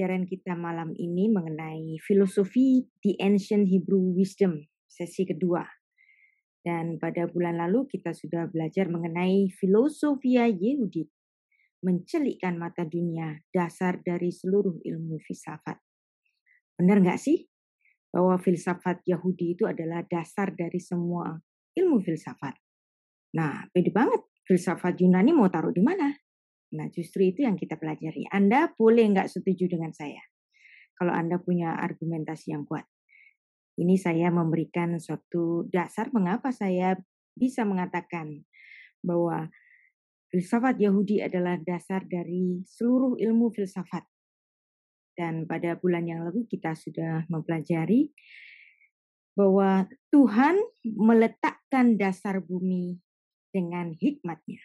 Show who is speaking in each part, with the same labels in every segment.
Speaker 1: pelajaran kita malam ini mengenai filosofi The Ancient Hebrew Wisdom, sesi kedua. Dan pada bulan lalu kita sudah belajar mengenai filosofia Yehudit, mencelikkan mata dunia, dasar dari seluruh ilmu filsafat. Benar nggak sih bahwa filsafat Yahudi itu adalah dasar dari semua ilmu filsafat? Nah, beda banget filsafat Yunani mau taruh di mana? Nah, justru itu yang kita pelajari. Anda boleh nggak setuju dengan saya kalau Anda punya argumentasi yang kuat. Ini saya memberikan suatu dasar mengapa saya bisa mengatakan bahwa filsafat Yahudi adalah dasar dari seluruh ilmu filsafat. Dan pada bulan yang lalu kita sudah mempelajari bahwa Tuhan meletakkan dasar bumi dengan hikmatnya.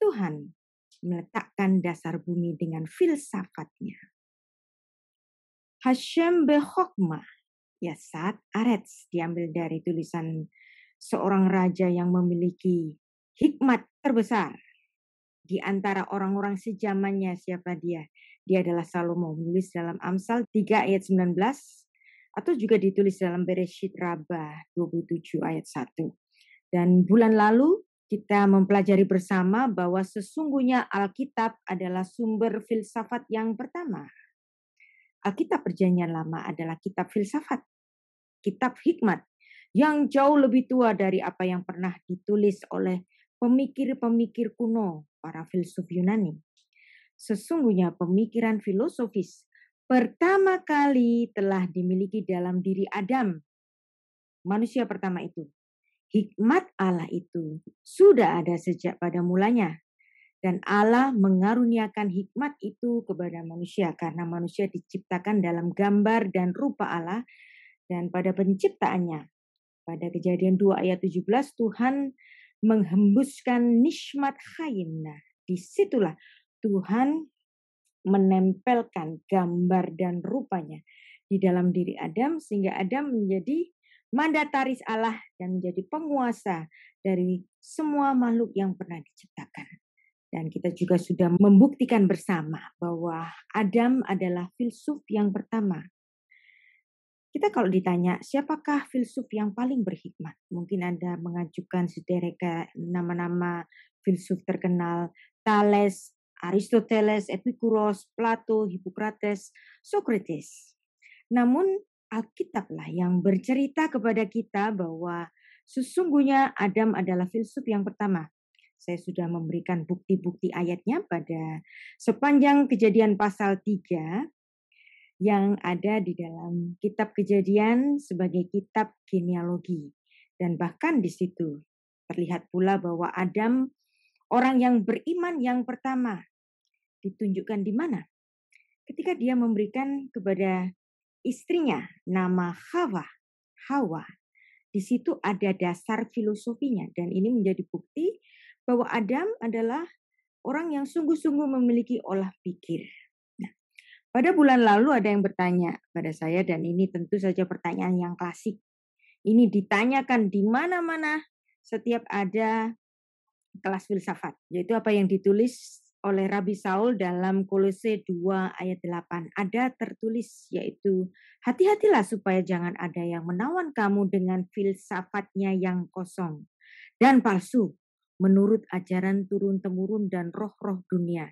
Speaker 1: Tuhan meletakkan dasar bumi dengan filsafatnya. Hashem Behokmah, ya, saat Aretz, diambil dari tulisan seorang raja yang memiliki hikmat terbesar di antara orang-orang sejamannya siapa dia. Dia adalah Salomo, menulis dalam Amsal 3 ayat 19, atau juga ditulis dalam Bereshit Rabah 27 ayat 1. Dan bulan lalu kita mempelajari bersama bahwa sesungguhnya Alkitab adalah sumber filsafat yang pertama. Alkitab Perjanjian Lama adalah kitab filsafat, kitab hikmat yang jauh lebih tua dari apa yang pernah ditulis oleh pemikir-pemikir kuno, para filsuf Yunani. Sesungguhnya pemikiran filosofis pertama kali telah dimiliki dalam diri Adam, manusia pertama itu Hikmat Allah itu sudah ada sejak pada mulanya, dan Allah mengaruniakan hikmat itu kepada manusia karena manusia diciptakan dalam gambar dan rupa Allah dan pada penciptaannya. Pada kejadian 2 ayat 17 Tuhan menghembuskan nishmat khayim. disitulah Tuhan menempelkan gambar dan rupanya di dalam diri Adam sehingga Adam menjadi mandataris Allah dan menjadi penguasa dari semua makhluk yang pernah diciptakan. Dan kita juga sudah membuktikan bersama bahwa Adam adalah filsuf yang pertama. Kita kalau ditanya siapakah filsuf yang paling berhikmat? Mungkin Anda mengajukan sedereka nama-nama filsuf terkenal Thales, Aristoteles, Epikuros, Plato, Hippocrates, Socrates. Namun Alkitab lah yang bercerita kepada kita bahwa sesungguhnya Adam adalah filsuf yang pertama. Saya sudah memberikan bukti-bukti ayatnya pada sepanjang kejadian pasal 3 yang ada di dalam kitab kejadian sebagai kitab genealogi. Dan bahkan di situ terlihat pula bahwa Adam orang yang beriman yang pertama ditunjukkan di mana? Ketika dia memberikan kepada istrinya nama Hawa, Hawa. Di situ ada dasar filosofinya dan ini menjadi bukti bahwa Adam adalah orang yang sungguh-sungguh memiliki olah pikir. Nah, pada bulan lalu ada yang bertanya pada saya dan ini tentu saja pertanyaan yang klasik. Ini ditanyakan di mana-mana setiap ada kelas filsafat, yaitu apa yang ditulis oleh Rabi Saul dalam Kolose 2 ayat 8. Ada tertulis yaitu, hati-hatilah supaya jangan ada yang menawan kamu dengan filsafatnya yang kosong dan palsu menurut ajaran turun-temurun dan roh-roh dunia,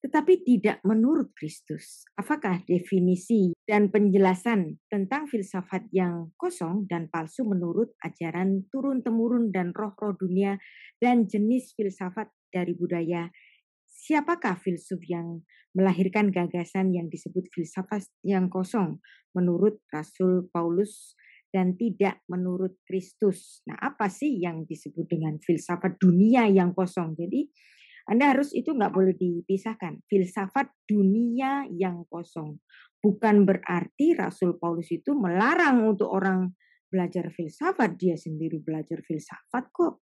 Speaker 1: tetapi tidak menurut Kristus. Apakah definisi dan penjelasan tentang filsafat yang kosong dan palsu menurut ajaran turun-temurun dan roh-roh dunia dan jenis filsafat dari budaya siapakah filsuf yang melahirkan gagasan yang disebut filsafat yang kosong menurut Rasul Paulus dan tidak menurut Kristus. Nah, apa sih yang disebut dengan filsafat dunia yang kosong? Jadi, Anda harus itu nggak boleh dipisahkan. Filsafat dunia yang kosong bukan berarti Rasul Paulus itu melarang untuk orang belajar filsafat. Dia sendiri belajar filsafat kok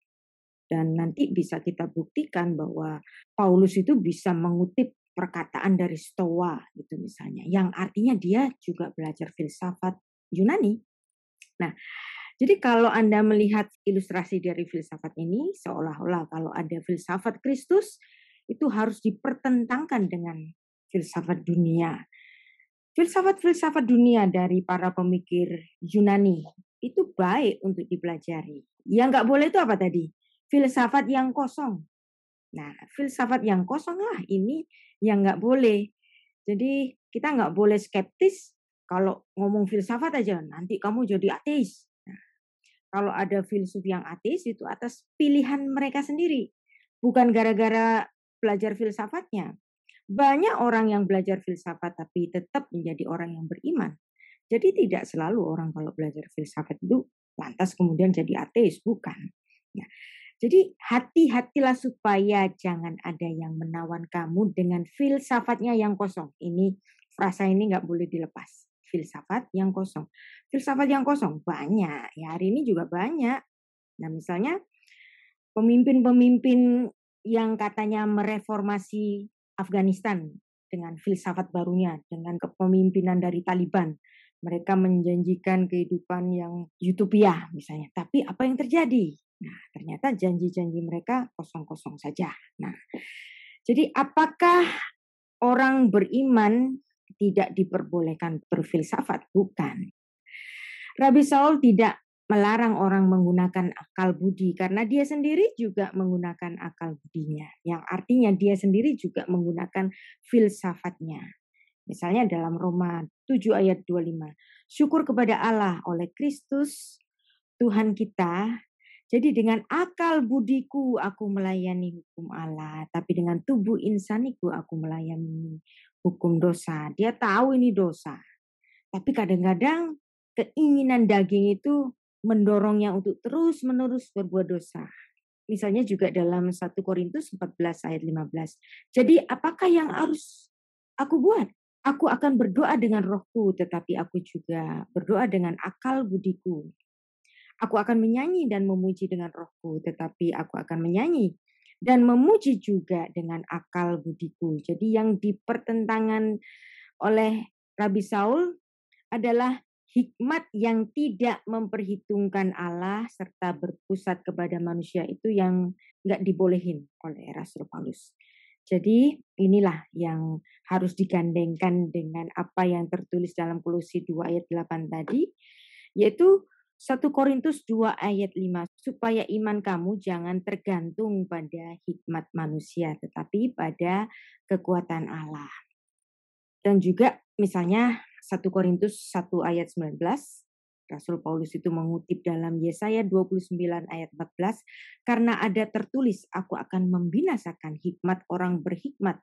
Speaker 1: dan nanti bisa kita buktikan bahwa Paulus itu bisa mengutip perkataan dari Stoa gitu misalnya yang artinya dia juga belajar filsafat Yunani. Nah, jadi kalau Anda melihat ilustrasi dari filsafat ini seolah-olah kalau ada filsafat Kristus itu harus dipertentangkan dengan filsafat dunia. Filsafat-filsafat dunia dari para pemikir Yunani itu baik untuk dipelajari. Yang nggak boleh itu apa tadi? filsafat yang kosong. Nah, filsafat yang kosong lah ini yang nggak boleh. Jadi kita nggak boleh skeptis kalau ngomong filsafat aja nanti kamu jadi ateis. Nah, kalau ada filsuf yang ateis itu atas pilihan mereka sendiri, bukan gara-gara belajar filsafatnya. Banyak orang yang belajar filsafat tapi tetap menjadi orang yang beriman. Jadi tidak selalu orang kalau belajar filsafat itu lantas kemudian jadi ateis, bukan. Nah, jadi hati-hatilah supaya jangan ada yang menawan kamu dengan filsafatnya yang kosong. Ini frasa ini nggak boleh dilepas. Filsafat yang kosong. Filsafat yang kosong banyak. Ya hari ini juga banyak. Nah misalnya pemimpin-pemimpin yang katanya mereformasi Afghanistan dengan filsafat barunya, dengan kepemimpinan dari Taliban mereka menjanjikan kehidupan yang utopia misalnya. Tapi apa yang terjadi? Nah, ternyata janji-janji mereka kosong-kosong saja. Nah, jadi apakah orang beriman tidak diperbolehkan berfilsafat? Bukan. Rabi Saul tidak melarang orang menggunakan akal budi karena dia sendiri juga menggunakan akal budinya yang artinya dia sendiri juga menggunakan filsafatnya Misalnya dalam Roma 7 ayat 25. Syukur kepada Allah oleh Kristus Tuhan kita. Jadi dengan akal budiku aku melayani hukum Allah, tapi dengan tubuh insaniku aku melayani hukum dosa. Dia tahu ini dosa. Tapi kadang-kadang keinginan daging itu mendorongnya untuk terus-menerus berbuat dosa misalnya juga dalam 1 Korintus 14 ayat 15. Jadi apakah yang harus aku buat? Aku akan berdoa dengan rohku, tetapi aku juga berdoa dengan akal budiku. Aku akan menyanyi dan memuji dengan rohku, tetapi aku akan menyanyi dan memuji juga dengan akal budiku. Jadi yang dipertentangan oleh Rabi Saul adalah hikmat yang tidak memperhitungkan Allah serta berpusat kepada manusia itu yang nggak dibolehin oleh Rasul Paulus. Jadi inilah yang harus digandengkan dengan apa yang tertulis dalam Kolose 2 ayat 8 tadi, yaitu 1 Korintus 2 ayat 5, supaya iman kamu jangan tergantung pada hikmat manusia, tetapi pada kekuatan Allah. Dan juga misalnya 1 Korintus 1 ayat 19, Rasul Paulus itu mengutip dalam Yesaya 29 ayat 14, karena ada tertulis, aku akan membinasakan hikmat orang berhikmat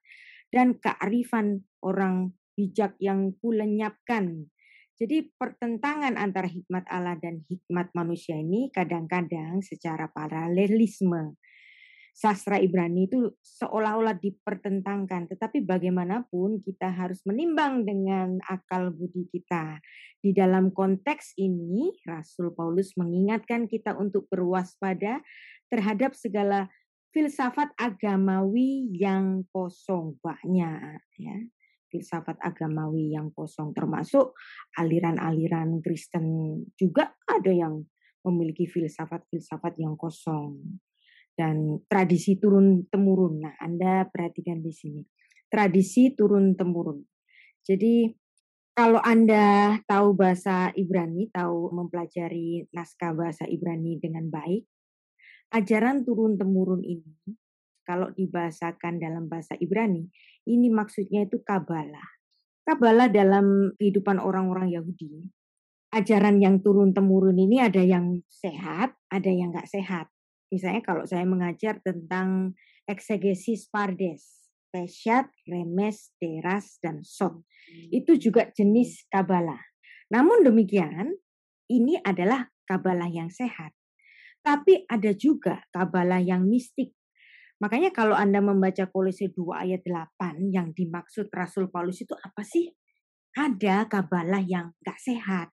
Speaker 1: dan kearifan orang bijak yang kulenyapkan. Jadi pertentangan antara hikmat Allah dan hikmat manusia ini kadang-kadang secara paralelisme sastra Ibrani itu seolah-olah dipertentangkan. Tetapi bagaimanapun kita harus menimbang dengan akal budi kita. Di dalam konteks ini, Rasul Paulus mengingatkan kita untuk berwaspada terhadap segala filsafat agamawi yang kosong banyak ya filsafat agamawi yang kosong termasuk aliran-aliran Kristen juga ada yang memiliki filsafat-filsafat yang kosong dan tradisi turun temurun. Nah, Anda perhatikan di sini. Tradisi turun temurun. Jadi kalau Anda tahu bahasa Ibrani, tahu mempelajari naskah bahasa Ibrani dengan baik, ajaran turun temurun ini kalau dibahasakan dalam bahasa Ibrani, ini maksudnya itu kabalah. Kabalah dalam kehidupan orang-orang Yahudi, ajaran yang turun temurun ini ada yang sehat, ada yang nggak sehat misalnya kalau saya mengajar tentang eksegesis pardes, pesyat, remes, teras, dan son. Itu hmm, juga jenis kabalah. Namun demikian, ini adalah kabalah yang sehat. Tapi ada juga kabalah yang mistik. Makanya kalau Anda membaca Kolose 2 ayat 8 yang dimaksud Rasul Paulus itu apa sih? Ada kabalah yang gak sehat.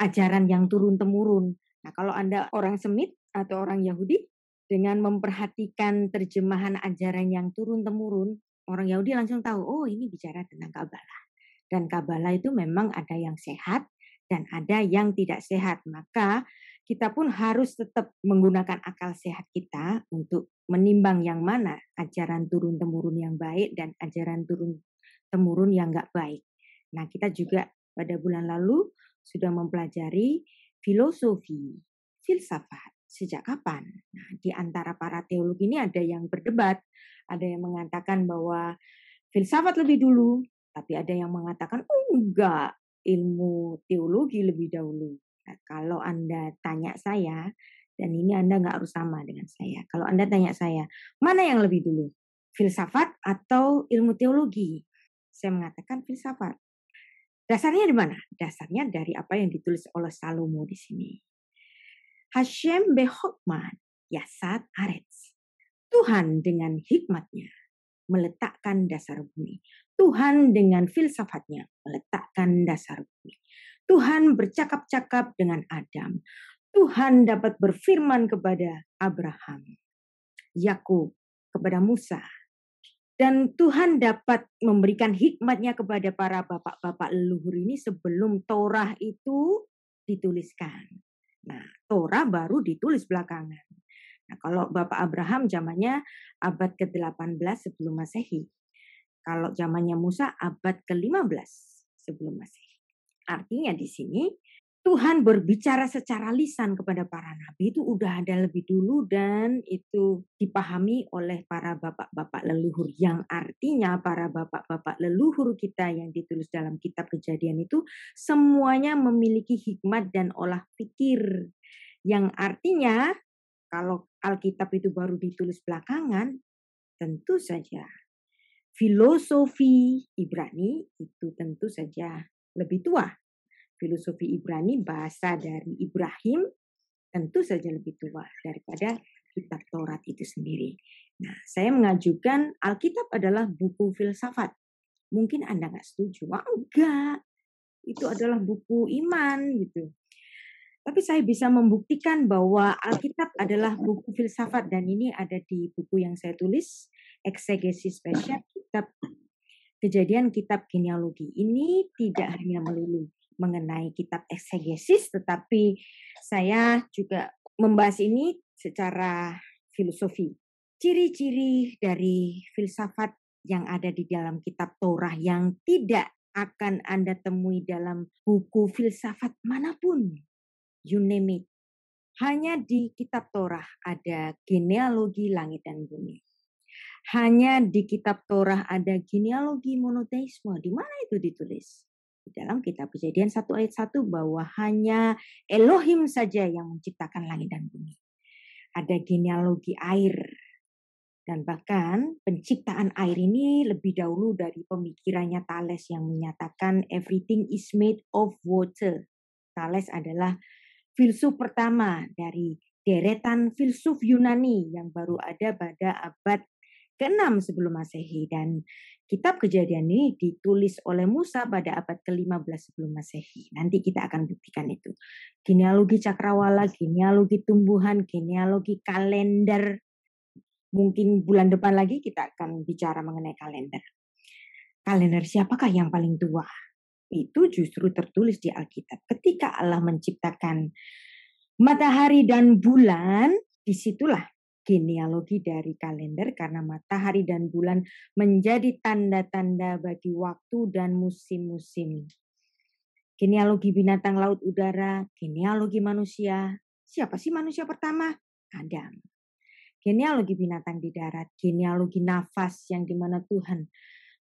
Speaker 1: Ajaran yang turun-temurun. Nah, kalau Anda orang Semit atau orang Yahudi, dengan memperhatikan terjemahan ajaran yang turun-temurun, orang Yahudi langsung tahu, oh ini bicara tentang Kabbalah. Dan Kabbalah itu memang ada yang sehat dan ada yang tidak sehat. Maka kita pun harus tetap menggunakan akal sehat kita untuk menimbang yang mana ajaran turun-temurun yang baik dan ajaran turun-temurun yang nggak baik. Nah, kita juga pada bulan lalu sudah mempelajari filosofi, filsafat. Sejak kapan? Nah, di antara para teolog ini ada yang berdebat, ada yang mengatakan bahwa filsafat lebih dulu, tapi ada yang mengatakan oh, enggak, ilmu teologi lebih dahulu. Nah, kalau Anda tanya saya, dan ini Anda nggak harus sama dengan saya. Kalau Anda tanya saya, mana yang lebih dulu? Filsafat atau ilmu teologi? Saya mengatakan filsafat. Dasarnya di mana? Dasarnya dari apa yang ditulis oleh Salomo di sini. Hashem behokman yasat aretz. Tuhan dengan hikmatnya meletakkan dasar bumi. Tuhan dengan filsafatnya meletakkan dasar bumi. Tuhan bercakap-cakap dengan Adam. Tuhan dapat berfirman kepada Abraham, Yakub, kepada Musa, dan Tuhan dapat memberikan hikmatnya kepada para bapak-bapak leluhur ini sebelum Torah itu dituliskan. Nah, Torah baru ditulis belakangan. Nah, kalau Bapak Abraham zamannya abad ke-18 sebelum Masehi. Kalau zamannya Musa abad ke-15 sebelum Masehi. Artinya di sini Tuhan berbicara secara lisan kepada para nabi itu udah ada lebih dulu dan itu dipahami oleh para bapak-bapak leluhur yang artinya para bapak-bapak leluhur kita yang ditulis dalam kitab kejadian itu semuanya memiliki hikmat dan olah pikir yang artinya kalau Alkitab itu baru ditulis belakangan tentu saja filosofi Ibrani itu tentu saja lebih tua filosofi Ibrani bahasa dari Ibrahim tentu saja lebih tua daripada kitab Taurat itu sendiri. Nah, saya mengajukan Alkitab adalah buku filsafat. Mungkin Anda nggak setuju. Wah, enggak. Itu adalah buku iman gitu. Tapi saya bisa membuktikan bahwa Alkitab adalah buku filsafat dan ini ada di buku yang saya tulis Exegesis Special Kitab Kejadian Kitab Genealogi. Ini tidak hanya melulu mengenai kitab eksegesis, tetapi saya juga membahas ini secara filosofi. Ciri-ciri dari filsafat yang ada di dalam kitab Torah yang tidak akan Anda temui dalam buku filsafat manapun. You name it. Hanya di kitab Torah ada genealogi langit dan bumi. Hanya di kitab Torah ada genealogi monoteisme. Di mana itu ditulis? di dalam kitab kejadian 1 ayat 1 bahwa hanya Elohim saja yang menciptakan langit dan bumi. Ada genealogi air. Dan bahkan penciptaan air ini lebih dahulu dari pemikirannya Thales yang menyatakan everything is made of water. Thales adalah filsuf pertama dari deretan filsuf Yunani yang baru ada pada abad ke-6 sebelum Masehi dan kitab Kejadian ini ditulis oleh Musa pada abad ke-15 sebelum Masehi. Nanti kita akan buktikan itu. Genealogi cakrawala, genealogi tumbuhan, genealogi kalender. Mungkin bulan depan lagi kita akan bicara mengenai kalender. Kalender siapakah yang paling tua? Itu justru tertulis di Alkitab. Ketika Allah menciptakan matahari dan bulan, disitulah genealogi dari kalender karena matahari dan bulan menjadi tanda-tanda bagi waktu dan musim-musim. Genealogi binatang laut udara, genealogi manusia. Siapa sih manusia pertama? Adam. Genealogi binatang di darat, genealogi nafas yang dimana Tuhan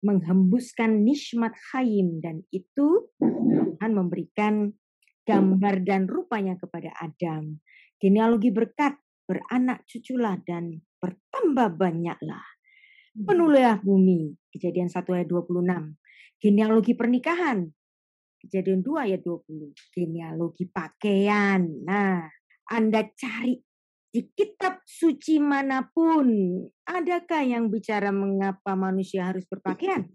Speaker 1: menghembuskan nishmat hayim dan itu Tuhan memberikan gambar dan rupanya kepada Adam. Genealogi berkat beranak cuculah dan bertambah banyaklah. Hmm. penuhlah bumi, kejadian 1 ayat 26. Genealogi pernikahan, kejadian 2 ayat 20. Genealogi pakaian. Nah, Anda cari di kitab suci manapun, adakah yang bicara mengapa manusia harus berpakaian?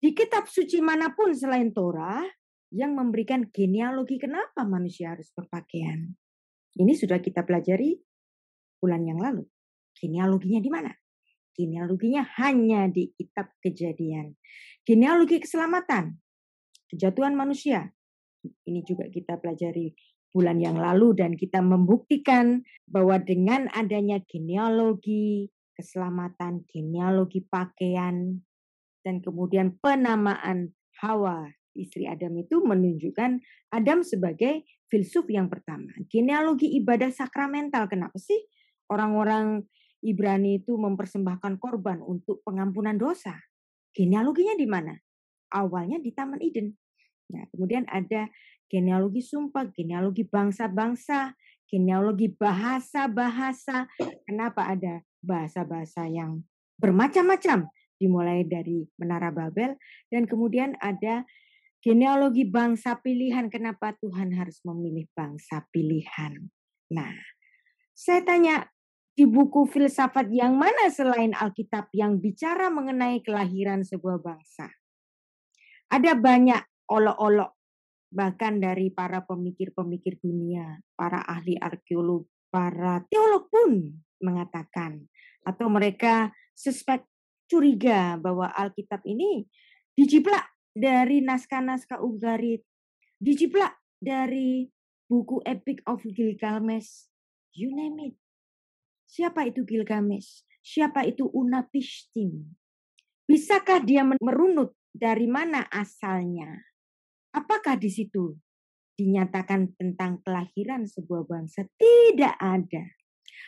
Speaker 1: Di kitab suci manapun selain Torah, yang memberikan genealogi kenapa manusia harus berpakaian. Ini sudah kita pelajari bulan yang lalu. Genealoginya di mana? Genealoginya hanya di kitab kejadian. Genealogi keselamatan, kejatuhan manusia. Ini juga kita pelajari bulan yang lalu dan kita membuktikan bahwa dengan adanya genealogi keselamatan, genealogi pakaian, dan kemudian penamaan Hawa istri Adam itu menunjukkan Adam sebagai filsuf yang pertama. Genealogi ibadah sakramental kenapa sih orang-orang Ibrani itu mempersembahkan korban untuk pengampunan dosa. Genealoginya di mana? Awalnya di Taman Eden. Nah, kemudian ada genealogi sumpah, genealogi bangsa-bangsa, genealogi bahasa-bahasa. Kenapa ada bahasa-bahasa yang bermacam-macam? Dimulai dari Menara Babel dan kemudian ada genealogi bangsa pilihan. Kenapa Tuhan harus memilih bangsa pilihan? Nah, saya tanya di buku filsafat yang mana selain Alkitab yang bicara mengenai kelahiran sebuah bangsa. Ada banyak olok-olok bahkan dari para pemikir-pemikir dunia, para ahli arkeolog, para teolog pun mengatakan atau mereka suspek curiga bahwa Alkitab ini dijiplak dari naskah-naskah Ugarit, dijiplak dari buku Epic of Gilgamesh, you name it. Siapa itu Gilgamesh? Siapa itu Unapishtim? Bisakah dia merunut dari mana asalnya? Apakah di situ dinyatakan tentang kelahiran sebuah bangsa? Tidak ada.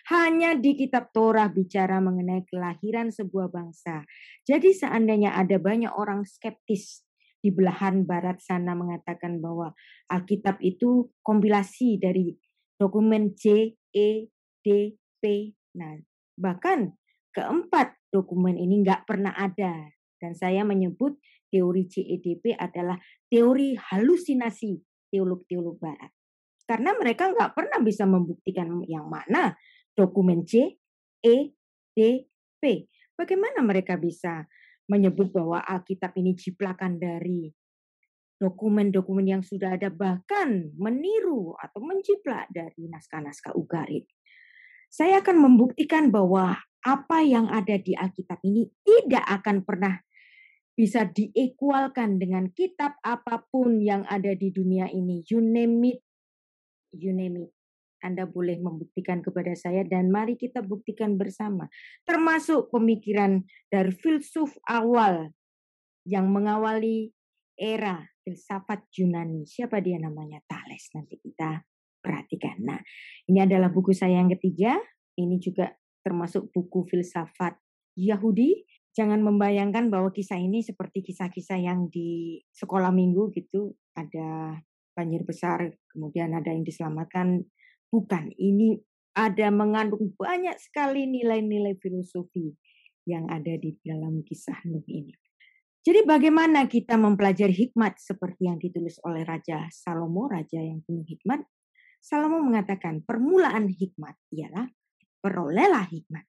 Speaker 1: Hanya di kitab Torah bicara mengenai kelahiran sebuah bangsa. Jadi seandainya ada banyak orang skeptis di belahan barat sana mengatakan bahwa Alkitab itu kompilasi dari dokumen C, E, D, KTP. Nah, bahkan keempat dokumen ini nggak pernah ada. Dan saya menyebut teori CEDP adalah teori halusinasi teolog-teolog barat. Karena mereka nggak pernah bisa membuktikan yang mana dokumen C, E, D, P. Bagaimana mereka bisa menyebut bahwa Alkitab ini ciplakan dari dokumen-dokumen yang sudah ada bahkan meniru atau menciplak dari naskah-naskah Ugarit saya akan membuktikan bahwa apa yang ada di Alkitab ini tidak akan pernah bisa diekualkan dengan kitab apapun yang ada di dunia ini. You name it, you name it. Anda boleh membuktikan kepada saya dan mari kita buktikan bersama. Termasuk pemikiran dari filsuf awal yang mengawali era filsafat Yunani. Siapa dia namanya? Thales. Nanti kita perhatikan. Nah, ini adalah buku saya yang ketiga. Ini juga termasuk buku filsafat Yahudi. Jangan membayangkan bahwa kisah ini seperti kisah-kisah yang di sekolah minggu gitu. Ada banjir besar, kemudian ada yang diselamatkan. Bukan, ini ada mengandung banyak sekali nilai-nilai filosofi yang ada di dalam kisah Nuh ini. Jadi bagaimana kita mempelajari hikmat seperti yang ditulis oleh Raja Salomo, Raja yang penuh hikmat? Salomo mengatakan permulaan hikmat ialah perolehlah hikmat.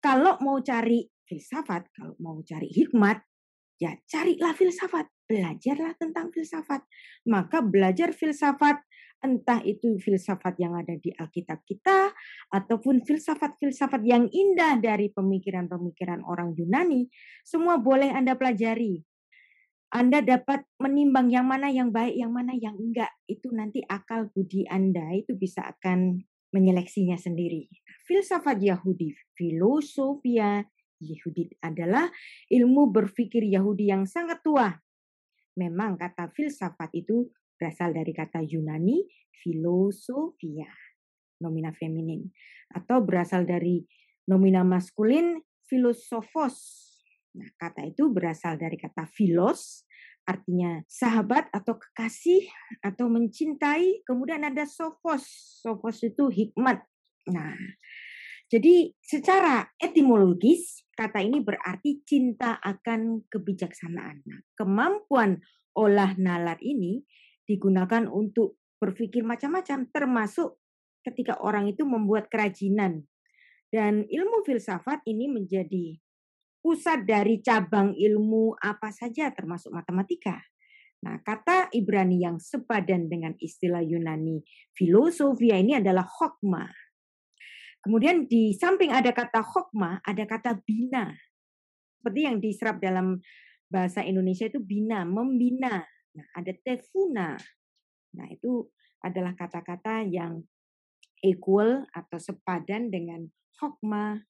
Speaker 1: Kalau mau cari filsafat, kalau mau cari hikmat, ya carilah filsafat, belajarlah tentang filsafat. Maka belajar filsafat entah itu filsafat yang ada di Alkitab kita ataupun filsafat-filsafat yang indah dari pemikiran-pemikiran orang Yunani, semua boleh Anda pelajari. Anda dapat menimbang yang mana yang baik, yang mana yang enggak. Itu nanti akal budi Anda itu bisa akan menyeleksinya sendiri. Filsafat Yahudi, filosofia Yahudi adalah ilmu berpikir Yahudi yang sangat tua. Memang kata filsafat itu berasal dari kata Yunani filosofia, nomina feminin, atau berasal dari nomina maskulin filosofos, Nah, kata itu berasal dari kata philos, artinya sahabat atau kekasih atau mencintai. Kemudian ada sophos, sophos itu hikmat. Nah, jadi secara etimologis kata ini berarti cinta akan kebijaksanaan. Nah, kemampuan olah nalar ini digunakan untuk berpikir macam-macam termasuk ketika orang itu membuat kerajinan. Dan ilmu filsafat ini menjadi pusat dari cabang ilmu apa saja termasuk matematika. Nah, kata Ibrani yang sepadan dengan istilah Yunani filosofia ini adalah hokma. Kemudian di samping ada kata hokma, ada kata bina. Seperti yang diserap dalam bahasa Indonesia itu bina, membina. Nah, ada tefuna. Nah, itu adalah kata-kata yang equal atau sepadan dengan hokma,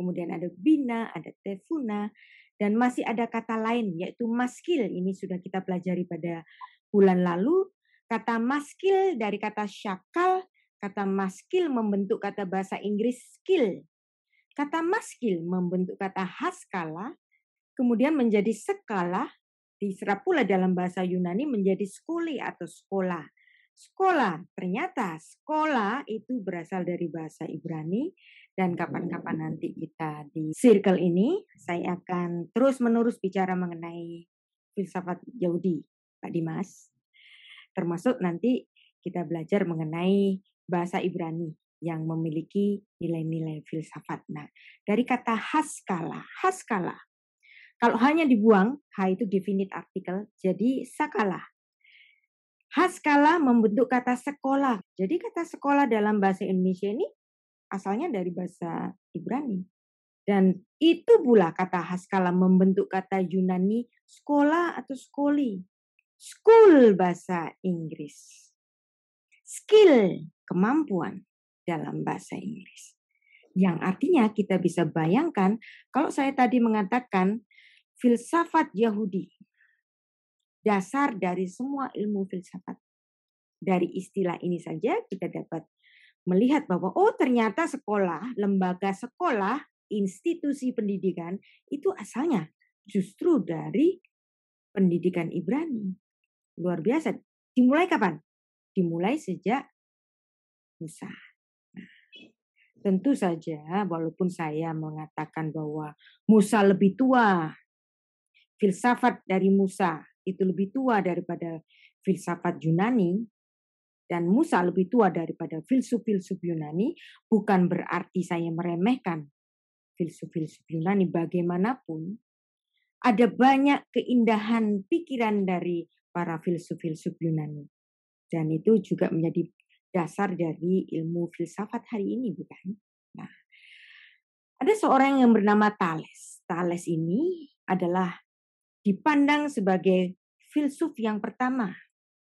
Speaker 1: kemudian ada bina, ada tefuna, dan masih ada kata lain yaitu maskil. Ini sudah kita pelajari pada bulan lalu. Kata maskil dari kata syakal, kata maskil membentuk kata bahasa Inggris skill. Kata maskil membentuk kata haskala, kemudian menjadi sekala diserap pula dalam bahasa Yunani menjadi skoli atau sekolah. Sekolah, ternyata sekolah itu berasal dari bahasa Ibrani dan iya, iya, iya. kapan-kapan nanti kita di circle ini saya akan terus menerus bicara mengenai filsafat Yahudi Pak Dimas termasuk nanti kita belajar mengenai bahasa Ibrani yang memiliki nilai-nilai filsafat. Nah, dari kata haskala, haskala. Kalau hanya dibuang, H itu definite artikel, jadi sakala. Haskala membentuk kata sekolah. Jadi kata sekolah dalam bahasa Indonesia ini asalnya dari bahasa Ibrani. Dan itu pula kata haskala membentuk kata Yunani sekolah atau skoli. School bahasa Inggris. Skill, kemampuan dalam bahasa Inggris. Yang artinya kita bisa bayangkan kalau saya tadi mengatakan filsafat Yahudi. Dasar dari semua ilmu filsafat. Dari istilah ini saja kita dapat melihat bahwa oh ternyata sekolah, lembaga sekolah, institusi pendidikan itu asalnya justru dari pendidikan Ibrani. Luar biasa. Dimulai kapan? Dimulai sejak Musa. Nah, tentu saja walaupun saya mengatakan bahwa Musa lebih tua, filsafat dari Musa itu lebih tua daripada filsafat Yunani, dan Musa lebih tua daripada filsuf-filsuf Yunani, bukan berarti saya meremehkan filsuf-filsuf Yunani bagaimanapun. Ada banyak keindahan pikiran dari para filsuf-filsuf Yunani. Dan itu juga menjadi dasar dari ilmu filsafat hari ini, bukan? Nah, ada seorang yang bernama Thales. Thales ini adalah dipandang sebagai filsuf yang pertama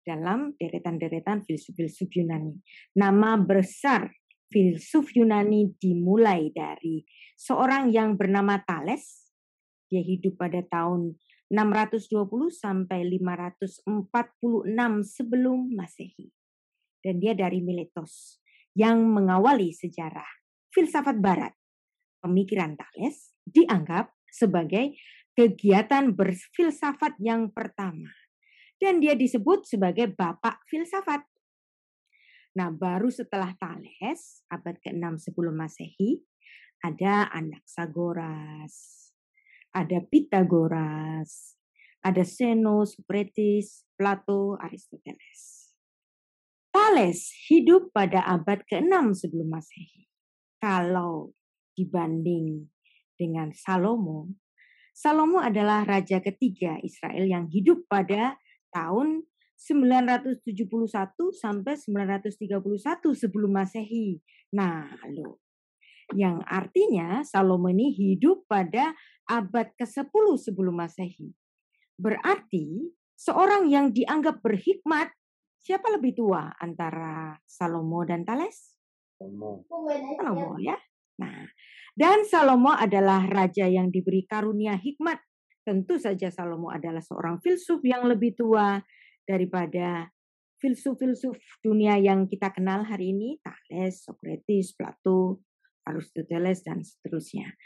Speaker 1: dalam deretan-deretan filsuf-filsuf Yunani. Nama besar filsuf Yunani dimulai dari seorang yang bernama Thales. Dia hidup pada tahun 620 sampai 546 sebelum Masehi. Dan dia dari Miletos yang mengawali sejarah filsafat barat. Pemikiran Thales dianggap sebagai kegiatan berfilsafat yang pertama dan dia disebut sebagai bapak filsafat. Nah, baru setelah Thales abad ke-6 sebelum Masehi ada Anaxagoras, ada Pitagoras, ada Seno, Socrates, Plato, Aristoteles. Thales hidup pada abad ke-6 sebelum Masehi. Kalau dibanding dengan Salomo, Salomo adalah raja ketiga Israel yang hidup pada tahun 971 sampai 931 sebelum Masehi. Nah, lo yang artinya Salomo ini hidup pada abad ke-10 sebelum Masehi. Berarti seorang yang dianggap berhikmat siapa lebih tua antara Salomo dan Tales? Salomo. Salomo iya. ya. Nah, dan Salomo adalah raja yang diberi karunia hikmat Tentu saja Salomo adalah seorang filsuf yang lebih tua daripada filsuf-filsuf dunia yang kita kenal hari ini, Thales, Socrates, Plato, Aristoteles, dan seterusnya.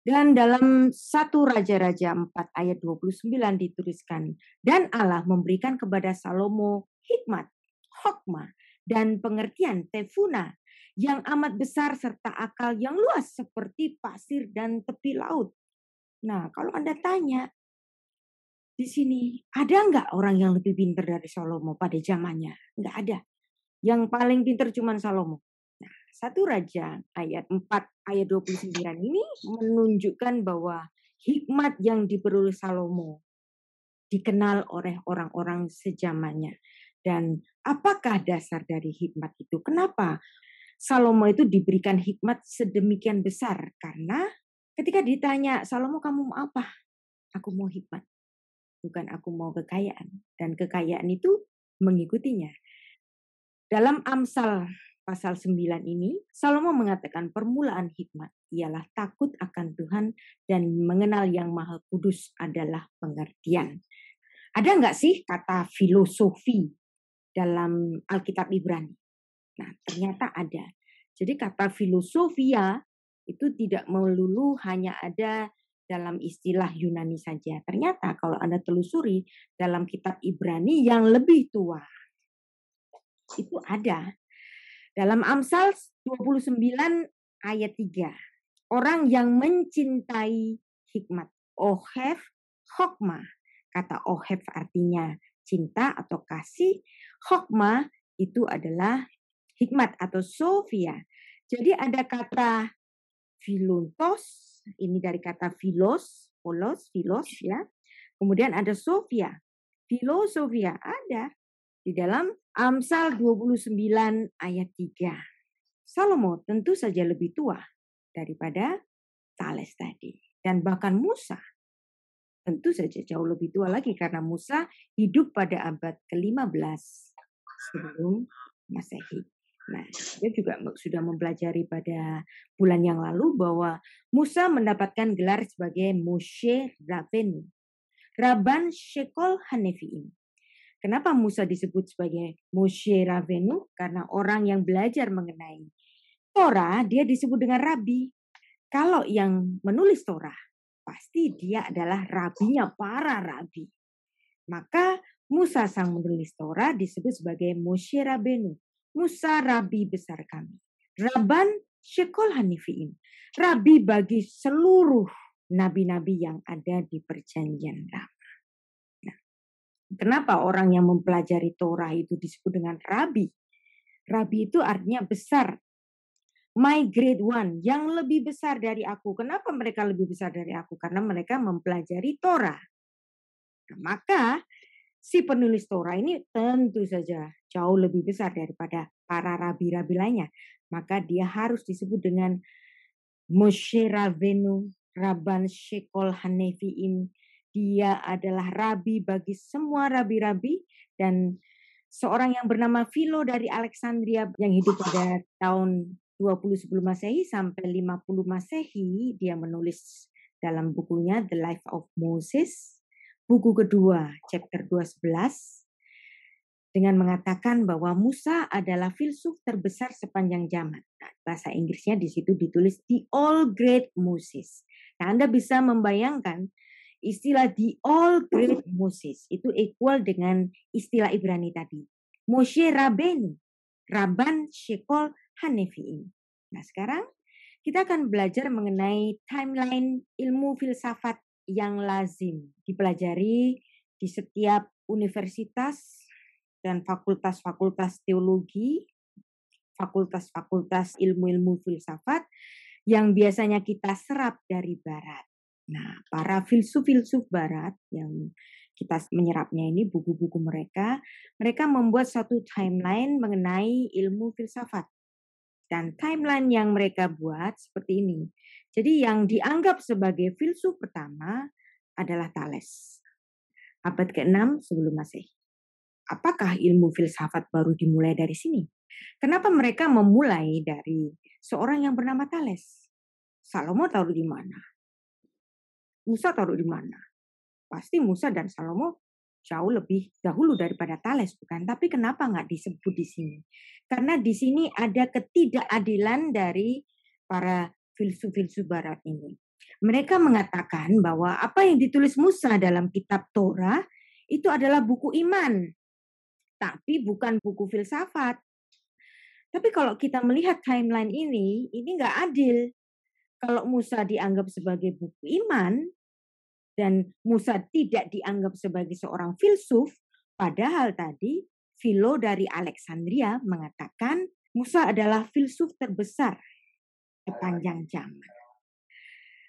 Speaker 1: Dan dalam satu Raja-Raja 4 ayat 29 dituliskan, dan Allah memberikan kepada Salomo hikmat, hokma, dan pengertian tefuna yang amat besar serta akal yang luas seperti pasir dan tepi laut. Nah, kalau Anda tanya, di sini ada nggak orang yang lebih pintar dari Salomo pada zamannya? Nggak ada. Yang paling pintar cuma Salomo. Nah, satu raja ayat 4 ayat 29 ini menunjukkan bahwa hikmat yang diperoleh Salomo dikenal oleh orang-orang sejamannya. Dan apakah dasar dari hikmat itu? Kenapa Salomo itu diberikan hikmat sedemikian besar? Karena Ketika ditanya, Salomo kamu mau apa? Aku mau hikmat. Bukan aku mau kekayaan. Dan kekayaan itu mengikutinya. Dalam Amsal pasal 9 ini, Salomo mengatakan permulaan hikmat ialah takut akan Tuhan dan mengenal yang maha kudus adalah pengertian. Ada nggak sih kata filosofi dalam Alkitab Ibrani? Nah, ternyata ada. Jadi kata filosofia ya, itu tidak melulu hanya ada dalam istilah Yunani saja. Ternyata kalau Anda telusuri dalam kitab Ibrani yang lebih tua, itu ada. Dalam Amsal 29 ayat 3, orang yang mencintai hikmat, ohef hokma. Kata ohef artinya cinta atau kasih, hokma itu adalah hikmat atau sofia. Jadi ada kata Filuntos ini dari kata filos, polos, filos, ya. Kemudian ada Sofia, filosofia ada di dalam Amsal 29 ayat 3. Salomo tentu saja lebih tua daripada Thales tadi. Dan bahkan Musa tentu saja jauh lebih tua lagi karena Musa hidup pada abad ke-15 sebelum Masehi. Nah, dia juga sudah mempelajari pada bulan yang lalu bahwa Musa mendapatkan gelar sebagai Moshe Rabenu, Raban Shekol Hanefi'im. Kenapa Musa disebut sebagai Moshe Rabenu? Karena orang yang belajar mengenai Torah, dia disebut dengan Rabi. Kalau yang menulis Torah, pasti dia adalah rabinya para rabi. Maka Musa sang menulis Torah disebut sebagai Moshe Rabenu, Musa rabi besar kami. Raban Shekol Hanifiin. Rabi bagi seluruh nabi-nabi yang ada di perjanjian lama. Nah, kenapa orang yang mempelajari Torah itu disebut dengan rabi? Rabi itu artinya besar. My grade one, yang lebih besar dari aku. Kenapa mereka lebih besar dari aku? Karena mereka mempelajari Torah. Nah, maka si penulis Torah ini tentu saja jauh lebih besar daripada para rabi-rabi lainnya. Maka dia harus disebut dengan Moshe Ravenu Raban Shekol Hanefiim. Dia adalah rabi bagi semua rabi-rabi dan seorang yang bernama Philo dari Alexandria yang hidup pada tahun 20 sebelum Masehi sampai 50 Masehi dia menulis dalam bukunya The Life of Moses buku kedua, chapter 211, dengan mengatakan bahwa Musa adalah filsuf terbesar sepanjang zaman. Nah, bahasa Inggrisnya di situ ditulis The All Great Moses. Nah, Anda bisa membayangkan istilah The All Great Moses itu equal dengan istilah Ibrani tadi. Moshe Rabenu, Raban Shekol Hanefi'im. Nah, sekarang kita akan belajar mengenai timeline ilmu filsafat yang lazim dipelajari di setiap universitas dan fakultas-fakultas teologi, fakultas-fakultas ilmu-ilmu filsafat yang biasanya kita serap dari barat. Nah, para filsuf-filsuf barat yang kita menyerapnya ini buku-buku mereka, mereka membuat satu timeline mengenai ilmu filsafat. Dan timeline yang mereka buat seperti ini. Jadi yang dianggap sebagai filsuf pertama adalah Thales. Abad ke-6 sebelum Masehi. Apakah ilmu filsafat baru dimulai dari sini? Kenapa mereka memulai dari seorang yang bernama Thales? Salomo taruh di mana? Musa taruh di mana? Pasti Musa dan Salomo jauh lebih dahulu daripada Thales bukan? Tapi kenapa nggak disebut di sini? Karena di sini ada ketidakadilan dari para filsuf-filsuf barat ini. Mereka mengatakan bahwa apa yang ditulis Musa dalam kitab Torah itu adalah buku iman, tapi bukan buku filsafat. Tapi kalau kita melihat timeline ini, ini nggak adil. Kalau Musa dianggap sebagai buku iman dan Musa tidak dianggap sebagai seorang filsuf, padahal tadi filo dari Alexandria mengatakan Musa adalah filsuf terbesar sepanjang zaman.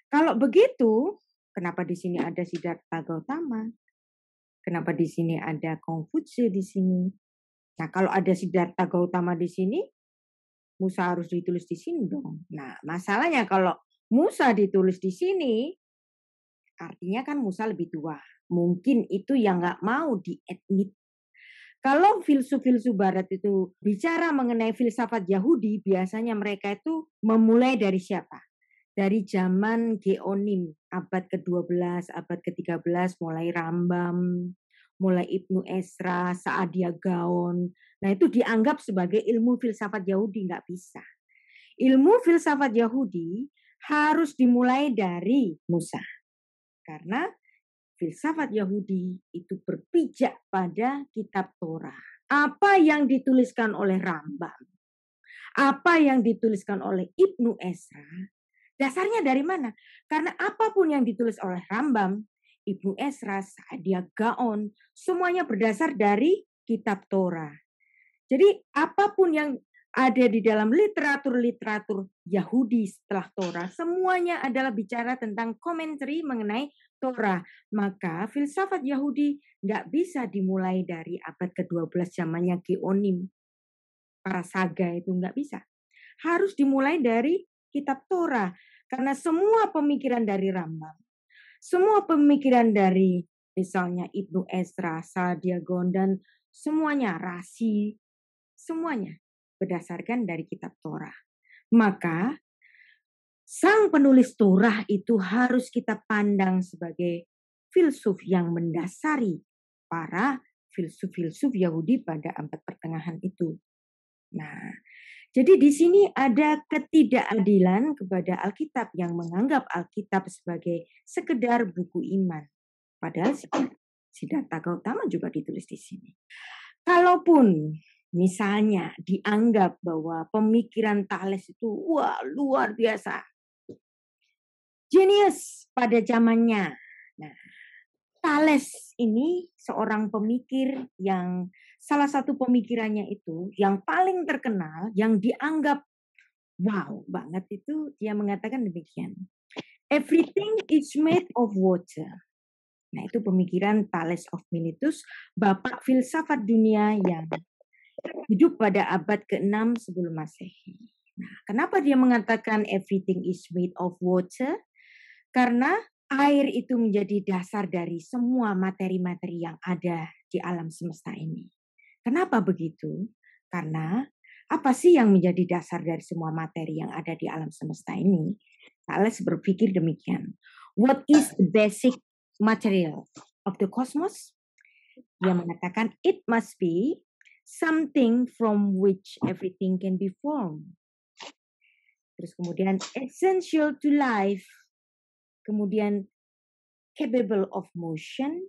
Speaker 1: Kalau begitu, kenapa di sini ada sidat Siddhartha Gautama? Kenapa di sini ada Konfusius di sini? Nah, kalau ada sidat Siddhartha Gautama di sini, Musa harus ditulis di sini dong. Nah, masalahnya kalau Musa ditulis di sini, artinya kan Musa lebih tua. Mungkin itu yang nggak mau diadmit kalau filsuf-filsuf barat itu bicara mengenai filsafat Yahudi, biasanya mereka itu memulai dari siapa? Dari zaman Geonim, abad ke-12, abad ke-13, mulai Rambam, mulai Ibnu Esra, Saadia Gaon. Nah itu dianggap sebagai ilmu filsafat Yahudi, nggak bisa. Ilmu filsafat Yahudi harus dimulai dari Musa. Karena filsafat Yahudi itu berpijak pada kitab Torah. Apa yang dituliskan oleh Rambam, apa yang dituliskan oleh Ibnu Esra, dasarnya dari mana? Karena apapun yang ditulis oleh Rambam, Ibnu Esra, Sa'dia Gaon, semuanya berdasar dari kitab Torah. Jadi apapun yang ada di dalam literatur-literatur Yahudi setelah Torah. Semuanya adalah bicara tentang komentari mengenai Torah. Maka filsafat Yahudi nggak bisa dimulai dari abad ke-12 zamannya Geonim. Para saga itu nggak bisa. Harus dimulai dari kitab Torah. Karena semua pemikiran dari Rambam, semua pemikiran dari misalnya Ibnu Esra, Sadiagon, dan semuanya, Rasi, semuanya berdasarkan dari kitab Torah. Maka sang penulis Torah itu harus kita pandang sebagai filsuf yang mendasari para filsuf-filsuf Yahudi pada abad pertengahan itu. Nah, jadi di sini ada ketidakadilan kepada Alkitab yang menganggap Alkitab sebagai sekedar buku iman. Padahal Siddhartha Gautama juga ditulis di sini. Kalaupun misalnya dianggap bahwa pemikiran Thales itu wah luar biasa. Genius pada zamannya. Nah, Thales ini seorang pemikir yang salah satu pemikirannya itu yang paling terkenal yang dianggap wow banget itu dia mengatakan demikian. Everything is made of water. Nah, itu pemikiran Thales of Miletus, bapak filsafat dunia yang hidup pada abad ke-6 sebelum Masehi. Nah, kenapa dia mengatakan everything is made of water? Karena air itu menjadi dasar dari semua materi-materi yang ada di alam semesta ini. Kenapa begitu? Karena apa sih yang menjadi dasar dari semua materi yang ada di alam semesta ini? Thales nah, berpikir demikian. What is the basic material of the cosmos? Dia mengatakan it must be something from which everything can be formed. Terus kemudian essential to life. Kemudian capable of motion,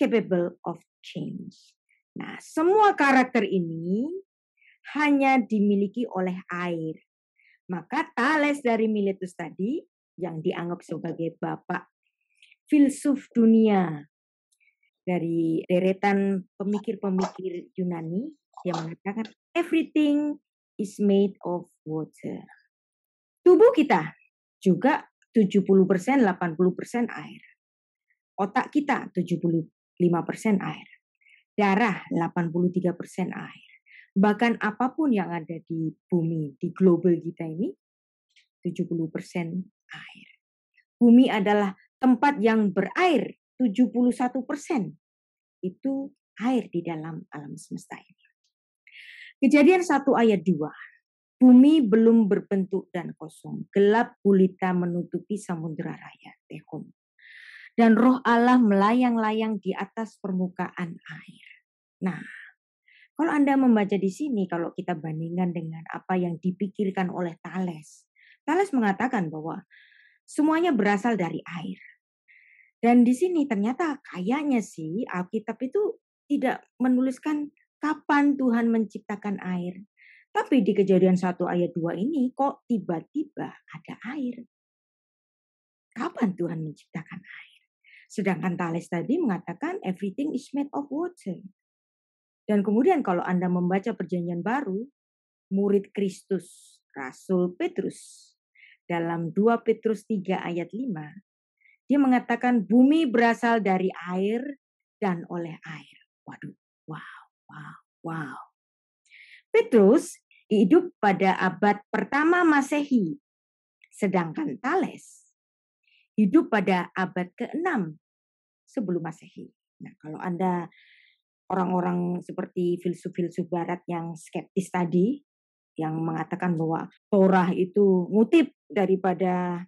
Speaker 1: capable of change. Nah, semua karakter ini hanya dimiliki oleh air. Maka Thales dari Miletus tadi yang dianggap sebagai bapak filsuf dunia dari deretan pemikir-pemikir Yunani yang mengatakan everything is made of water. Tubuh kita juga 70%, 80% air. Otak kita 75% air. Darah 83% air. Bahkan apapun yang ada di bumi, di global kita ini 70% air. Bumi adalah tempat yang berair 71% itu air di dalam alam semesta ini. Kejadian 1 ayat 2. Bumi belum berbentuk dan kosong. Gelap gulita menutupi samudera raya tehum, Dan roh Allah melayang-layang di atas permukaan air. Nah, kalau Anda membaca di sini, kalau kita bandingkan dengan apa yang dipikirkan oleh Thales. Thales mengatakan bahwa semuanya berasal dari air. Dan di sini ternyata kayaknya sih Alkitab itu tidak menuliskan kapan Tuhan menciptakan air. Tapi di kejadian 1 ayat 2 ini kok tiba-tiba ada air. Kapan Tuhan menciptakan air? Sedangkan Thales tadi mengatakan everything is made of water. Dan kemudian kalau Anda membaca perjanjian baru, murid Kristus, Rasul Petrus, dalam 2 Petrus 3 ayat 5, dia mengatakan bumi berasal dari air dan oleh air. Waduh, wow, wow, wow. Petrus hidup pada abad pertama Masehi, sedangkan Thales hidup pada abad ke-6 sebelum Masehi. Nah, kalau Anda orang-orang seperti filsuf-filsuf barat yang skeptis tadi yang mengatakan bahwa Torah itu ngutip daripada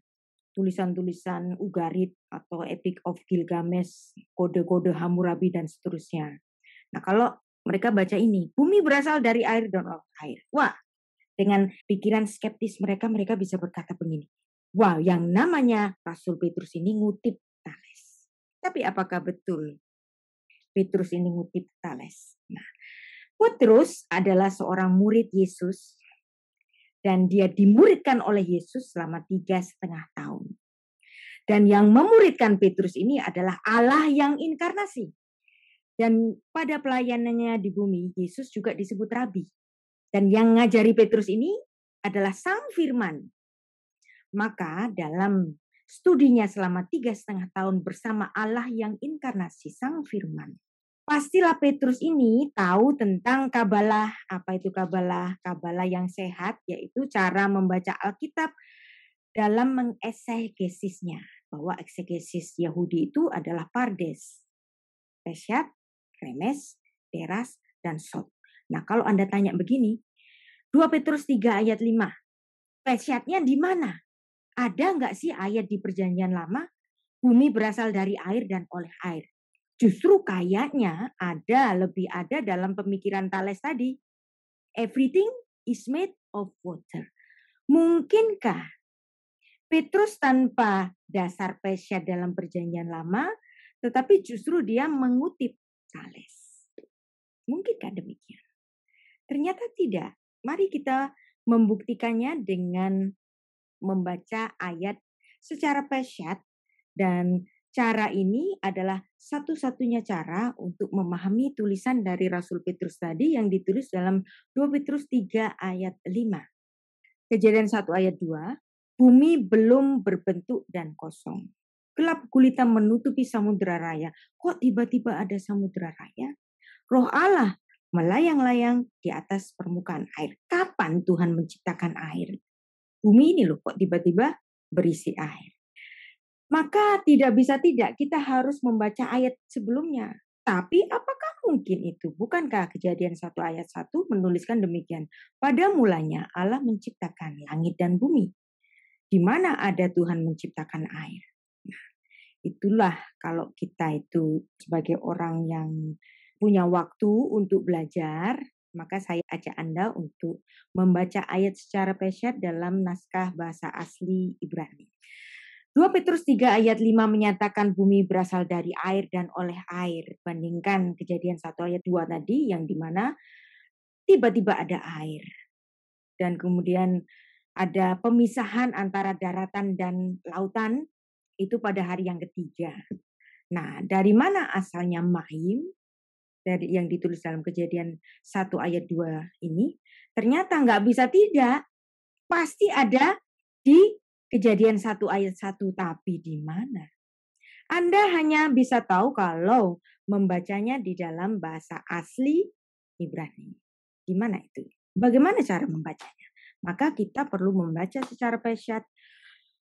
Speaker 1: tulisan-tulisan Ugarit atau Epic of Gilgamesh, kode-kode Hammurabi dan seterusnya. Nah, kalau mereka baca ini, bumi berasal dari air dan air. Wah, dengan pikiran skeptis mereka, mereka bisa berkata begini. Wah, yang namanya Rasul Petrus ini ngutip Tales. Tapi apakah betul Petrus ini ngutip Tales? Nah, Petrus adalah seorang murid Yesus dan dia dimuridkan oleh Yesus selama tiga setengah tahun. Dan yang memuridkan Petrus ini adalah Allah yang inkarnasi. Dan pada pelayanannya di bumi, Yesus juga disebut rabi. Dan yang ngajari Petrus ini adalah sang firman. Maka dalam studinya selama tiga setengah tahun bersama Allah yang inkarnasi sang firman, pastilah Petrus ini tahu tentang kabalah. Apa itu kabalah? Kabalah yang sehat, yaitu cara membaca Alkitab dalam mengesegesisnya. Bahwa eksegesis Yahudi itu adalah pardes, pesyat, kremes, teras, dan sot. Nah kalau Anda tanya begini, 2 Petrus 3 ayat 5, pesyatnya di mana? Ada nggak sih ayat di perjanjian lama? Bumi berasal dari air dan oleh air Justru kayaknya ada lebih ada dalam pemikiran Thales tadi. Everything is made of water. Mungkinkah Petrus tanpa dasar pesya dalam perjanjian lama, tetapi justru dia mengutip Thales. Mungkinkah demikian? Ternyata tidak. Mari kita membuktikannya dengan membaca ayat secara pesyat dan Cara ini adalah satu-satunya cara untuk memahami tulisan dari Rasul Petrus tadi yang ditulis dalam 2 Petrus 3 ayat 5. Kejadian 1 ayat 2, bumi belum berbentuk dan kosong. Gelap gulita menutupi samudera raya. Kok tiba-tiba ada samudera raya? Roh Allah melayang-layang di atas permukaan air. Kapan Tuhan menciptakan air? Bumi ini loh kok tiba-tiba berisi air. Maka tidak bisa tidak kita harus membaca ayat sebelumnya. Tapi apakah mungkin itu? Bukankah kejadian satu ayat satu menuliskan demikian? Pada mulanya Allah menciptakan langit dan bumi. Di mana ada Tuhan menciptakan air? Nah, itulah kalau kita itu sebagai orang yang punya waktu untuk belajar, maka saya ajak Anda untuk membaca ayat secara pesat dalam naskah bahasa asli Ibrani. 2 Petrus 3 ayat 5 menyatakan bumi berasal dari air dan oleh air. Bandingkan kejadian 1 ayat 2 tadi yang dimana tiba-tiba ada air. Dan kemudian ada pemisahan antara daratan dan lautan itu pada hari yang ketiga. Nah, dari mana asalnya mahim dari yang ditulis dalam kejadian 1 ayat 2 ini? Ternyata nggak bisa tidak. Pasti ada di Kejadian satu ayat satu tapi di mana? Anda hanya bisa tahu kalau membacanya di dalam bahasa asli Ibrani. Di mana itu? Bagaimana cara membacanya? Maka kita perlu membaca secara pesat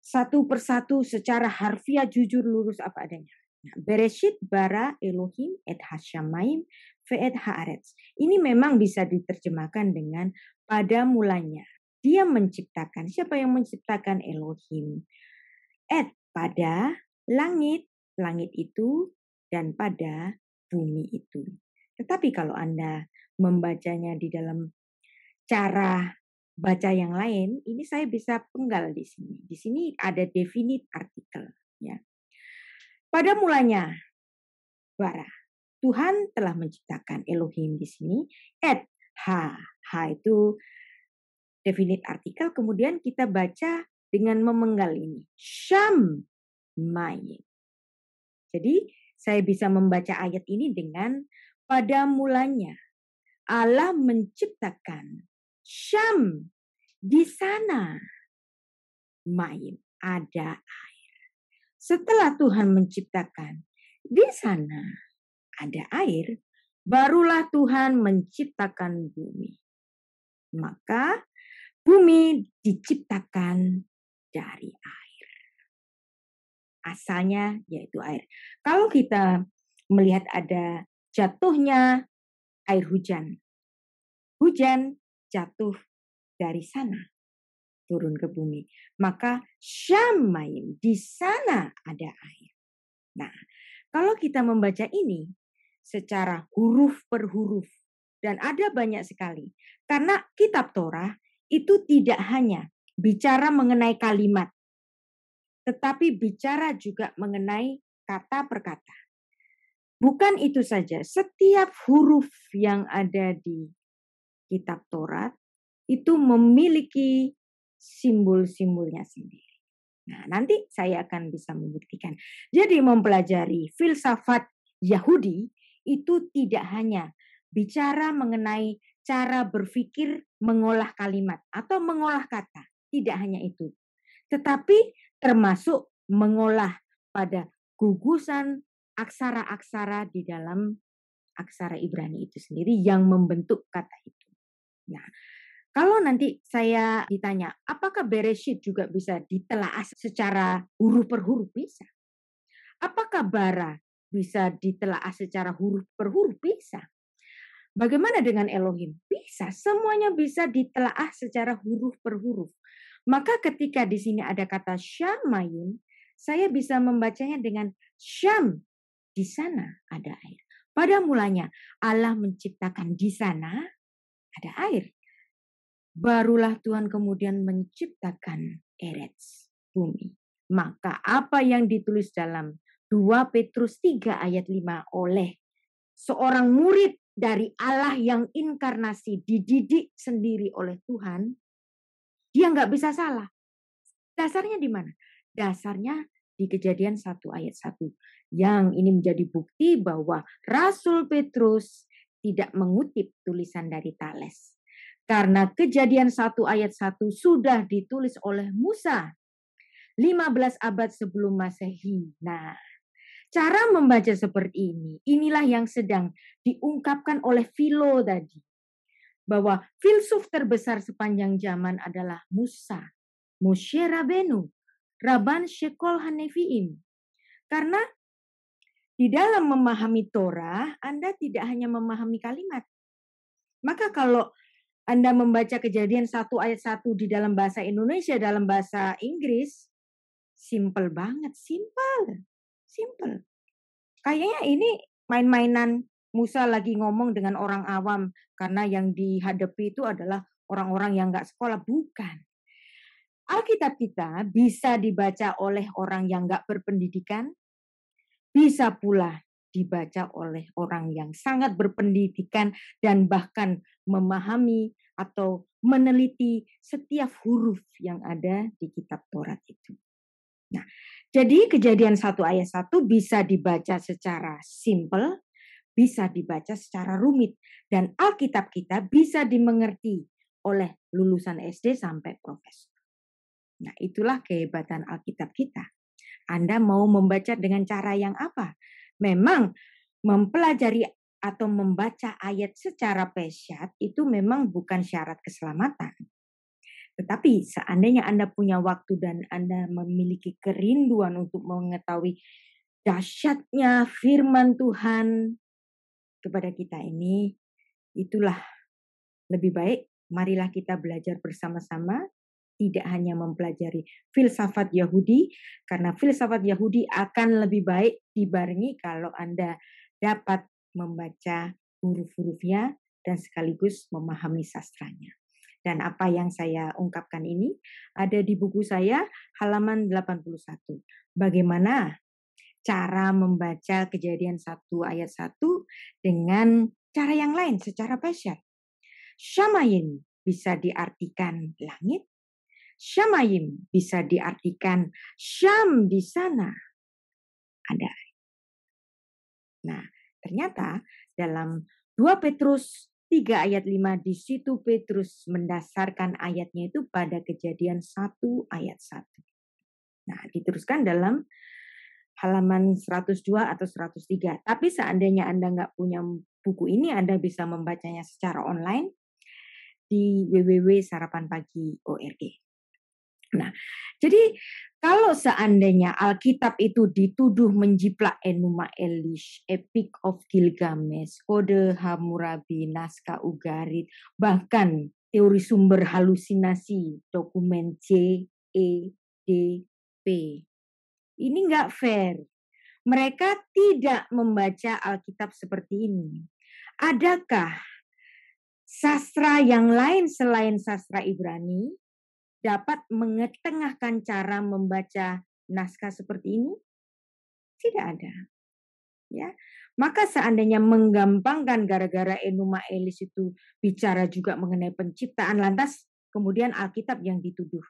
Speaker 1: satu persatu secara harfiah jujur lurus apa adanya. Bereshit bara Elohim et hashamaim ve et haaretz. Ini memang bisa diterjemahkan dengan pada mulanya dia menciptakan. Siapa yang menciptakan Elohim? Et pada langit, langit itu dan pada bumi itu. Tetapi kalau Anda membacanya di dalam cara baca yang lain, ini saya bisa penggal di sini. Di sini ada definite artikel. Ya. Pada mulanya, bara. Tuhan telah menciptakan Elohim di sini. Et, ha. Ha itu definite artikel, kemudian kita baca dengan memenggal ini. Sham, main. Jadi saya bisa membaca ayat ini dengan pada mulanya Allah menciptakan Sham di sana main ada air. Setelah Tuhan menciptakan di sana ada air, barulah Tuhan menciptakan bumi. Maka Bumi diciptakan dari air. Asalnya yaitu air. Kalau kita melihat ada jatuhnya air hujan. Hujan jatuh dari sana turun ke bumi. Maka Syamaim di sana ada air. Nah, kalau kita membaca ini secara huruf per huruf dan ada banyak sekali. Karena kitab Torah itu tidak hanya bicara mengenai kalimat, tetapi bicara juga mengenai kata per kata. Bukan itu saja, setiap huruf yang ada di kitab Taurat itu memiliki simbol-simbolnya sendiri. Nah, nanti saya akan bisa membuktikan. Jadi mempelajari filsafat Yahudi itu tidak hanya bicara mengenai cara berpikir mengolah kalimat atau mengolah kata. Tidak hanya itu, tetapi termasuk mengolah pada gugusan aksara-aksara di dalam aksara Ibrani itu sendiri yang membentuk kata itu. Nah, kalau nanti saya ditanya, apakah Bereshit juga bisa ditelaah secara huruf per huruf? Bisa. Apakah Bara bisa ditelaah secara huruf per huruf? Bisa. Bagaimana dengan Elohim? Bisa, semuanya bisa ditelaah secara huruf per huruf. Maka ketika di sini ada kata syamayun, saya bisa membacanya dengan syam. Di sana ada air. Pada mulanya Allah menciptakan di sana ada air. Barulah Tuhan kemudian menciptakan
Speaker 2: Eretz,
Speaker 1: bumi. Maka apa yang ditulis dalam 2 Petrus 3 ayat 5 oleh seorang murid dari Allah yang inkarnasi dididik sendiri oleh Tuhan, dia nggak bisa salah. Dasarnya di mana? Dasarnya di kejadian 1 ayat 1. Yang ini menjadi bukti bahwa Rasul Petrus tidak mengutip tulisan dari Thales, Karena kejadian 1 ayat 1 sudah ditulis oleh Musa 15 abad sebelum Masehi. Nah, Cara membaca seperti ini, inilah yang sedang diungkapkan oleh Philo tadi. Bahwa filsuf terbesar sepanjang zaman adalah Musa, Moshe Rabenu, Raban Shekol Hanefiim. Karena di dalam memahami Torah, Anda tidak hanya memahami kalimat. Maka kalau Anda membaca kejadian satu ayat satu di dalam bahasa Indonesia, dalam bahasa Inggris, simple banget, simple. Simple. Kayaknya ini main-mainan Musa lagi ngomong dengan orang awam karena yang dihadapi itu adalah orang-orang yang nggak sekolah. Bukan. Alkitab kita bisa dibaca oleh orang yang nggak berpendidikan, bisa pula dibaca oleh orang yang sangat berpendidikan dan bahkan memahami atau meneliti setiap huruf yang ada di kitab Taurat itu. Nah, jadi kejadian 1 ayat 1 bisa dibaca secara simple, bisa dibaca secara rumit. Dan Alkitab kita bisa dimengerti oleh lulusan SD sampai profesor. Nah itulah kehebatan Alkitab kita. Anda mau membaca dengan cara yang apa? Memang mempelajari atau membaca ayat secara pesat itu memang bukan syarat keselamatan. Tetapi seandainya Anda punya waktu dan Anda memiliki kerinduan untuk mengetahui dahsyatnya firman Tuhan kepada kita ini, itulah lebih baik marilah kita belajar bersama-sama tidak hanya mempelajari filsafat Yahudi karena filsafat Yahudi akan lebih baik dibarengi kalau Anda dapat membaca huruf-hurufnya dan sekaligus memahami sastranya. Dan apa yang saya ungkapkan ini ada di buku saya halaman 81. Bagaimana cara membaca kejadian 1 ayat 1 dengan cara yang lain secara passion. Syamayin bisa diartikan langit. Syamayim bisa diartikan syam di sana. Ada. Nah, ternyata dalam 2 Petrus 3 ayat 5 di situ Petrus mendasarkan ayatnya itu pada kejadian 1 ayat 1. Nah, diteruskan dalam halaman 102 atau 103. Tapi seandainya Anda nggak punya buku ini, Anda bisa membacanya secara online di www.sarapanpagi.org. Nah, jadi kalau seandainya Alkitab itu dituduh menjiplak Enuma Elish, Epic of Gilgamesh, Kode Hammurabi, Naskah Ugarit, bahkan teori sumber halusinasi, dokumen C, E, D, P. Ini nggak fair. Mereka tidak membaca Alkitab seperti ini. Adakah sastra yang lain selain sastra Ibrani dapat mengetengahkan cara membaca naskah seperti ini? Tidak ada. Ya. Maka seandainya menggampangkan gara-gara Enuma Elis itu bicara juga mengenai penciptaan lantas kemudian Alkitab yang dituduh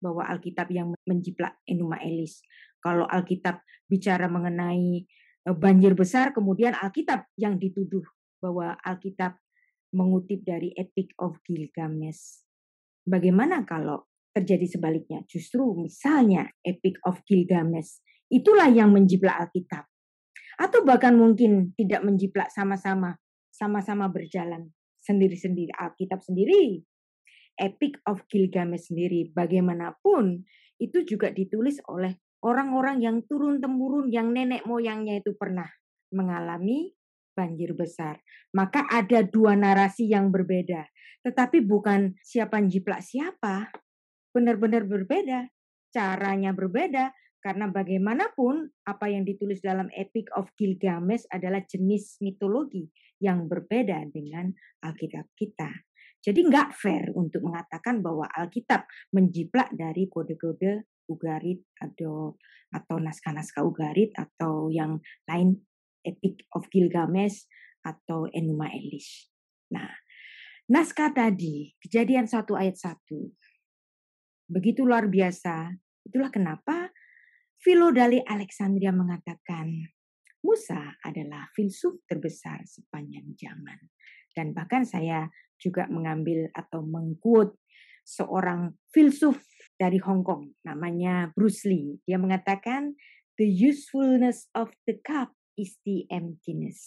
Speaker 1: bahwa Alkitab yang menjiplak Enuma Elis. Kalau Alkitab bicara mengenai eh, banjir besar kemudian Alkitab yang dituduh bahwa Alkitab mengutip dari Epic of Gilgamesh. Bagaimana kalau terjadi sebaliknya? Justru misalnya Epic of Gilgamesh, itulah yang menjiplak Alkitab. Atau bahkan mungkin tidak menjiplak sama-sama, sama-sama berjalan sendiri-sendiri. Alkitab sendiri, Epic of Gilgamesh sendiri, bagaimanapun itu juga ditulis oleh orang-orang yang turun-temurun, yang nenek moyangnya itu pernah mengalami banjir besar. Maka ada dua narasi yang berbeda. Tetapi bukan siapa jiplak siapa, benar-benar berbeda. Caranya berbeda, karena bagaimanapun apa yang ditulis dalam Epic of Gilgamesh adalah jenis mitologi yang berbeda dengan Alkitab kita. Jadi nggak fair untuk mengatakan bahwa Alkitab menjiplak dari kode-kode Ugarit atau atau naskah-naskah Ugarit atau yang lain Epic of Gilgamesh atau Enuma Elish. Nah, naskah tadi, kejadian satu ayat satu begitu luar biasa, itulah kenapa Philo dari Alexandria mengatakan, Musa adalah filsuf terbesar sepanjang zaman. Dan bahkan saya juga mengambil atau mengkut seorang filsuf dari Hong Kong, namanya Bruce Lee. Dia mengatakan, the usefulness of the cup is the emptiness.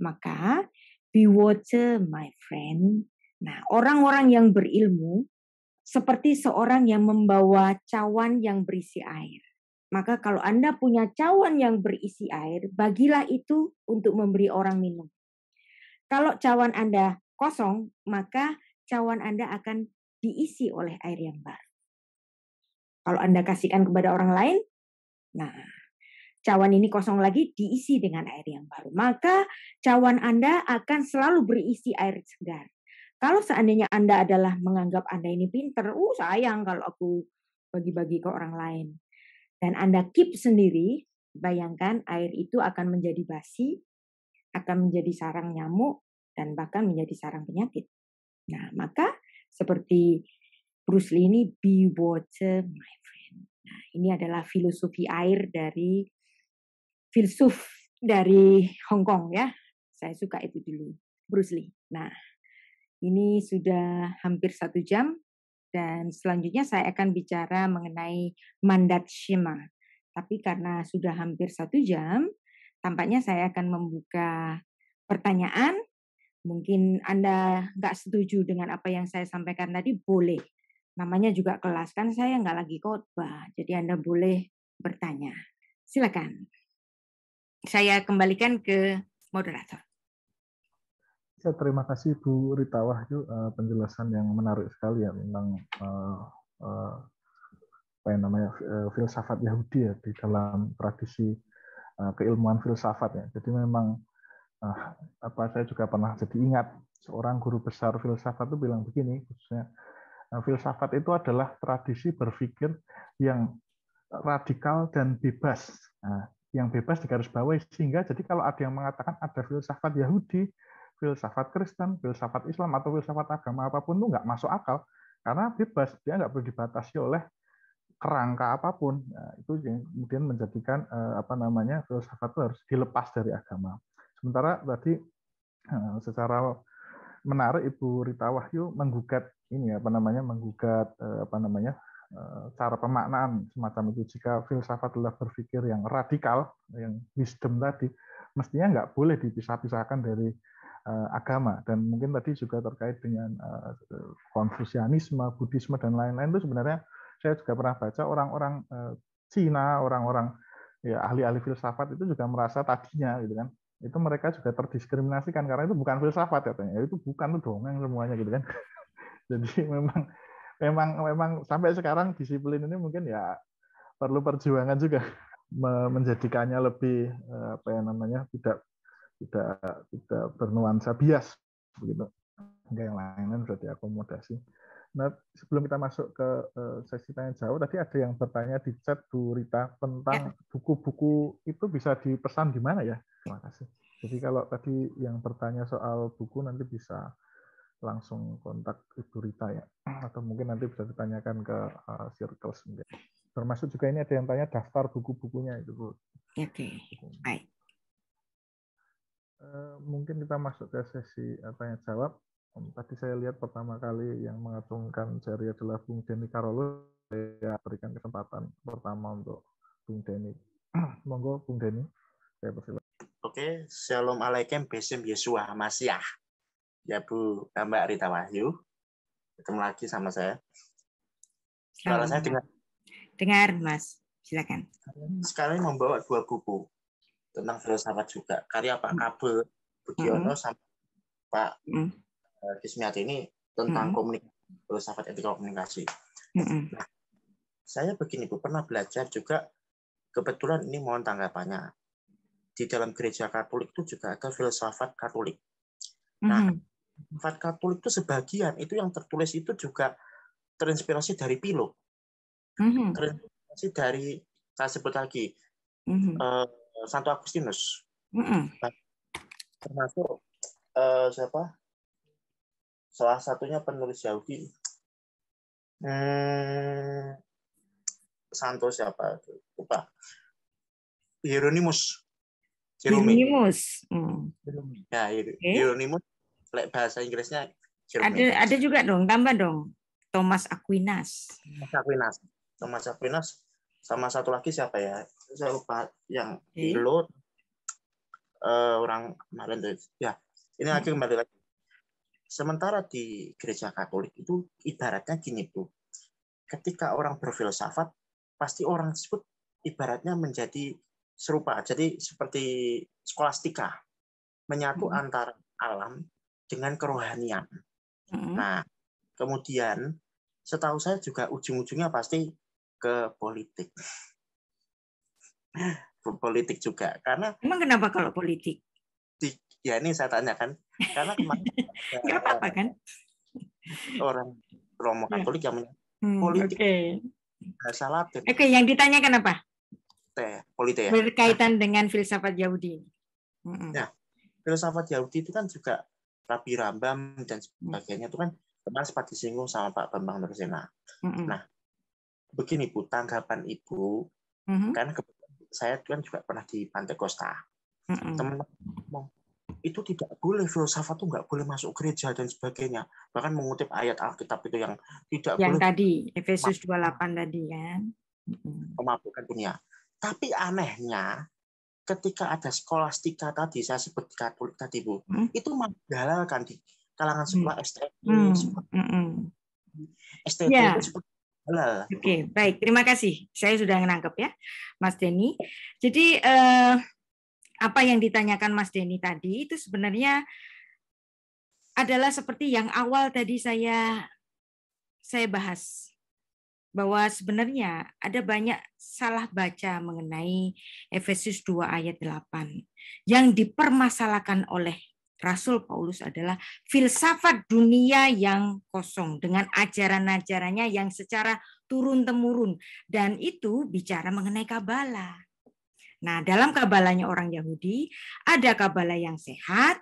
Speaker 1: Maka be water my friend. Nah, orang-orang yang berilmu seperti seorang yang membawa cawan yang berisi air. Maka kalau Anda punya cawan yang berisi air, bagilah itu untuk memberi orang minum. Kalau cawan Anda kosong, maka cawan Anda akan diisi oleh air yang baru. Kalau Anda kasihkan kepada orang lain, nah cawan ini kosong lagi diisi dengan air yang baru. Maka cawan Anda akan selalu berisi air segar. Kalau seandainya Anda adalah menganggap Anda ini pinter, uh sayang kalau aku bagi-bagi ke orang lain. Dan Anda keep sendiri, bayangkan air itu akan menjadi basi, akan menjadi sarang nyamuk, dan bahkan menjadi sarang penyakit. Nah, maka seperti Bruce Lee ini, be water, my friend. Nah, ini adalah filosofi air dari filsuf dari Hong Kong ya. Saya suka itu dulu, Bruce Lee. Nah, ini sudah hampir satu jam dan selanjutnya saya akan bicara mengenai mandat shima. Tapi karena sudah hampir satu jam, tampaknya saya akan membuka pertanyaan. Mungkin Anda nggak setuju dengan apa yang saya sampaikan tadi, boleh. Namanya juga kelas, kan saya nggak lagi khotbah. Jadi Anda boleh bertanya. Silakan saya kembalikan ke moderator.
Speaker 3: Ya, terima kasih Bu Rita Wahyu eh, penjelasan yang menarik sekali ya tentang uh, uh, apa yang namanya filsafat Yahudi ya di dalam tradisi keilmuan filsafat ya. Jadi memang apa saya juga pernah jadi ingat seorang guru besar filsafat itu bilang begini khususnya filsafat itu adalah tradisi berpikir yang radikal dan bebas. Nah, yang bebas di garis bawah sehingga jadi kalau ada yang mengatakan ada filsafat Yahudi, filsafat Kristen, filsafat Islam atau filsafat agama apapun itu nggak masuk akal karena bebas dia nggak perlu dibatasi oleh kerangka apapun nah, itu yang kemudian menjadikan eh, apa namanya filsafat itu harus dilepas dari agama. Sementara tadi eh, secara menarik Ibu Rita Wahyu menggugat ini apa namanya menggugat eh, apa namanya Eh, cara pemaknaan semacam itu jika filsafat adalah berpikir yang radikal yang wisdom tadi mestinya nggak boleh dipisah-pisahkan dari eh, agama dan mungkin tadi juga terkait dengan eh, konfusianisme, buddhisme dan lain-lain itu sebenarnya saya juga pernah baca orang-orang Cina, orang-orang ya ahli-ahli filsafat itu juga merasa tadinya gitu kan itu mereka juga terdiskriminasikan karena itu bukan filsafat katanya itu bukan itu dongeng semuanya gitu kan jadi memang memang memang sampai sekarang disiplin ini mungkin ya perlu perjuangan juga menjadikannya lebih eh, apa ya namanya tidak tidak tidak bernuansa bias begitu enggak yang lain-lain sudah diakomodasi nah sebelum kita masuk ke eh, sesi tanya jawab tadi ada yang bertanya di chat Bu Rita tentang ya. buku-buku itu bisa dipesan di mana ya terima kasih jadi kalau tadi yang bertanya soal buku nanti bisa langsung kontak Ibu Rita ya. Atau mungkin nanti bisa ditanyakan ke uh, eh, circle sendiri. Termasuk juga ini ada yang tanya daftar buku-bukunya itu Bu. Oke, okay. baik. Uh, mungkin kita masuk ke sesi eh, tanya jawab. Um, tadi saya lihat pertama kali yang mengacungkan jari adalah Bung Denny Karolo. Saya berikan kesempatan pertama untuk Bung Denny. Monggo Bung Denny, saya persilakan.
Speaker 4: Oke, okay. Shalom Alaikum Besem Yesua Masyah ya Bu eh, Mbak Rita Wahyu. Ketemu lagi sama saya.
Speaker 1: Kalau saya dengar. Dengar, Mas. Silakan.
Speaker 4: Sekarang membawa dua buku tentang filsafat juga. Karya Pak hmm. Kabel Budiono mm sama Pak mm Kismiati ini tentang mm komunikasi, filsafat etika komunikasi. nah, saya begini Bu, pernah belajar juga kebetulan ini mohon tanggapannya. Di dalam gereja Katolik itu juga ada filsafat Katolik. Nah, mm Manfaat Katolik itu sebagian, itu yang tertulis itu juga terinspirasi dari Pilo. Mm-hmm. Terinspirasi dari, saya sebut lagi, mm-hmm. uh, Santo Agustinus. Mm-hmm. Termasuk uh, siapa? Salah satunya penulis Yahudi. Hmm, Santo siapa? Lupa. Hieronymus. Hieronymus. Hmm. Ya, Hieronymus. Okay. Hieronymus lek bahasa Inggrisnya Jerman. Ada ada
Speaker 1: juga dong, tambah dong. Thomas Aquinas. Thomas
Speaker 4: Aquinas. Thomas Aquinas sama satu lagi siapa ya? Saya lupa yang okay. Lord uh, eh, orang kemarin Ya, ini hmm. lagi kembali lagi. Sementara di gereja Katolik itu ibaratnya gini, Bu. Ketika orang berfilsafat, pasti orang tersebut ibaratnya menjadi serupa. Jadi seperti skolastika. Menyatu hmm. antara alam dengan kerohanian. hmm Nah, kemudian setahu saya juga ujung-ujungnya pasti ke politik. politik juga karena Emang kenapa kalau politik? Di, ya ini saya tanyakan karena kemarin ada, apa-apa kan? Orang Romo iya. Katolik yang yang
Speaker 1: hmm, politik. Okay.
Speaker 4: Bahasa Latin. Oke, okay, yang ditanyakan apa? politik. Ya. Berkaitan
Speaker 1: nah. dengan filsafat Yahudi. Hmm.
Speaker 4: Ya, filsafat Yahudi itu kan juga Rapi Rambam dan hmm. sebagainya itu kan kemarin sempat disinggung sama Pak Bambang Nursena. Mm-hmm. Nah, begini Bu, tanggapan Ibu, mm-hmm. karena saya kan juga pernah di Pantai Costa. Mm-hmm. Teman-teman itu tidak boleh filsafat itu nggak boleh masuk gereja dan sebagainya. Bahkan mengutip ayat Alkitab itu yang tidak yang boleh. Yang tadi
Speaker 1: Efesus 28 tadi kan.
Speaker 4: memabukkan dunia. Tapi anehnya ketika ada skolastika tadi saya sebut Katolik tadi Bu, hmm? itu
Speaker 1: kan di kalangan hmm. Hmm. sekolah hmm. STM. Hmm. STM ya. Oke, okay, baik. Terima kasih. Saya sudah menangkap ya, Mas Denny. Jadi eh, apa yang ditanyakan Mas Denny tadi itu sebenarnya adalah seperti yang awal tadi saya saya bahas bahwa sebenarnya ada banyak salah baca mengenai Efesus 2 ayat 8. Yang dipermasalahkan oleh Rasul Paulus adalah filsafat dunia yang kosong dengan ajaran-ajarannya yang secara turun-temurun dan itu bicara mengenai Kabbalah. Nah, dalam kabalanya orang Yahudi ada kabbalah yang sehat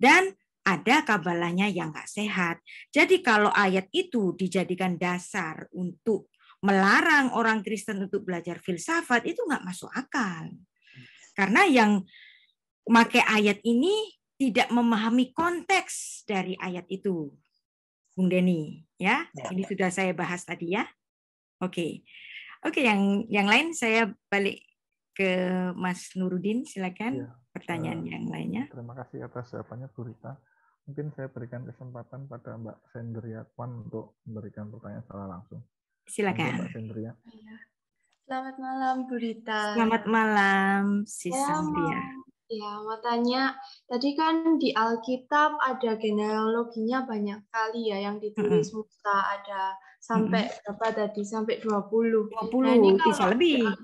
Speaker 1: dan ada kabalanya yang nggak sehat. Jadi kalau ayat itu dijadikan dasar untuk melarang orang Kristen untuk belajar filsafat itu nggak masuk akal. Karena yang memakai ayat ini tidak memahami konteks dari ayat itu. Bung Deni, ya. ya. Ini sudah saya bahas tadi ya. Oke. Oke, yang yang lain saya balik ke Mas Nurudin, silakan ya. pertanyaan uh, yang lainnya.
Speaker 3: Terima kasih atas jawabannya Bu Rita mungkin saya berikan kesempatan pada Mbak Sendria Kwan untuk memberikan pertanyaan
Speaker 1: secara langsung. Silakan. Mbak Sendria. Iya.
Speaker 5: Selamat malam Bu Rita. Selamat
Speaker 1: malam Si ya, Sendria.
Speaker 5: Ya, mau tanya, tadi kan di Alkitab ada genealoginya banyak kali ya yang ditulis mm -hmm. ada sampai mm -hmm. berapa tadi sampai 20. 20 nah, ini bisa lebih ya,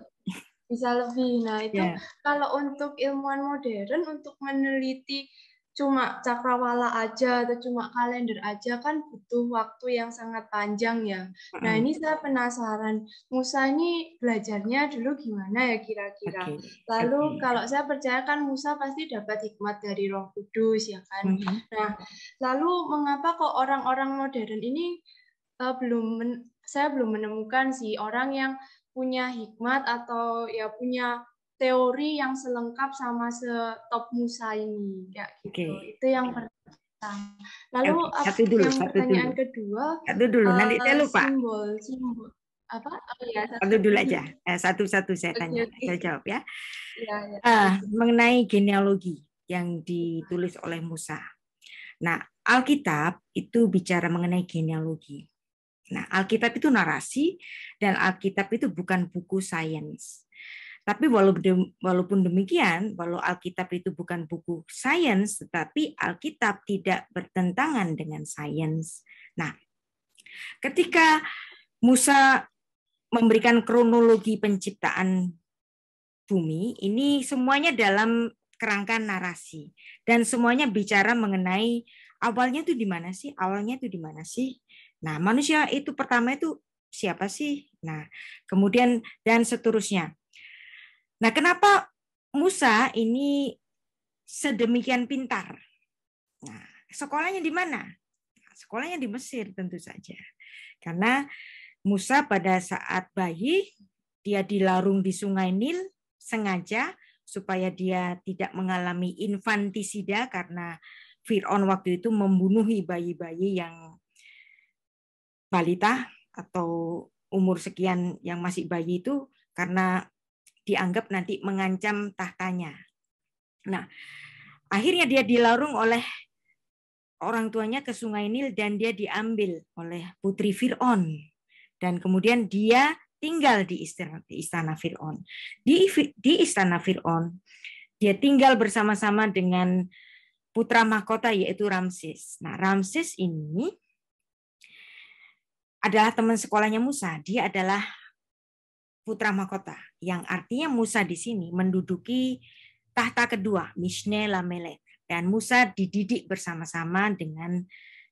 Speaker 5: bisa lebih. Nah, itu yeah. kalau untuk ilmuwan modern untuk meneliti cuma cakrawala aja atau cuma kalender aja kan butuh waktu yang sangat panjang ya. Nah ini saya penasaran Musa ini belajarnya dulu gimana ya kira-kira. Okay. Lalu okay. kalau saya percaya kan Musa pasti dapat hikmat dari Roh Kudus ya kan. Mm-hmm. Nah lalu mengapa kok orang-orang modern ini uh, belum saya belum menemukan sih orang yang punya hikmat atau ya punya teori yang selengkap sama setop Musa ini kayak gitu. Okay. Itu yang pertama. Lalu okay. satu dulu, yang satu pertanyaan dulu. kedua
Speaker 1: satu dulu eh, nanti saya lupa.
Speaker 5: Simbol, simbol apa? Oh, ya, satu. satu dulu aja.
Speaker 1: Eh, satu-satu saya okay, tanya, saya jawab ya.
Speaker 5: ya, ya. Uh,
Speaker 1: mengenai genealogi yang ditulis oleh Musa. Nah, Alkitab itu bicara mengenai genealogi. Nah, Alkitab itu narasi dan Alkitab itu bukan buku sains. Tapi walaupun, demikian, walau Alkitab itu bukan buku sains, tetapi Alkitab tidak bertentangan dengan sains. Nah, ketika Musa memberikan kronologi penciptaan bumi, ini semuanya dalam kerangka narasi dan semuanya bicara mengenai awalnya itu di mana sih? Awalnya itu di mana sih? Nah, manusia itu pertama itu siapa sih? Nah, kemudian dan seterusnya. Nah, kenapa Musa ini sedemikian pintar? Nah, sekolahnya di mana? Nah, sekolahnya di Mesir tentu saja. Karena Musa pada saat bayi dia dilarung di Sungai Nil sengaja supaya dia tidak mengalami infantisida karena Fir'aun waktu itu membunuhi bayi-bayi yang balita atau umur sekian yang masih bayi itu karena dianggap nanti mengancam tahtanya. Nah, akhirnya dia dilarung oleh orang tuanya ke Sungai Nil dan dia diambil oleh putri Fir'aun. Dan kemudian dia tinggal di istana, di istana Di, di istana Fir'aun, dia tinggal bersama-sama dengan putra mahkota yaitu Ramses. Nah, Ramses ini adalah teman sekolahnya Musa. Dia adalah putra mahkota yang artinya Musa di sini menduduki tahta kedua, Mishne Lamelek. Dan Musa dididik bersama-sama dengan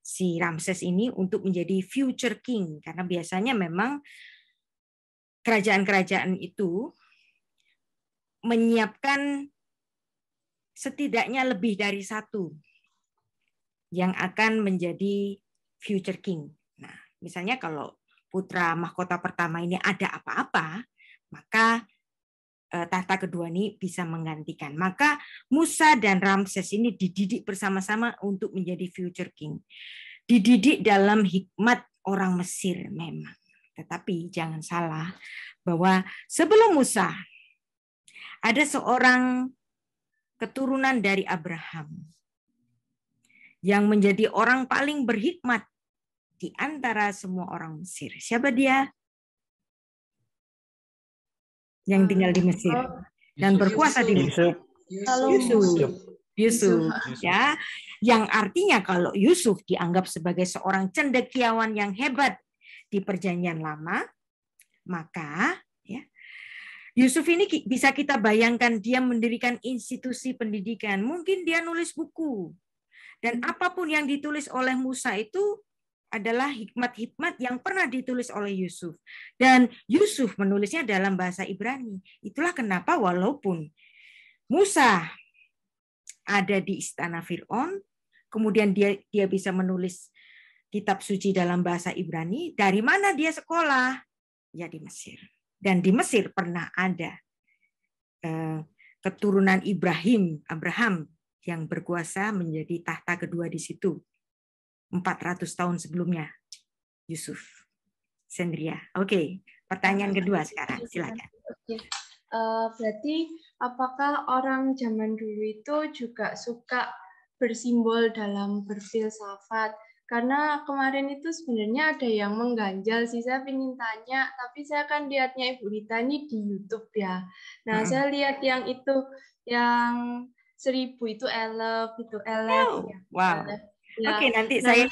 Speaker 1: si Ramses ini untuk menjadi future king. Karena biasanya memang kerajaan-kerajaan itu menyiapkan setidaknya lebih dari satu yang akan menjadi future king. Nah, misalnya kalau putra mahkota pertama ini ada apa-apa, maka eh, tahta kedua ini bisa menggantikan. Maka Musa dan Ramses ini dididik bersama-sama untuk menjadi future king. Dididik dalam hikmat orang Mesir memang. Tetapi jangan salah bahwa sebelum Musa ada seorang keturunan dari Abraham yang menjadi orang paling berhikmat di antara semua orang Mesir. Siapa dia?
Speaker 2: yang tinggal di Mesir oh.
Speaker 1: dan berkuasa di Mesir. Yusuf. Yusuf. Yusuf, ya, yang artinya kalau Yusuf dianggap sebagai seorang cendekiawan yang hebat di Perjanjian Lama, maka ya, Yusuf ini bisa kita bayangkan dia mendirikan institusi pendidikan, mungkin dia nulis buku, dan apapun yang ditulis oleh Musa itu adalah hikmat-hikmat yang pernah ditulis oleh Yusuf. Dan Yusuf menulisnya dalam bahasa Ibrani. Itulah kenapa walaupun Musa ada di istana Fir'aun, kemudian dia dia bisa menulis kitab suci dalam bahasa Ibrani, dari mana dia sekolah? Ya di Mesir. Dan di Mesir pernah ada eh, keturunan Ibrahim, Abraham yang berkuasa menjadi tahta kedua di situ. 400 tahun sebelumnya. Yusuf. Sendria. Oke, okay. pertanyaan kedua sekarang. Silakan.
Speaker 5: Uh, berarti apakah orang zaman dulu itu juga suka bersimbol dalam berfilsafat? Karena kemarin itu sebenarnya ada yang mengganjal sih, saya ingin tanya, tapi saya kan lihatnya Ibu Rita ini di YouTube ya. Nah, hmm. saya lihat yang itu, yang seribu itu elef, itu elef. Oh, ya. Wow. Ya. Oke, nanti nah, saya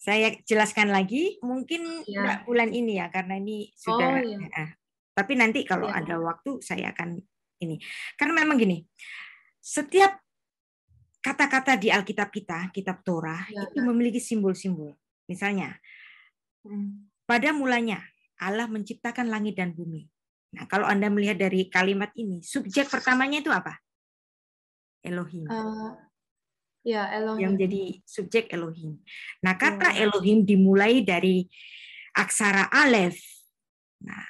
Speaker 1: saya jelaskan lagi. Mungkin ya. bulan ini ya, karena ini sudah. Oh, ya. tapi nanti kalau ya. ada waktu saya akan ini. Karena memang gini, setiap kata-kata di Alkitab kita, Kitab Torah ya. itu ya. memiliki simbol-simbol. Misalnya, hmm. pada mulanya Allah menciptakan langit dan bumi. Nah, kalau Anda melihat dari kalimat ini, subjek pertamanya itu apa? Elohim. Uh,
Speaker 5: Ya, Elohim. Yang
Speaker 1: jadi subjek Elohim. Nah, ya. kata ya. Elohim dimulai dari aksara alef. Nah,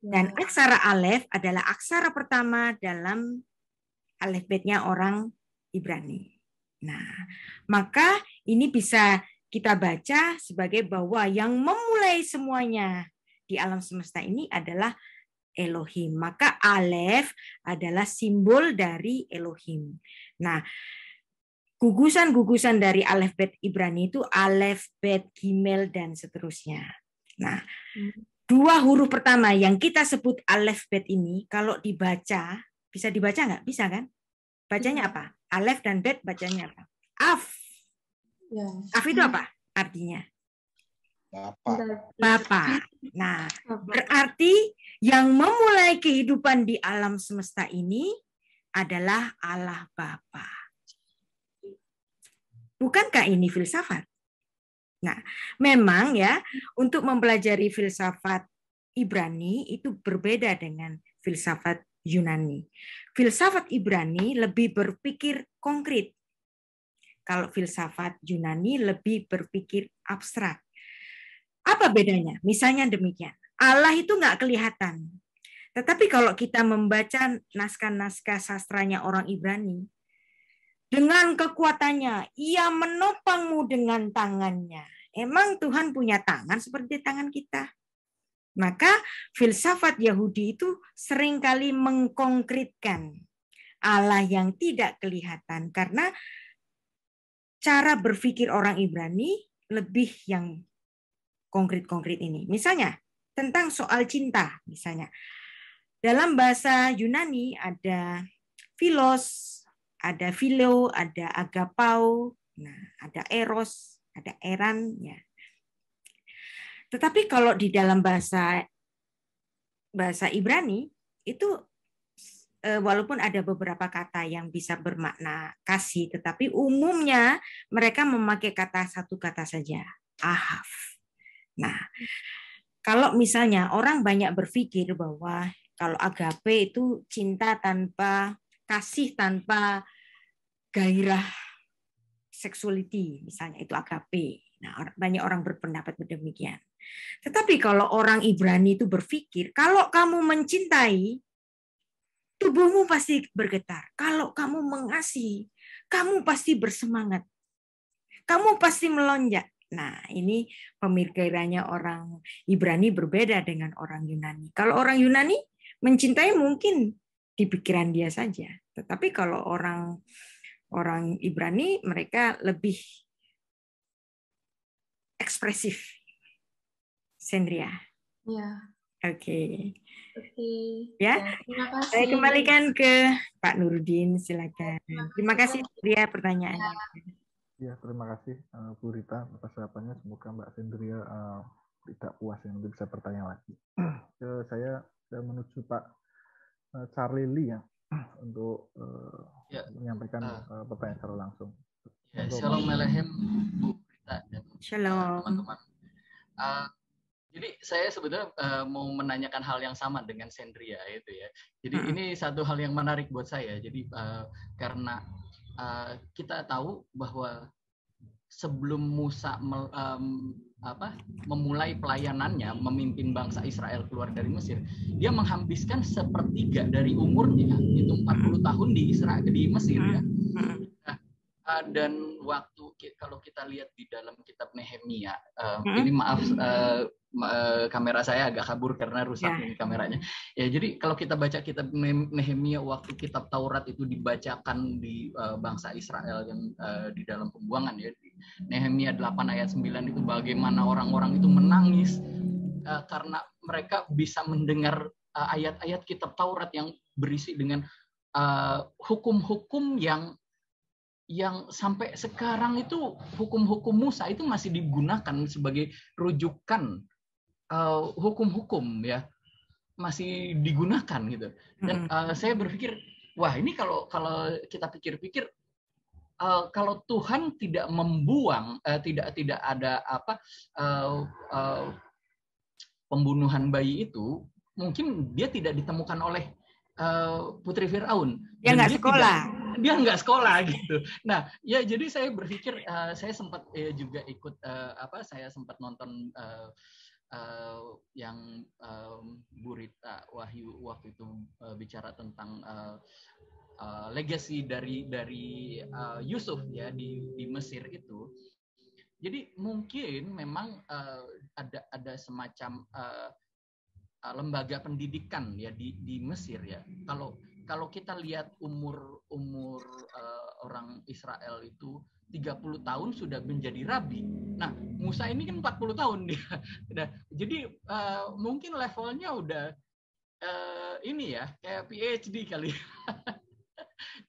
Speaker 1: ya. dan aksara alef adalah aksara pertama dalam alfabetnya orang Ibrani. Nah, maka ini bisa kita baca sebagai bahwa yang memulai semuanya di alam semesta ini adalah Elohim. Maka alef adalah simbol dari Elohim. Nah, gugusan-gugusan dari alefbet Ibrani itu alefbet gimel dan seterusnya. Nah, dua huruf pertama yang kita sebut alefbet ini kalau dibaca bisa dibaca nggak? Bisa kan? Bacanya hmm. apa? Alef dan bet bacanya apa? Af. Ya. Af itu apa artinya? Bapak. Bapak. Nah, berarti yang memulai kehidupan di alam semesta ini adalah Allah Bapak. Bukankah ini filsafat? Nah, memang ya untuk mempelajari filsafat Ibrani itu berbeda dengan filsafat Yunani. Filsafat Ibrani lebih berpikir konkret. Kalau filsafat Yunani lebih berpikir abstrak. Apa bedanya? Misalnya demikian. Allah itu nggak kelihatan. Tetapi kalau kita membaca naskah-naskah sastranya orang Ibrani, dengan kekuatannya, ia menopangmu dengan tangannya. Emang Tuhan punya tangan seperti tangan kita? Maka filsafat Yahudi itu seringkali mengkonkretkan Allah yang tidak kelihatan karena cara berpikir orang Ibrani lebih yang konkret-konkret ini. Misalnya tentang soal cinta misalnya. Dalam bahasa Yunani ada filos, ada philo, ada agapau, nah, ada eros, ada eran. Ya. Tetapi kalau di dalam bahasa bahasa Ibrani itu eh, walaupun ada beberapa kata yang bisa bermakna kasih, tetapi umumnya mereka memakai kata satu kata saja, ahaf. Nah, kalau misalnya orang banyak berpikir bahwa kalau agape itu cinta tanpa kasih tanpa gairah sexuality misalnya itu agape. Nah, banyak orang berpendapat demikian. Tetapi kalau orang Ibrani itu berpikir, kalau kamu mencintai, tubuhmu pasti bergetar. Kalau kamu mengasihi, kamu pasti bersemangat. Kamu pasti melonjak. Nah, ini pemikirannya orang Ibrani berbeda dengan orang Yunani. Kalau orang Yunani mencintai mungkin di pikiran dia saja. Tetapi kalau orang orang Ibrani mereka lebih ekspresif. Sendria. Iya. Ya. Oke. Okay.
Speaker 2: Oke. Okay. Ya. Terima kasih. Saya kembalikan ke
Speaker 1: Pak Nurudin, silakan. Terima kasih Sendria pertanyaannya.
Speaker 3: Ya, terima kasih eh, Bu Rita atas jawabannya. Semoga Mbak Sendria uh, tidak puas yang bisa bertanya lagi. Uh, saya, saya menuju Pak Eh, Charlie Lee ya untuk uh, ya. menyampaikan uh, pertanyaan secara langsung. Ya, shalom
Speaker 6: Melehem Bu Rita dan
Speaker 1: teman-teman.
Speaker 6: Uh, jadi saya sebenarnya uh, mau menanyakan hal yang sama dengan Sendria itu ya. Jadi hmm. ini satu hal yang menarik buat saya. Jadi uh, karena uh, kita tahu bahwa sebelum Musa mel, um, apa memulai pelayanannya memimpin bangsa Israel keluar dari Mesir dia menghabiskan sepertiga dari umurnya itu 40 tahun di Israel di Mesir ya nah, dan waktu kalau kita lihat di dalam kitab Nehemia uh, ini maaf uh, kamera saya agak kabur karena rusak yeah. ini kameranya. Ya, jadi kalau kita baca kitab Nehemia waktu kitab Taurat itu dibacakan di uh, bangsa Israel yang uh, di dalam pembuangan ya di Nehemia 8 ayat 9 itu bagaimana orang-orang itu menangis uh, karena mereka bisa mendengar ayat eh, ayat-ayat kitab Taurat yang berisi dengan eh, hukum-hukum uh, yang yang sampai sekarang itu hukum-hukum Musa itu masih digunakan sebagai rujukan hukum-hukum uh, ya masih digunakan gitu dan uh, saya berpikir wah ini kalau kalau kita pikir-pikir uh, kalau Tuhan tidak membuang uh, tidak tidak ada apa uh, uh, pembunuhan bayi itu mungkin dia tidak ditemukan oleh uh, putri Fir'aun. Dia nggak sekolah. Tidak, dia nggak sekolah gitu. Nah, ya jadi saya berpikir, uh, saya sempat ya, juga ikut uh, apa? Saya sempat nonton uh, uh, yang uh, Burita Wahyu waktu itu uh, bicara tentang uh, Eh, legacy dari dari uh, Yusuf ya di di Mesir itu. Jadi mungkin memang uh, ada ada semacam uh, lembaga pendidikan ya di di Mesir ya. Kalau kalau kita lihat umur umur uh, orang Israel itu 30 tahun sudah menjadi rabi. Nah, Musa ini kan 40 tahun dia. Nah, jadi uh, mungkin levelnya udah uh, ini ya kayak PhD kali. Ya.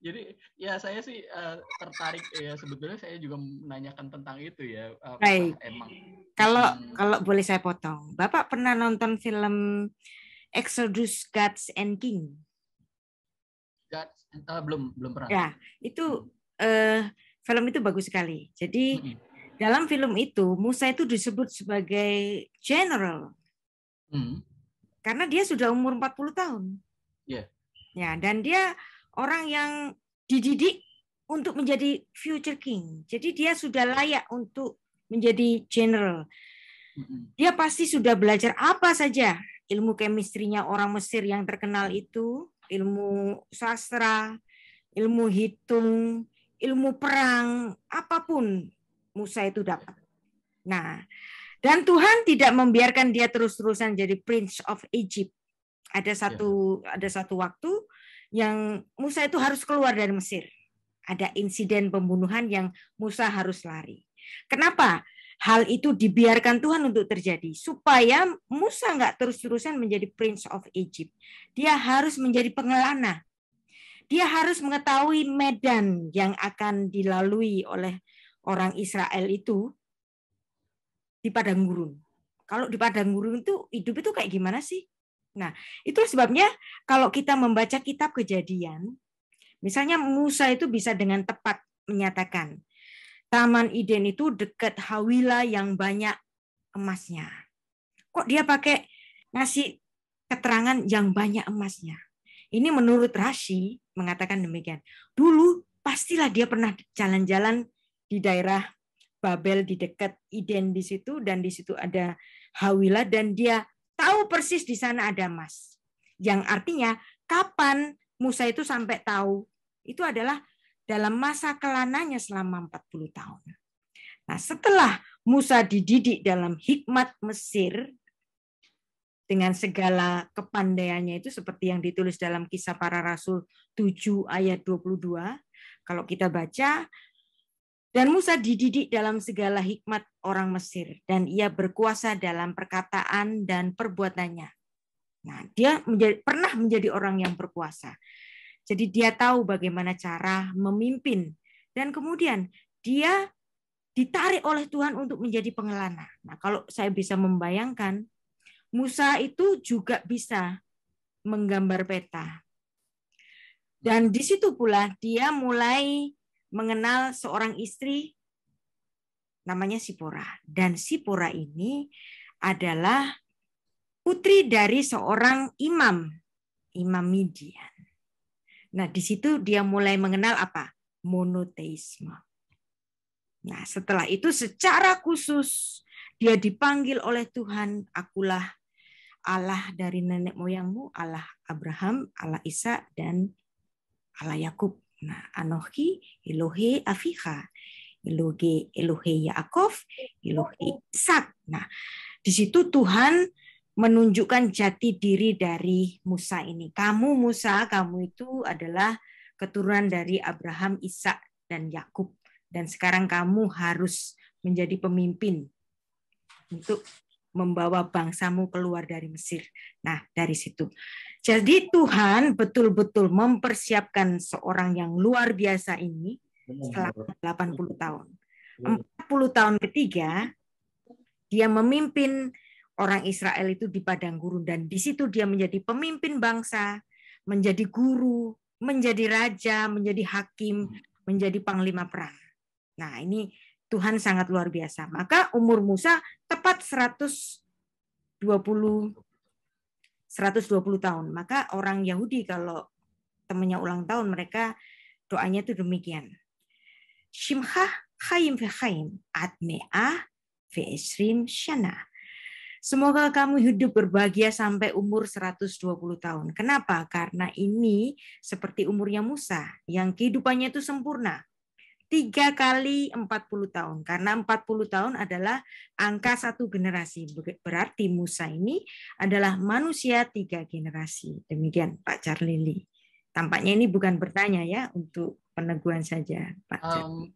Speaker 6: jadi ya saya sih uh, tertarik ya sebetulnya saya juga menanyakan tentang itu ya. Uh, Baik. Emang. Kalau hmm.
Speaker 1: kalau boleh saya potong, Bapak pernah nonton film Exodus Gods and King? Gods uh, belum belum pernah. Ya itu uh, film itu bagus sekali. Jadi hmm. dalam film itu Musa itu disebut sebagai general. Hmm. Karena dia sudah umur 40 tahun. Yeah. Ya, dan dia orang yang dididik untuk menjadi future king. Jadi dia sudah layak untuk menjadi general. Dia pasti sudah belajar apa saja ilmu kemistrinya orang Mesir yang terkenal itu, ilmu sastra, ilmu hitung, ilmu perang, apapun Musa itu dapat. Nah, dan Tuhan tidak membiarkan dia terus-terusan jadi prince of Egypt. Ada satu ya. ada satu waktu yang Musa itu harus keluar dari Mesir. Ada insiden pembunuhan yang Musa harus lari. Kenapa? Hal itu dibiarkan Tuhan untuk terjadi supaya Musa nggak terus-terusan menjadi Prince of Egypt. Dia harus menjadi pengelana. Dia harus mengetahui medan yang akan dilalui oleh orang Israel itu di padang gurun. Kalau di padang gurun itu hidup itu kayak gimana sih? Nah, itu sebabnya kalau kita membaca kitab kejadian, misalnya Musa itu bisa dengan tepat menyatakan, Taman Eden itu dekat Hawila yang banyak emasnya. Kok dia pakai ngasih keterangan yang banyak emasnya? Ini menurut Rashi mengatakan demikian. Dulu pastilah dia pernah jalan-jalan di daerah Babel di dekat Eden di situ dan di situ ada Hawila dan dia tahu persis di sana ada emas. Yang artinya kapan Musa itu sampai tahu? Itu adalah dalam masa kelananya selama 40 tahun. Nah, setelah Musa dididik dalam hikmat Mesir dengan segala kepandaiannya itu seperti yang ditulis dalam kisah para rasul 7 ayat 22. Kalau kita baca, dan Musa dididik dalam segala hikmat orang Mesir, dan ia berkuasa dalam perkataan dan perbuatannya. Nah, dia menjadi, pernah menjadi orang yang berkuasa. Jadi dia tahu bagaimana cara memimpin. Dan kemudian dia ditarik oleh Tuhan untuk menjadi pengelana. Nah, kalau saya bisa membayangkan, Musa itu juga bisa menggambar peta. Dan di situ pula dia mulai mengenal seorang istri namanya Sipora. Dan Sipora ini adalah putri dari seorang imam, imam Midian. Nah, di situ dia mulai mengenal apa? Monoteisme. Nah, setelah itu secara khusus dia dipanggil oleh Tuhan, akulah Allah dari nenek moyangmu, Allah Abraham, Allah Isa, dan Allah Yakub. Nah, Anohi, Elohe, Afiha, Elohe, Elohe Yaakov, Elohe Ishak. Nah, di situ Tuhan menunjukkan jati diri dari Musa ini. Kamu Musa, kamu itu adalah keturunan dari Abraham, Ishak, dan Yakub. Dan sekarang kamu harus menjadi pemimpin untuk membawa bangsamu keluar dari Mesir. Nah, dari situ. Jadi Tuhan betul-betul mempersiapkan seorang yang luar biasa ini selama 80 tahun. 40 iya. tahun ketiga, dia memimpin orang Israel itu di padang gurun dan di situ dia menjadi pemimpin bangsa, menjadi guru, menjadi raja, menjadi hakim, hmm. menjadi panglima perang. Nah, ini Tuhan sangat luar biasa. Maka umur Musa tepat 120 120 tahun. Maka orang Yahudi kalau temannya ulang tahun mereka doanya itu demikian. Shimcha Chaim Vechaim Admeah Ve'esrim Shana. Semoga kamu hidup berbahagia sampai umur 120 tahun. Kenapa? Karena ini seperti umurnya Musa yang kehidupannya itu sempurna tiga kali 40 tahun karena 40 tahun adalah angka satu generasi berarti Musa ini adalah manusia tiga generasi demikian Pak Charlili tampaknya ini bukan bertanya ya untuk peneguhan saja Pak
Speaker 6: um,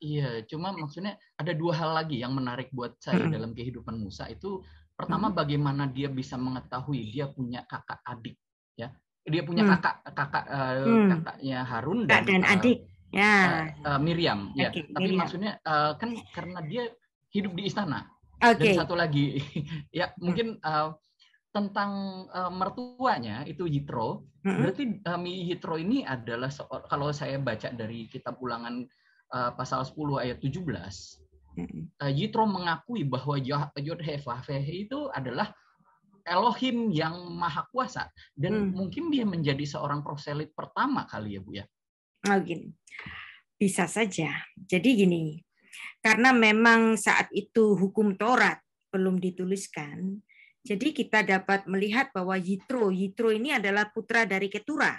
Speaker 6: iya cuma maksudnya ada dua hal lagi yang menarik buat saya hmm. dalam kehidupan Musa itu pertama hmm. bagaimana dia bisa mengetahui dia punya kakak adik ya dia punya hmm. kakak kakak hmm. kakaknya Harun dan, dan eh, adik Ya. Uh, Miriam. Okay, ya. Miriam. Tapi maksudnya uh, kan karena dia hidup di istana. Okay. Dan satu lagi, ya mungkin uh, tentang uh, mertuanya itu Yitro. hmm Berarti uh, Mi Yitro ini adalah kalau saya baca dari kitab ulangan uh, pasal 10 ayat 17, Jitro hmm uh, Yitro mengakui bahwa Yodhevahvehi itu adalah Elohim yang maha kuasa dan hmm. mungkin dia menjadi seorang proselit
Speaker 1: pertama kali ya Bu ya. Oh gini, bisa saja. Jadi gini, karena memang saat itu hukum Taurat belum dituliskan, jadi kita dapat melihat bahwa Yitro, Yitro ini adalah putra dari Ketura.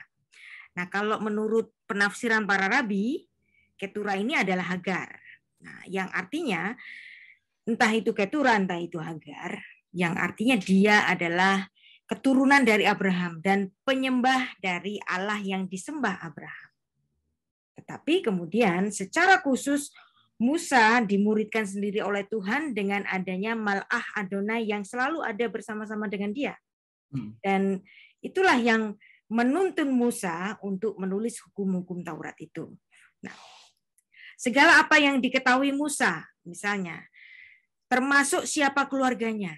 Speaker 1: Nah kalau menurut penafsiran para rabi, Ketura ini adalah Hagar. Nah, yang artinya entah itu Ketura, entah itu Hagar, yang artinya dia adalah keturunan dari Abraham dan penyembah dari Allah yang disembah Abraham. Tetapi kemudian secara khusus Musa dimuridkan sendiri oleh Tuhan dengan adanya malah Adonai yang selalu ada bersama-sama dengan dia. Hmm. Dan itulah yang menuntun Musa untuk menulis hukum-hukum Taurat itu. Nah, segala apa yang diketahui Musa, misalnya, termasuk siapa keluarganya.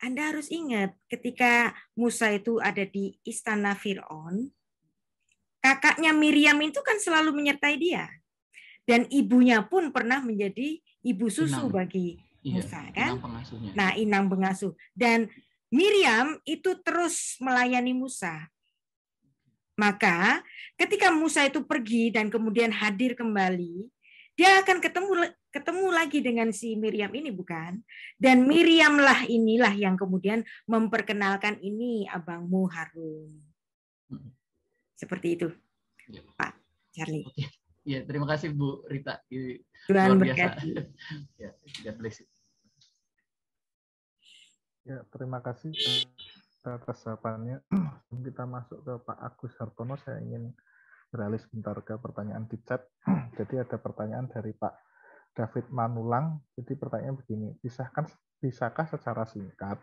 Speaker 1: Anda harus ingat ketika Musa itu ada di istana Fir'aun, kakaknya Miriam itu kan selalu menyertai dia. Dan ibunya pun pernah menjadi ibu susu inang. bagi iya, Musa kan.
Speaker 2: Inang Nah,
Speaker 1: inang pengasuh. Dan Miriam itu terus melayani Musa. Maka ketika Musa itu pergi dan kemudian hadir kembali, dia akan ketemu ketemu lagi dengan si Miriam ini bukan? Dan Miriamlah inilah yang kemudian memperkenalkan ini abangmu Harun. Seperti itu, ya. Pak Charlie. Oke.
Speaker 6: Ya, terima kasih Bu Rita. Tuhan berkati. ya, ya, ya, terima
Speaker 3: kasih atas jawabannya. kita masuk ke Pak Agus Hartono, saya ingin beralih sebentar ke pertanyaan di chat. Jadi ada pertanyaan dari Pak David Manulang. Jadi pertanyaan begini, bisakah, bisakah secara singkat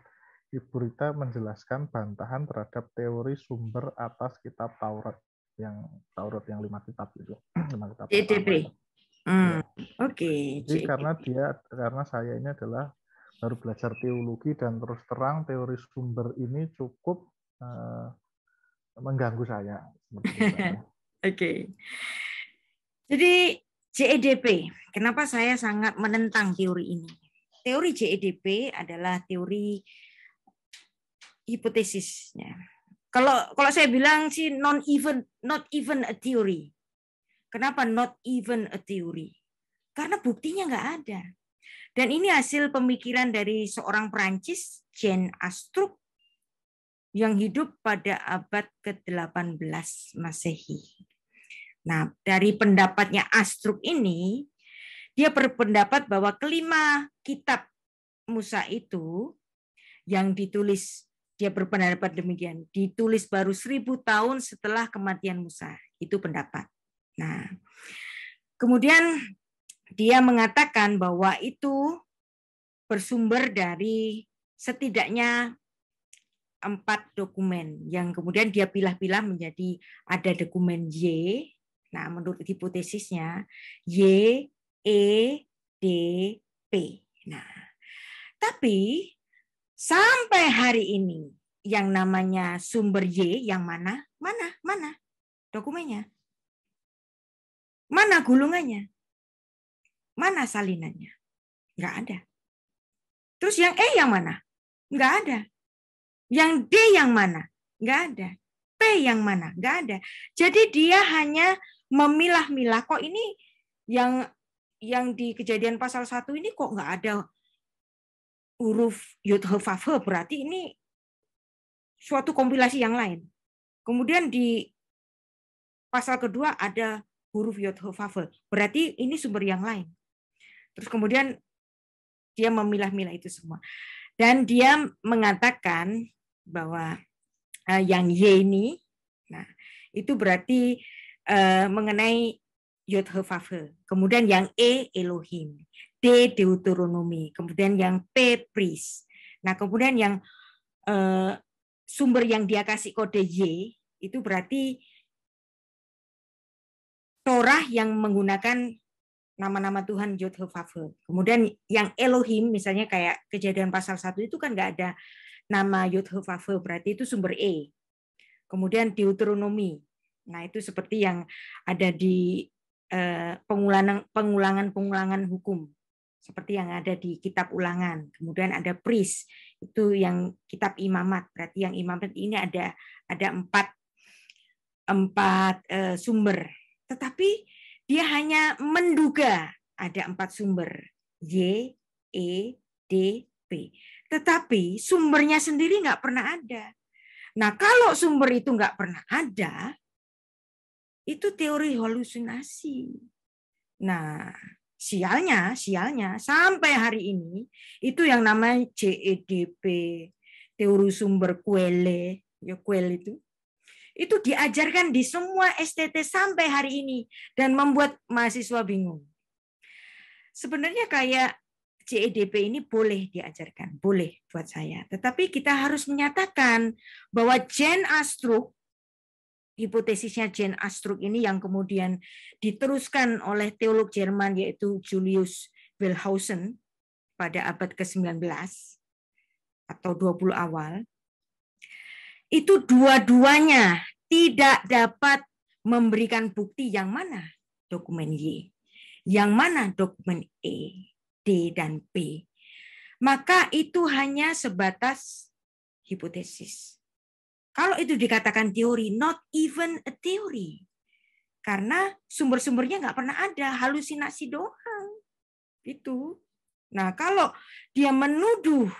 Speaker 3: Ibu Rita menjelaskan bantahan terhadap teori sumber atas kitab Taurat yang Taurat yang lima kitab itu. Lima kitab EDP. Hmm, iya. Oke. Okay. Jadi JDP. karena dia karena saya ini adalah baru belajar teologi dan terus terang teori sumber ini cukup uh, mengganggu saya. Oke.
Speaker 1: Okay. Jadi JEDP, kenapa saya sangat menentang teori ini? Teori JEDP adalah teori hipotesisnya. Kalau kalau saya bilang sih non even not even a theory. Kenapa not even a theory? Karena buktinya nggak ada. Dan ini hasil pemikiran dari seorang Perancis, Jean Astruc, yang hidup pada abad ke-18 Masehi. Nah, dari pendapatnya Astruc ini, dia berpendapat bahwa kelima kitab Musa itu yang ditulis dia berpendapat demikian. Ditulis baru seribu tahun setelah kematian Musa. Itu pendapat. Nah, kemudian dia mengatakan bahwa itu bersumber dari setidaknya empat dokumen yang kemudian dia pilah-pilah menjadi ada dokumen Y. Nah, menurut hipotesisnya Y, E, D, P. Nah, tapi Sampai hari ini yang namanya sumber Y yang mana? Mana? Mana? Dokumennya? Mana gulungannya? Mana salinannya? Enggak ada. Terus yang E yang mana? Enggak ada. Yang D yang mana? Enggak ada. P yang mana? Enggak ada. Jadi dia hanya memilah-milah kok ini yang yang di kejadian pasal 1 ini kok enggak ada huruf yud he berarti ini suatu kompilasi yang lain. Kemudian di pasal kedua ada huruf yod he berarti ini sumber yang lain. Terus kemudian dia memilah-milah itu semua. Dan dia mengatakan bahwa eh, yang Y ini, nah itu berarti eh, mengenai Yod Kemudian yang E Elohim. D Deuteronomi, kemudian yang P Pris. Nah, kemudian yang eh, sumber yang dia kasih kode Y itu berarti Torah yang menggunakan nama-nama Tuhan Yud Kemudian yang Elohim misalnya kayak kejadian pasal 1 itu kan nggak ada nama Yud berarti itu sumber E. Kemudian Deuteronomi. Nah, itu seperti yang ada di eh, pengulangan pengulangan hukum seperti yang ada di kitab ulangan. Kemudian ada priest, itu yang kitab imamat. Berarti yang imamat ini ada ada empat empat eh, sumber. Tetapi dia hanya menduga ada empat sumber. Y, E, D, P. Tetapi sumbernya sendiri nggak pernah ada. Nah kalau sumber itu nggak pernah ada, itu teori halusinasi. Nah, sialnya, sialnya sampai hari ini itu yang namanya CEDP, teori sumber kuele, ya kuel itu. Itu diajarkan di semua STT sampai hari ini dan membuat mahasiswa bingung. Sebenarnya kayak CEDP ini boleh diajarkan, boleh buat saya. Tetapi kita harus menyatakan bahwa Jen Astruk hipotesisnya Jane Astruc ini yang kemudian diteruskan oleh teolog Jerman yaitu Julius Wellhausen pada abad ke-19 atau 20 awal itu dua-duanya tidak dapat memberikan bukti yang mana dokumen Y, yang mana dokumen E, D dan P Maka itu hanya sebatas hipotesis. Kalau itu dikatakan teori, not even a theory. Karena sumber-sumbernya nggak pernah ada, halusinasi doang. Itu. Nah, kalau dia menuduh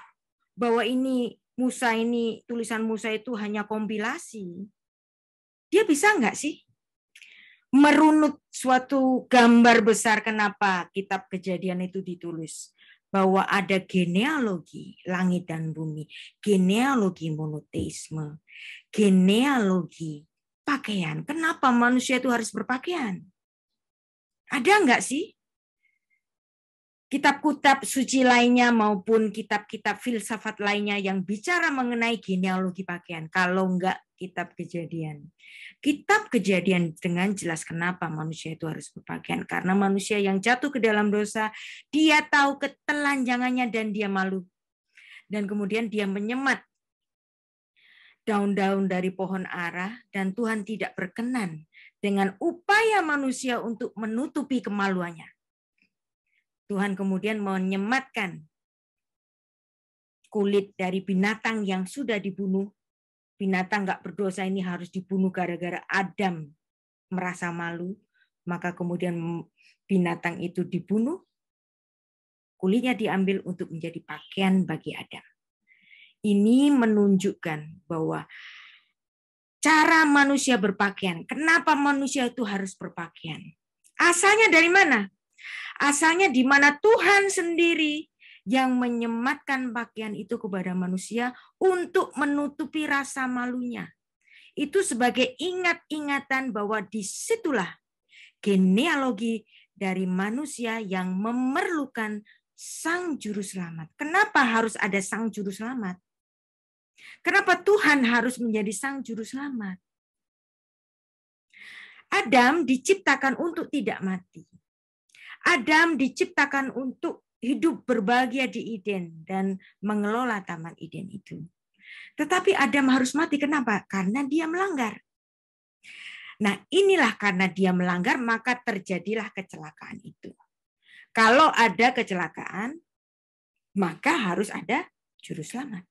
Speaker 1: bahwa ini Musa ini, tulisan Musa itu hanya kompilasi, dia bisa nggak sih merunut suatu gambar besar kenapa kitab kejadian itu ditulis? bahwa ada genealogi langit dan bumi, genealogi monoteisme, genealogi pakaian. Kenapa manusia itu harus berpakaian? Ada enggak sih? Kitab-kitab suci lainnya maupun kitab-kitab filsafat lainnya yang bicara mengenai genealogi pakaian. Kalau enggak kitab kejadian. Kitab kejadian dengan jelas kenapa manusia itu harus berpakaian. Karena manusia yang jatuh ke dalam dosa, dia tahu ketelanjangannya dan dia malu. Dan kemudian dia menyemat daun-daun dari pohon arah dan Tuhan tidak berkenan dengan upaya manusia untuk menutupi kemaluannya. Tuhan kemudian menyematkan kulit dari binatang yang sudah dibunuh binatang nggak berdosa ini harus dibunuh gara-gara Adam merasa malu, maka kemudian binatang itu dibunuh, kulitnya diambil untuk menjadi pakaian bagi Adam. Ini menunjukkan bahwa cara manusia berpakaian, kenapa manusia itu harus berpakaian. Asalnya dari mana? Asalnya di mana Tuhan sendiri yang menyematkan pakaian itu kepada manusia untuk menutupi rasa malunya. Itu sebagai ingat-ingatan bahwa disitulah genealogi dari manusia yang memerlukan sang juru selamat. Kenapa harus ada sang juru selamat? Kenapa Tuhan harus menjadi sang juru selamat? Adam diciptakan untuk tidak mati. Adam diciptakan untuk hidup berbahagia di Eden dan mengelola taman Eden itu. Tetapi Adam harus mati kenapa? Karena dia melanggar. Nah, inilah karena dia melanggar maka terjadilah kecelakaan itu. Kalau ada kecelakaan, maka harus ada juru selamat.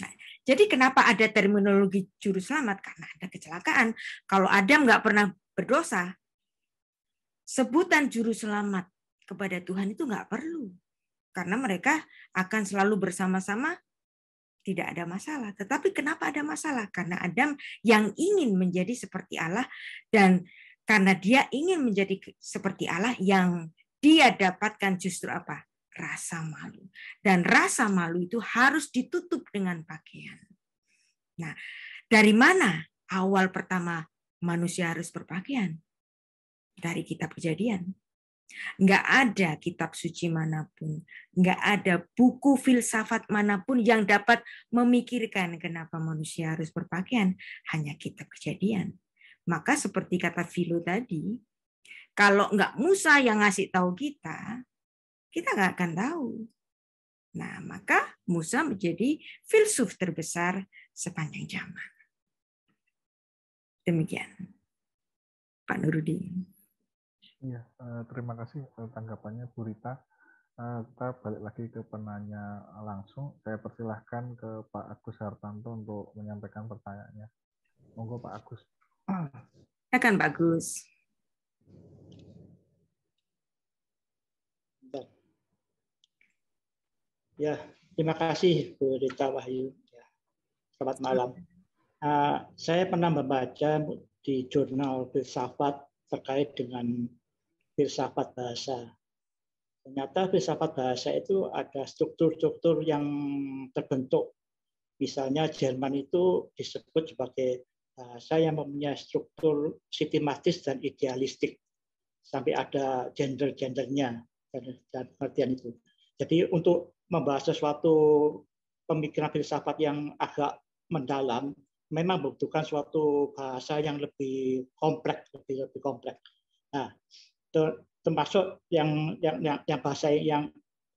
Speaker 1: Nah, jadi kenapa ada terminologi juru selamat? Karena ada kecelakaan. Kalau Adam nggak pernah berdosa, sebutan juru selamat kepada Tuhan itu nggak perlu. Karena mereka akan selalu bersama-sama tidak ada masalah. Tetapi kenapa ada masalah? Karena Adam yang ingin menjadi seperti Allah dan karena dia ingin menjadi seperti Allah yang dia dapatkan justru apa? Rasa malu. Dan rasa malu itu harus ditutup dengan pakaian. Nah, dari mana awal pertama manusia harus berpakaian? Dari kitab kejadian. Nggak ada kitab suci manapun, nggak ada buku filsafat manapun yang dapat memikirkan kenapa manusia harus berpakaian, hanya kitab kejadian. Maka seperti kata Philo tadi, kalau nggak Musa yang ngasih tahu kita, kita nggak akan tahu. Nah, maka Musa menjadi filsuf terbesar sepanjang zaman. Demikian,
Speaker 3: Pak Nuruddin. Iya, eh, terima kasih eh, tanggapannya Bu Rita. Eh, kita balik lagi ke penanya langsung. Saya persilahkan ke Pak Agus Hartanto untuk menyampaikan pertanyaannya. Monggo Pak Agus.
Speaker 1: kan Pak Agus.
Speaker 7: Ya, terima kasih Bu Rita Wahyu. Ya, selamat malam. saya pernah membaca di jurnal filsafat terkait dengan filsafat bahasa. Ternyata filsafat bahasa itu ada struktur-struktur yang terbentuk. Misalnya Jerman itu disebut sebagai bahasa yang mempunyai struktur sistematis dan idealistik. Sampai ada gender-gendernya dan, dan pengertian itu. Jadi untuk membahas sesuatu pemikiran filsafat yang agak mendalam, memang membutuhkan suatu bahasa yang lebih kompleks, lebih lebih kompleks. Nah, termasuk yang yang yang, bahasa yang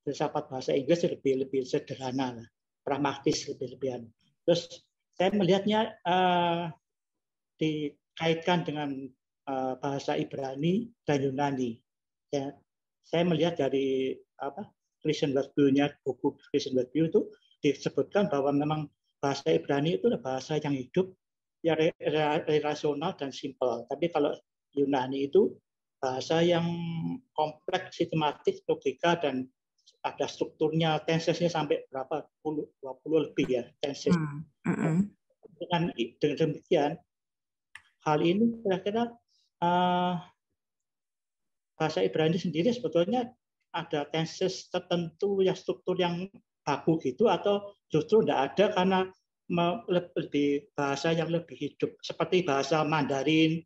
Speaker 7: filsafat bahasa Inggris lebih lebih sederhana lah, pragmatis lebih lebihan. Terus saya melihatnya uh, dikaitkan dengan uh, bahasa Ibrani dan Yunani. Ya, saya melihat dari apa Christian Worldview-nya buku Christian Worldview itu disebutkan bahwa memang bahasa Ibrani itu adalah bahasa yang hidup, yang rasional dan simpel. Tapi kalau Yunani itu bahasa yang kompleks, sistematis, logika, dan ada strukturnya, tensesnya sampai berapa, 10, 20 lebih ya, tenses. hmm, hmm, hmm. Dengan, dengan demikian, hal ini kira-kira uh, bahasa Ibrani sendiri sebetulnya ada tenses tertentu, yang struktur yang baku gitu, atau justru tidak ada karena lebih bahasa yang lebih hidup seperti bahasa Mandarin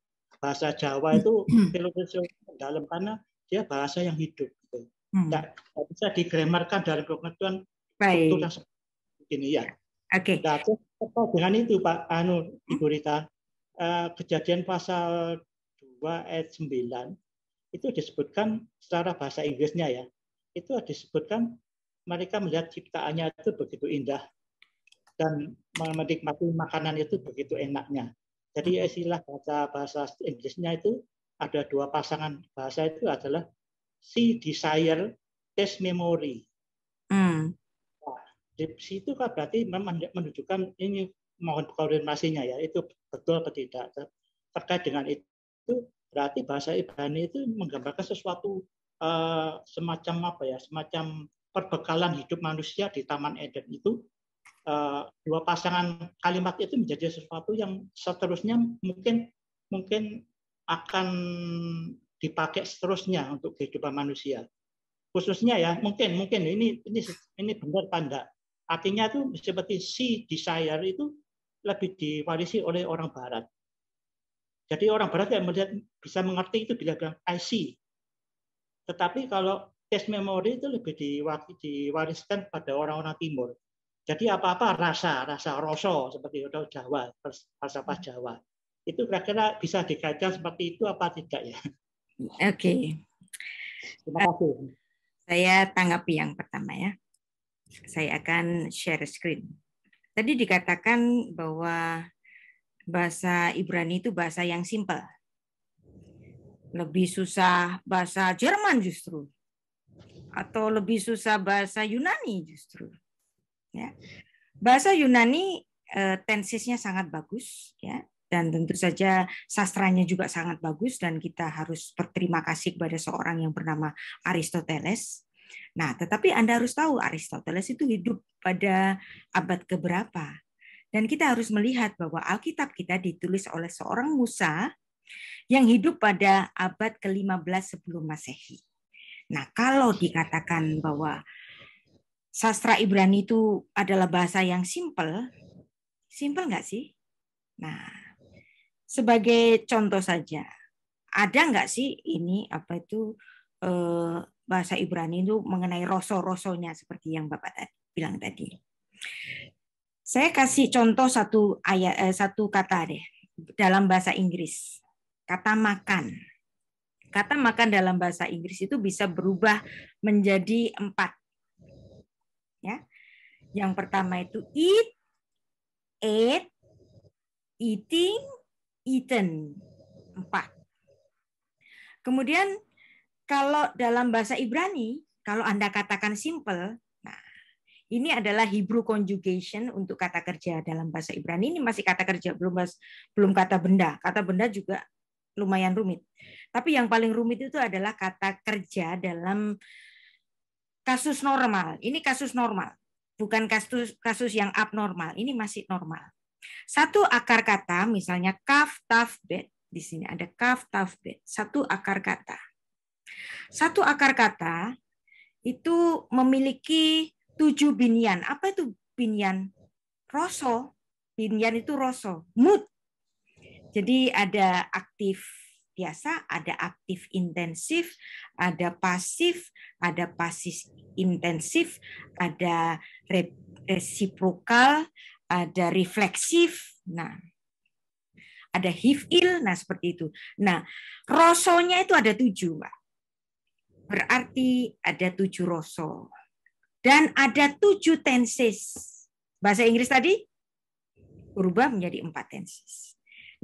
Speaker 7: bahasa Jawa itu filosofi dalam karena dia bahasa yang hidup. Gitu. Tidak, hmm. bisa digramarkan dalam pengetahuan struktur yang begini ya. Oke. Okay. Nah, dengan itu Pak Anu hmm? Ibu Rita eh, kejadian pasal 2 ayat 9 itu disebutkan secara bahasa Inggrisnya ya. Itu disebutkan mereka melihat ciptaannya itu begitu indah dan menikmati makanan itu begitu enaknya. Jadi hmm. istilah bahasa bahasa Inggrisnya itu ada dua pasangan bahasa itu adalah si desire test memory. Hmm. Nah, di situ kan berarti memang ya menunjukkan ini mohon koordinasinya ya itu betul atau tidak terkait dengan itu berarti bahasa Ibrani itu menggambarkan sesuatu uh, semacam apa ya semacam perbekalan hidup manusia di Taman Eden itu Eh, dua pasangan kalimat itu menjadi sesuatu yang seterusnya mungkin mungkin akan dipakai seterusnya untuk kehidupan manusia khususnya ya mungkin mungkin ini ini ini benar tanda artinya itu seperti si desire itu lebih diwarisi oleh orang barat jadi orang barat yang melihat bisa mengerti itu bila bilang I see tetapi kalau case memory itu lebih diwariskan pada orang-orang timur jadi apa-apa rasa, rasa Roso seperti orang Jawa, falsafah hmm. Jawa. Itu kira-kira bisa
Speaker 1: dikaitkan seperti itu apa tidak ya? Oke. Okay. Terima kasih. Uh, saya tanggapi yang pertama ya. Saya akan share screen. Tadi dikatakan bahwa bahasa Ibrani itu bahasa yang simpel. Lebih susah bahasa Jerman justru. Atau lebih susah bahasa Yunani justru Ya. Bahasa Yunani uh, tensisnya sangat bagus, ya dan tentu saja sastranya juga sangat bagus dan kita harus berterima kasih kepada seorang yang bernama Aristoteles. Nah, tetapi Anda harus tahu Aristoteles itu hidup pada abad keberapa. Dan kita harus melihat bahwa Alkitab kita ditulis oleh seorang Musa yang hidup pada abad ke-15 sebelum Masehi. Nah, kalau dikatakan bahwa sastra Ibrani itu adalah bahasa yang simple. Simple nggak sih? Nah, sebagai contoh saja, ada nggak sih ini apa itu eh, bahasa Ibrani itu mengenai rosso-rossonya seperti yang Bapak tadi, bilang tadi. Saya kasih contoh satu ayat eh, satu kata deh dalam bahasa Inggris. Kata makan. Kata makan dalam bahasa Inggris itu bisa berubah menjadi empat ya. Yang pertama itu eat, ate, eating, eaten. Empat. Kemudian kalau dalam bahasa Ibrani, kalau Anda katakan simple, nah, ini adalah Hebrew conjugation untuk kata kerja dalam bahasa Ibrani. Ini masih kata kerja, belum bahas, belum kata benda. Kata benda juga lumayan rumit. Tapi yang paling rumit itu adalah kata kerja dalam kasus normal. Ini kasus normal, bukan kasus kasus yang abnormal. Ini masih normal. Satu akar kata, misalnya kaf, taf, bet. Di sini ada kaf, taf, bet. Satu akar kata. Satu akar kata itu memiliki tujuh binian. Apa itu binian? roso Binian itu roso Mood. Jadi ada aktif biasa ada aktif intensif, ada pasif, ada pasif intensif, ada resiprokal, ada refleksif. Nah, ada hifil, nah seperti itu. Nah, rosonya itu ada tujuh, Mbak. Berarti ada tujuh roso. Dan ada tujuh tenses. Bahasa Inggris tadi berubah menjadi empat tenses.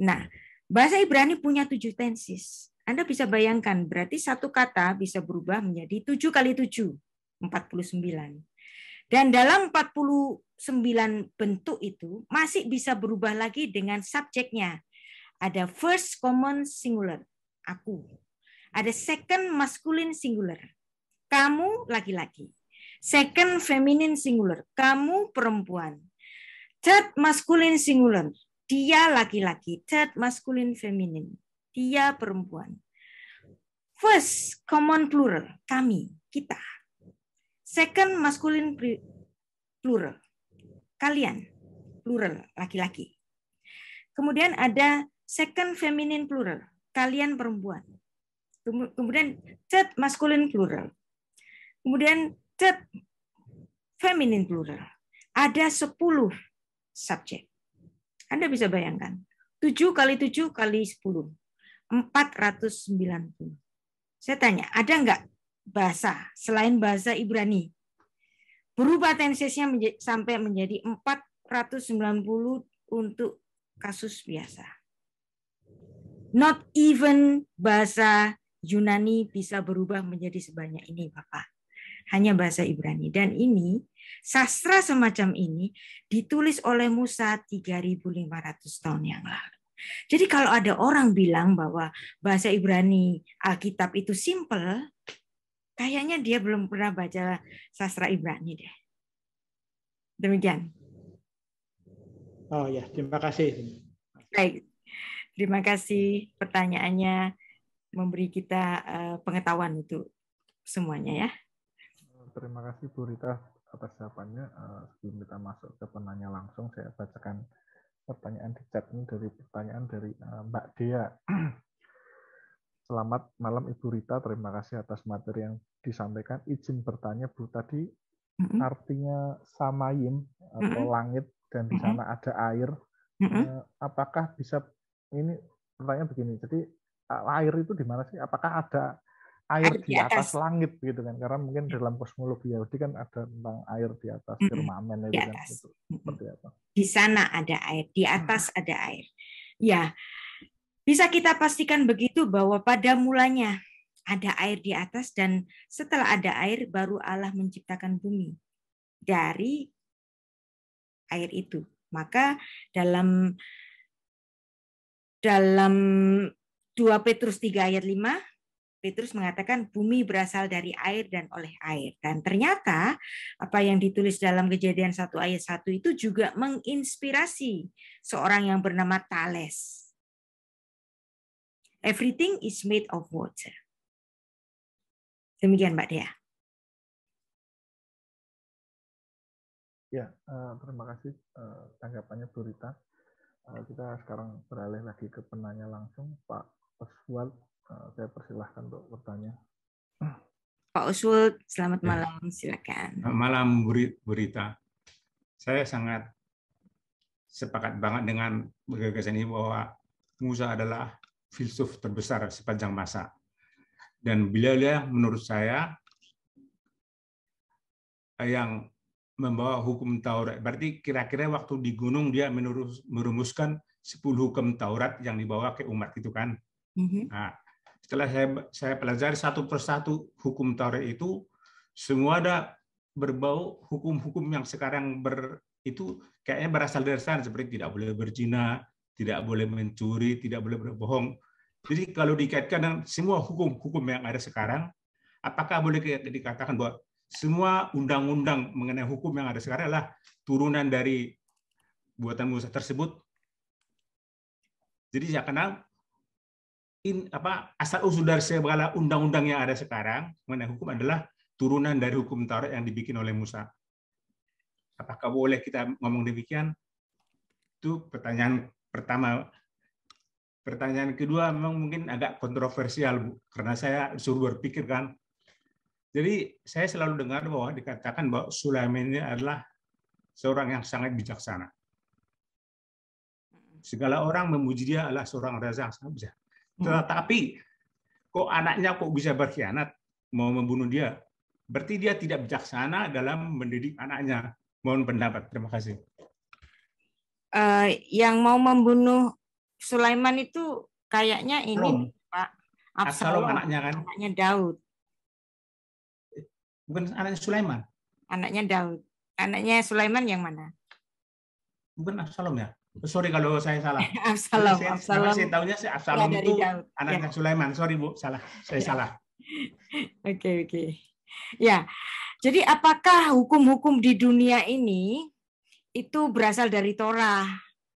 Speaker 1: Nah, Bahasa Ibrani punya tujuh tensis. Anda bisa bayangkan, berarti satu kata bisa berubah menjadi tujuh kali tujuh, empat puluh sembilan. Dan dalam empat puluh sembilan bentuk itu masih bisa berubah lagi dengan subjeknya. Ada first common singular, aku. Ada second masculine singular, kamu laki-laki. Second feminine singular, kamu perempuan. Third masculine singular, dia laki-laki. Third masculine feminine. Dia perempuan. First, common plural. Kami, kita. Second, masculine plural. Kalian, plural, laki-laki. Kemudian ada second feminine plural. Kalian perempuan. Kemudian third masculine plural. Kemudian third feminine plural. Ada 10 subjek. Anda bisa bayangkan. 7 kali 7 kali 10. 490. Saya tanya, ada nggak bahasa selain bahasa Ibrani? Berubah tensesnya menjadi, sampai menjadi 490 untuk kasus biasa. Not even bahasa Yunani bisa berubah menjadi sebanyak ini, Bapak hanya bahasa Ibrani. Dan ini sastra semacam ini ditulis oleh Musa 3500 tahun yang lalu. Jadi kalau ada orang bilang bahwa bahasa Ibrani Alkitab itu simple, kayaknya dia belum pernah baca sastra Ibrani deh. Demikian.
Speaker 8: Oh ya, terima kasih.
Speaker 1: Baik. Terima kasih pertanyaannya memberi kita eh, pengetahuan itu semuanya ya
Speaker 3: terima kasih Bu Rita atas jawabannya. Eh, sebelum kita masuk ke penanya langsung, saya bacakan pertanyaan di chat ini dari pertanyaan dari eh, Mbak Dea. Selamat malam Ibu Rita, terima kasih atas materi yang disampaikan. Izin bertanya Bu, tadi mm-hmm. artinya samayim atau mm-hmm. langit dan di sana mm-hmm. ada air. Mm-hmm. apakah bisa ini pertanyaan begini? Jadi air itu di mana sih? Apakah ada air di atas. langit gitu kan karena mungkin iya. dalam kosmologi Yahudi kan ada tentang air di atas firmamen mm itu kan
Speaker 1: di sana ada air di atas hmm. ada air ya bisa kita pastikan begitu bahwa pada mulanya ada air di atas dan setelah ada air baru Allah menciptakan bumi dari air itu maka dalam dalam 2 Petrus 3 ayat 5 Petrus mengatakan bumi berasal dari air dan oleh air. Dan ternyata apa yang ditulis dalam kejadian 1 ayat 1 itu juga menginspirasi seorang yang bernama Thales. Everything is made of water. Demikian Mbak Dea.
Speaker 3: Ya, eh, terima kasih eh, tanggapannya Bu Rita. Eh, kita sekarang beralih lagi ke penanya langsung Pak Oswald Eh, saya persilahkan untuk bertanya.
Speaker 1: Pak Usul, selamat ya. malam, silakan.
Speaker 8: Malam Burita. Saya sangat sepakat banget dengan gagasan ini bahwa Musa adalah filsuf terbesar sepanjang masa. Dan beliau menurut saya yang membawa hukum Taurat. Berarti kira-kira waktu di gunung dia menurus merumuskan 10 hukum Taurat yang dibawa ke umat itu kan. Mhm. Nah, setelah saya, saya pelajari satu persatu hukum Taurat itu, semua ada berbau hukum-hukum yang sekarang ber, itu kayaknya berasal dari sana seperti tidak boleh berzina, tidak boleh mencuri, tidak boleh berbohong. Jadi kalau dikaitkan dengan semua hukum-hukum yang ada sekarang, apakah boleh dikatakan bahwa semua undang-undang mengenai hukum yang ada sekarang adalah turunan dari buatan Musa tersebut? Jadi ya kenal in apa asal usul dari segala undang-undang yang ada sekarang mengenai hukum adalah turunan dari hukum Taurat yang dibikin oleh Musa. Apakah boleh kita ngomong demikian? Itu pertanyaan pertama. Pertanyaan kedua memang mungkin agak kontroversial, Bu, karena saya suruh berpikir kan. Jadi saya selalu dengar bahwa dikatakan bahwa Sulaiman ini adalah seorang yang sangat bijaksana. Segala orang memuji dia adalah seorang raja yang sangat bijak. Tetapi hmm. kok anaknya kok bisa berkhianat, mau membunuh dia? Berarti dia tidak bijaksana dalam mendidik anaknya. Mohon pendapat. Terima kasih.
Speaker 1: Uh, yang mau membunuh Sulaiman itu kayaknya ini Rom. Pak Absalom, Absalom anaknya kan anaknya Daud
Speaker 8: bukan anaknya Sulaiman
Speaker 1: anaknya Daud anaknya Sulaiman yang mana
Speaker 8: bukan Absalom ya sorry kalau saya salah. Absalom. Saya, Absalom. Saya tahunya saya Absalom iya, itu Daud. anaknya ya. Sulaiman. Sorry bu, salah. Saya ya. salah.
Speaker 1: Oke okay, oke. Okay. Ya, jadi apakah hukum-hukum di dunia ini itu berasal dari Torah?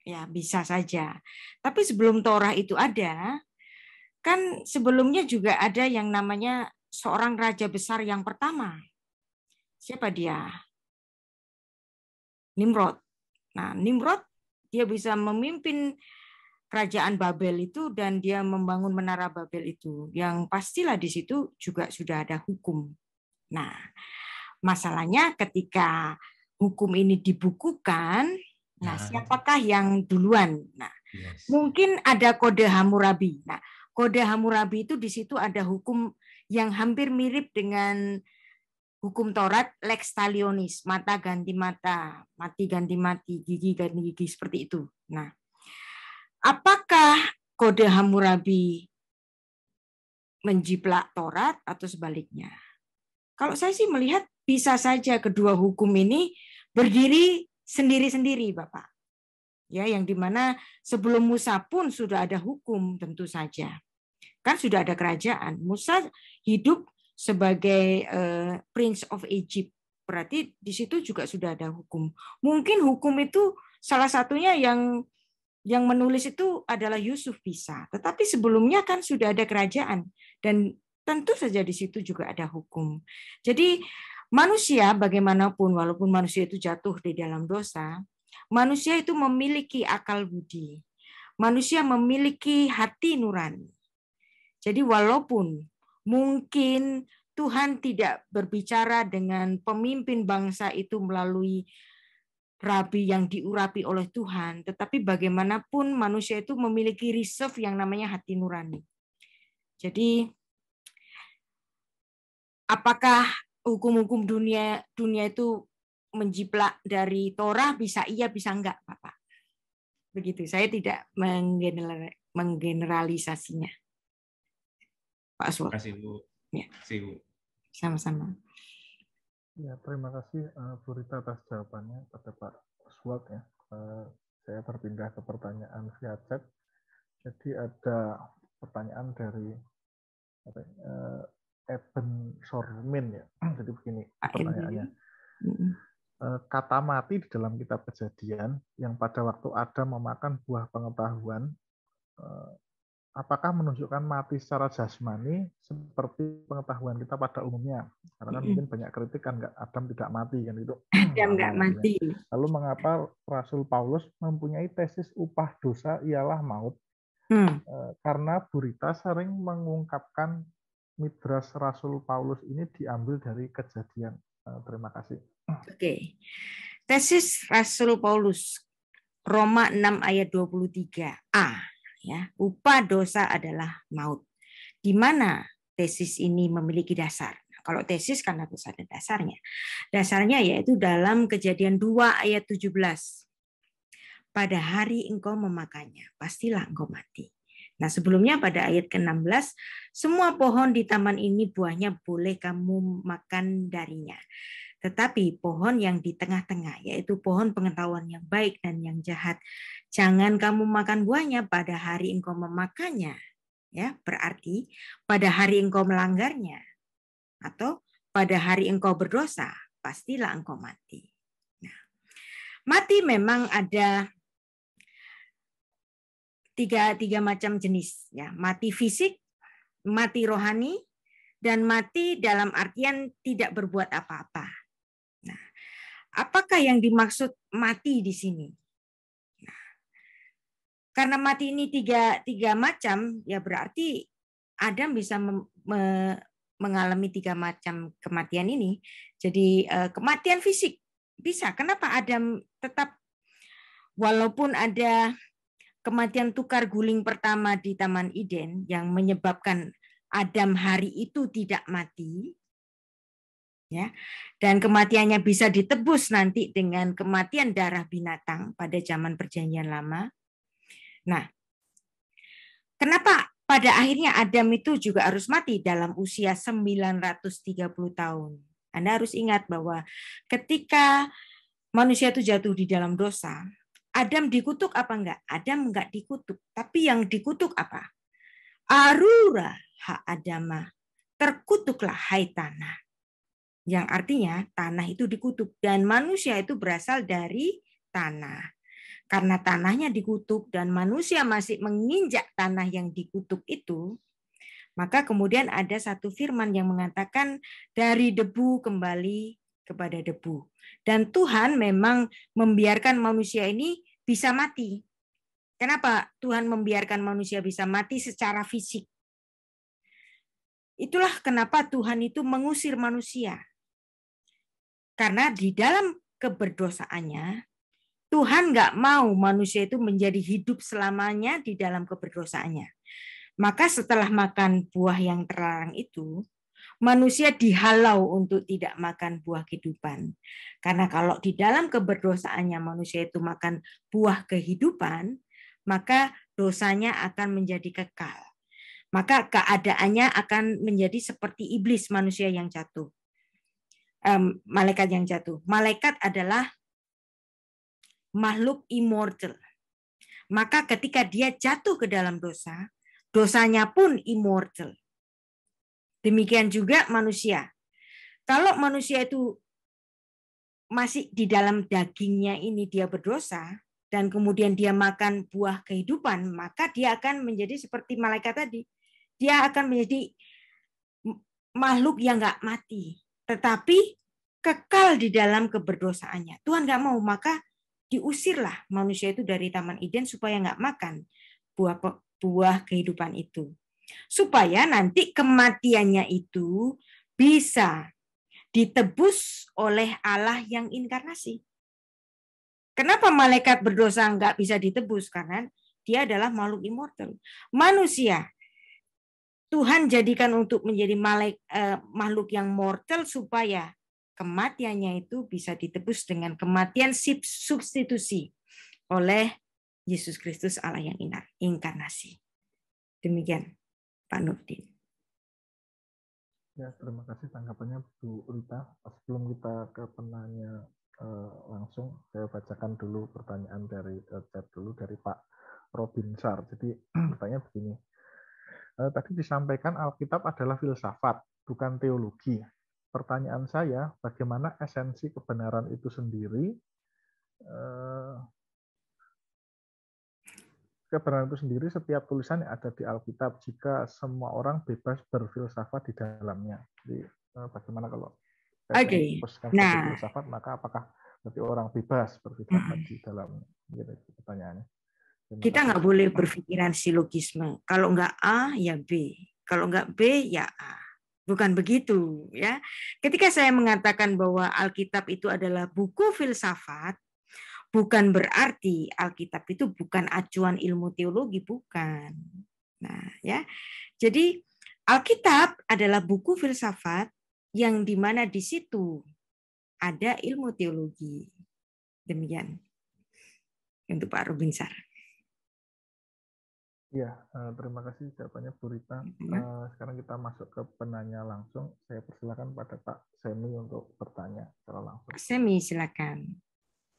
Speaker 1: Ya bisa saja. Tapi sebelum Torah itu ada, kan sebelumnya juga ada yang namanya seorang raja besar yang pertama. Siapa dia? Nimrod. Nah, Nimrod dia bisa memimpin kerajaan Babel itu dan dia membangun menara Babel itu. Yang pastilah di situ juga sudah ada hukum. Nah, masalahnya ketika hukum ini dibukukan, nah, nah. siapakah yang duluan? Nah, yes. mungkin ada kode Hammurabi. Nah, kode Hammurabi itu di situ ada hukum yang hampir mirip dengan hukum Taurat lex talionis, mata ganti mata, mati ganti mati, gigi ganti gigi seperti itu. Nah, apakah kode Hammurabi menjiplak Taurat atau sebaliknya? Kalau saya sih melihat bisa saja kedua hukum ini berdiri sendiri-sendiri, Bapak. Ya, yang dimana sebelum Musa pun sudah ada hukum tentu saja. Kan sudah ada kerajaan. Musa hidup sebagai uh, Prince of Egypt. Berarti di situ juga sudah ada hukum. Mungkin hukum itu salah satunya yang yang menulis itu adalah Yusuf Bisa. Tetapi sebelumnya kan sudah ada kerajaan dan tentu saja di situ juga ada hukum. Jadi manusia bagaimanapun walaupun manusia itu jatuh di dalam dosa, manusia itu memiliki akal budi. Manusia memiliki hati nurani. Jadi walaupun Mungkin Tuhan tidak berbicara dengan pemimpin bangsa itu melalui rabi yang diurapi oleh Tuhan, tetapi bagaimanapun manusia itu memiliki reserve yang namanya hati nurani. Jadi apakah hukum-hukum dunia dunia itu menjiplak dari Torah bisa iya bisa enggak, Bapak? Begitu. Saya tidak menggeneralisasinya.
Speaker 2: Pak Aswad. Terima kasih Bu. Ya. Bu.
Speaker 1: Sama-sama.
Speaker 3: Ya, terima kasih eh, Bu Rita atas jawabannya pada Pak Aswad ya. Eh, saya berpindah ke pertanyaan via chat. Jadi ada pertanyaan dari apa, uh, Eben Sormin ya. Jadi begini pertanyaannya. Kata mati di dalam kitab kejadian yang pada waktu ada memakan buah pengetahuan apakah menunjukkan mati secara jasmani seperti pengetahuan kita pada umumnya? Karena mungkin banyak kritik kan nggak Adam tidak mati kan itu. Adam nggak mati. Lalu mengapa Rasul Paulus mempunyai tesis upah dosa ialah maut? Hmm. E, karena Burita sering mengungkapkan midras Rasul Paulus ini diambil dari kejadian. E, terima kasih.
Speaker 1: Oke. Okay. Tesis Rasul Paulus Roma 6 ayat 23. A ya. Upah dosa adalah maut. Di mana tesis ini memiliki dasar? Nah, kalau tesis karena harus ada dasarnya. Dasarnya yaitu dalam kejadian 2 ayat 17. Pada hari engkau memakannya, pastilah engkau mati. Nah sebelumnya pada ayat ke-16, semua pohon di taman ini buahnya boleh kamu makan darinya tetapi pohon yang di tengah-tengah, yaitu pohon pengetahuan yang baik dan yang jahat. Jangan kamu makan buahnya pada hari engkau memakannya, ya berarti pada hari engkau melanggarnya, atau pada hari engkau berdosa, pastilah engkau mati. Nah, mati memang ada tiga, tiga macam jenis, ya mati fisik, mati rohani, dan mati dalam artian tidak berbuat apa-apa apakah yang dimaksud mati di sini? karena mati ini tiga, tiga macam, ya berarti Adam bisa mem, me, mengalami tiga macam kematian ini. Jadi eh, kematian fisik bisa. Kenapa Adam tetap walaupun ada kematian tukar guling pertama di Taman Eden yang menyebabkan Adam hari itu tidak mati, ya. Dan kematiannya bisa ditebus nanti dengan kematian darah binatang pada zaman perjanjian lama. Nah, kenapa pada akhirnya Adam itu juga harus mati dalam usia 930 tahun? Anda harus ingat bahwa ketika manusia itu jatuh di dalam dosa, Adam dikutuk apa enggak? Adam enggak dikutuk, tapi yang dikutuk apa? Arura ha Adama, terkutuklah hai tanah yang artinya tanah itu dikutuk dan manusia itu berasal dari tanah. Karena tanahnya dikutuk dan manusia masih menginjak tanah yang dikutuk itu, maka kemudian ada satu firman yang mengatakan dari debu kembali kepada debu. Dan Tuhan memang membiarkan manusia ini bisa mati. Kenapa Tuhan membiarkan manusia bisa mati secara fisik? Itulah kenapa Tuhan itu mengusir manusia karena di dalam keberdosaannya, Tuhan nggak mau manusia itu menjadi hidup selamanya di dalam keberdosaannya. Maka setelah makan buah yang terlarang itu, manusia dihalau untuk tidak makan buah kehidupan. Karena kalau di dalam keberdosaannya manusia itu makan buah kehidupan, maka dosanya akan menjadi kekal. Maka keadaannya akan menjadi seperti iblis manusia yang jatuh um, malaikat yang jatuh. Malaikat adalah makhluk immortal. Maka ketika dia jatuh ke dalam dosa, dosanya pun immortal. Demikian juga manusia. Kalau manusia itu masih di dalam dagingnya ini dia berdosa dan kemudian dia makan buah kehidupan, maka dia akan menjadi seperti malaikat tadi. Dia akan menjadi makhluk yang nggak mati tetapi kekal di dalam keberdosaannya. Tuhan nggak mau, maka diusirlah manusia itu dari Taman Eden supaya nggak makan buah buah kehidupan itu. Supaya nanti kematiannya itu bisa ditebus oleh Allah yang inkarnasi. Kenapa malaikat berdosa nggak bisa ditebus? Karena dia adalah makhluk immortal. Manusia Tuhan jadikan untuk menjadi malaik, eh, makhluk yang mortal supaya kematiannya itu bisa ditebus dengan kematian substitusi oleh Yesus Kristus Allah yang inar, inkarnasi. Demikian Pak Nurdin.
Speaker 3: Ya, terima kasih tanggapannya Bu Rita. Sebelum kita ke penanya eh, langsung, saya bacakan dulu pertanyaan dari eh, chat dulu dari Pak Robin Robinsar. Jadi pertanyaan begini, Eh, tadi disampaikan Alkitab adalah filsafat, bukan teologi. Pertanyaan saya, bagaimana esensi kebenaran itu sendiri? Eh, kebenaran itu sendiri setiap tulisan yang ada di Alkitab jika semua orang bebas berfilsafat di dalamnya. Jadi eh, bagaimana kalau Oke. Okay. Nah, filsafat maka apakah berarti orang bebas berfilsafat di dalamnya? Gitu
Speaker 1: pertanyaannya. Kita nggak boleh berpikiran silogisme. Kalau nggak A, ya B. Kalau nggak B, ya A. Bukan begitu, ya. Ketika saya mengatakan bahwa Alkitab itu adalah buku filsafat, bukan berarti Alkitab itu bukan acuan ilmu teologi, bukan. Nah, ya. Jadi Alkitab adalah buku filsafat yang dimana di situ ada ilmu teologi. Demikian
Speaker 3: untuk Pak Rubinsar. Iya, eh, terima kasih jawabannya Bu Rita. Ya. Sekarang kita masuk ke penanya langsung. Saya persilakan pada Pak Semi untuk bertanya secara langsung.
Speaker 1: Semi, silakan.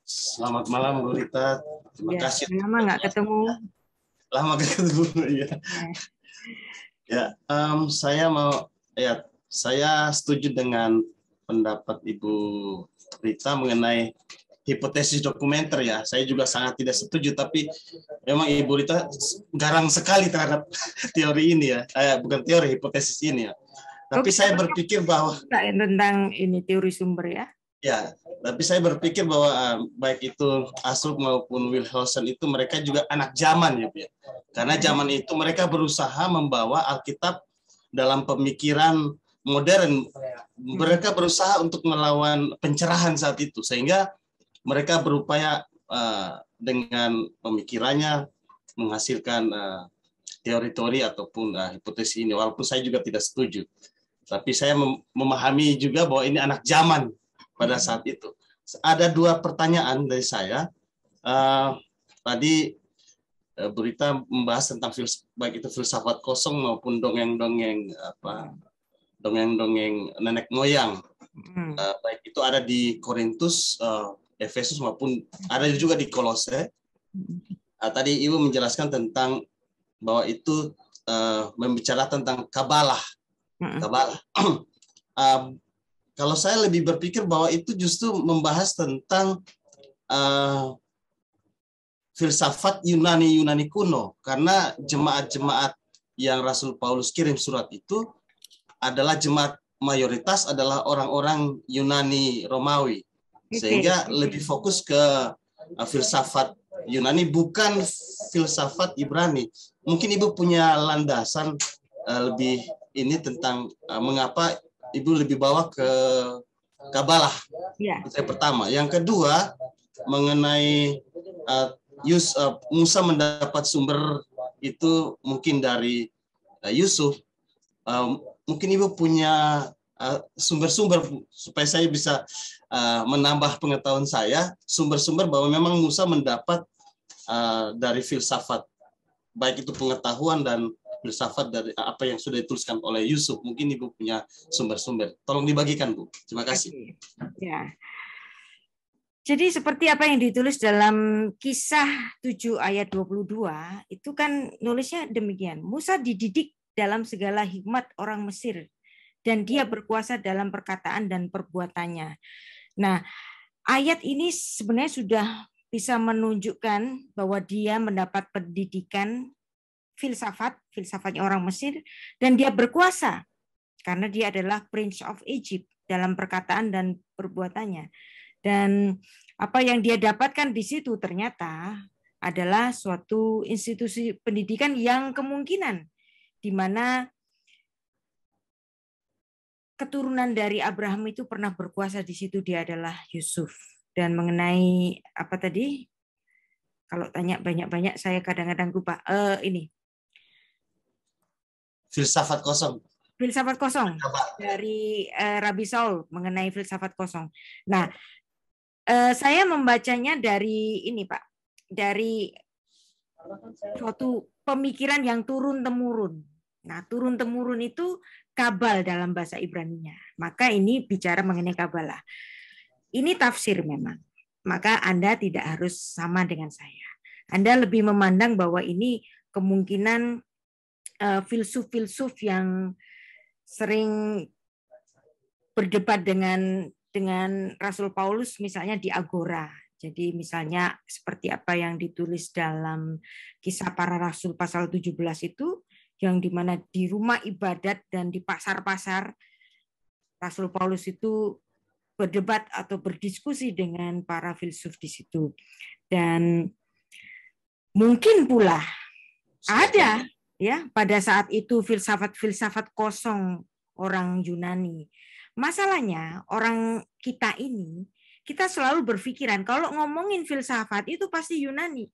Speaker 4: Selamat malam Bu Rita.
Speaker 3: Terima
Speaker 9: ya, kasih.
Speaker 1: Lama nggak ketemu.
Speaker 9: Lama ketemu, iya. ya. ya, um, saya mau ya saya setuju dengan pendapat Ibu Rita mengenai hipotesis dokumenter ya. Saya juga sangat tidak setuju, tapi memang Ibu Rita garang sekali terhadap teori ini ya. Eh, bukan teori, hipotesis ini ya. Tapi Oke, saya berpikir bahwa
Speaker 1: tentang ini teori sumber ya.
Speaker 9: Ya, tapi saya berpikir bahwa eh, baik itu Asruk maupun Wilhelmsen itu mereka juga anak zaman ya, Bu.
Speaker 1: Ya.
Speaker 2: Karena
Speaker 9: zaman itu mereka berusaha membawa Alkitab dalam pemikiran modern. Mereka berusaha untuk melawan pencerahan saat itu sehingga mereka berupaya uh, dengan pemikirannya menghasilkan uh, teori-teori ataupun uh, eh, hipotesis ini walaupun saya juga tidak setuju tapi saya memahami juga bahwa ini anak zaman pada saat itu ada dua pertanyaan dari saya uh, tadi uh, berita membahas tentang fils baik itu filsafat kosong maupun dongeng-dongeng apa dongeng-dongeng nenek moyang uh, baik itu ada di Korintus uh, Efesus maupun ada juga di Kolose. Uh, tadi Ibu menjelaskan tentang bahwa itu uh, membicarakan tentang kabalah. Kabalah. uh, ah, kalau saya lebih berpikir bahwa itu justru membahas tentang uh, filsafat Yunani Yunani kuno karena jemaat-jemaat yang Rasul Paulus kirim surat itu adalah jemaat mayoritas adalah orang-orang Yunani Romawi
Speaker 1: sehingga lebih
Speaker 9: fokus ke uh, filsafat Yunani bukan filsafat Ibrani. Mungkin Ibu punya landasan uh, lebih ini tentang uh, mengapa Ibu lebih bawa ke Kabalah. Ya. Saya pertama. Yang kedua mengenai Yus, uh, Musa mendapat sumber itu mungkin dari uh, Yusuf. Uh, mungkin Ibu punya sumber-sumber uh, sumber -sumber supaya saya bisa Eh, menambah pengetahuan saya sumber-sumber bahwa memang Musa mendapat uh, dari filsafat baik itu pengetahuan dan filsafat dari apa yang sudah dituliskan oleh Yusuf. Mungkin Ibu punya sumber-sumber. Tolong dibagikan, Bu. Terima kasih.
Speaker 1: Ya. Jadi seperti apa yang ditulis dalam kisah 7 ayat 22, itu kan nulisnya demikian. Musa dididik dalam segala hikmat orang Mesir, dan dia berkuasa dalam perkataan dan perbuatannya. Nah, ayat ini sebenarnya sudah bisa menunjukkan bahwa dia mendapat pendidikan filsafat, filsafatnya orang Mesir, dan dia berkuasa karena dia adalah Prince of Egypt dalam perkataan dan perbuatannya. Dan apa yang dia dapatkan di situ ternyata adalah suatu institusi pendidikan yang kemungkinan di mana keturunan dari Abraham itu pernah berkuasa di situ dia adalah Yusuf. Dan mengenai apa tadi? Kalau tanya banyak-banyak saya kadang-kadang lupa. uh, ini.
Speaker 9: Filsafat kosong.
Speaker 1: Filsafat kosong Apa? dari uh, Rabi Saul mengenai filsafat kosong. Nah, uh, saya membacanya dari ini Pak, dari suatu pemikiran yang turun temurun. Nah, turun temurun itu kabal dalam bahasa Ibrani-nya, Maka ini bicara mengenai kabalah. Ini tafsir memang. Maka Anda tidak harus sama dengan saya. Anda lebih memandang bahwa ini kemungkinan eh, filsuf-filsuf yang sering berdebat dengan dengan Rasul Paulus misalnya di Agora. Jadi misalnya seperti apa yang ditulis dalam kisah para rasul pasal 17 itu yang dimana di rumah ibadat dan di pasar-pasar Rasul Paulus itu berdebat atau berdiskusi dengan para filsuf di situ. Dan mungkin pula ada ya pada saat itu filsafat-filsafat kosong orang Yunani. Masalahnya orang kita ini kita selalu berpikiran kalau ngomongin filsafat itu pasti Yunani.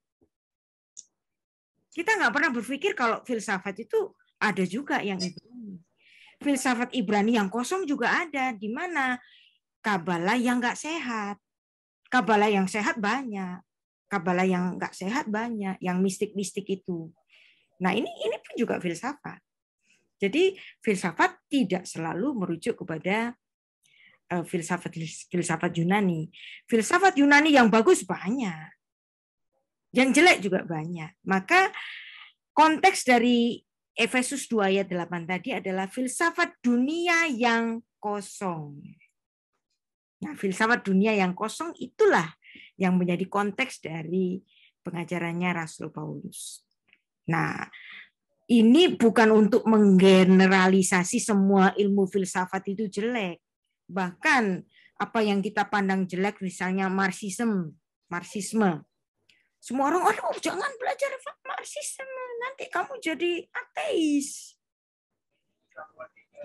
Speaker 1: Kita nggak pernah berpikir kalau filsafat itu ada juga yang Ibrani. Filsafat Ibrani yang kosong juga ada. Di mana? Kabbalah yang nggak sehat. Kabbalah yang sehat banyak. Kabbalah yang nggak sehat banyak. Yang mistik-mistik itu. Nah ini ini pun juga filsafat. Jadi filsafat tidak selalu merujuk kepada eh, filsafat filsafat Yunani. Filsafat Yunani yang bagus banyak yang jelek juga banyak. Maka konteks dari Efesus 2 ayat 8 tadi adalah filsafat dunia yang kosong. Nah, filsafat dunia yang kosong itulah yang menjadi konteks dari pengajarannya Rasul Paulus. Nah, ini bukan untuk menggeneralisasi semua ilmu filsafat itu jelek. Bahkan apa yang kita pandang jelek misalnya marxisme, marxisme semua orang aduh jangan belajar marxisme nanti kamu jadi ateis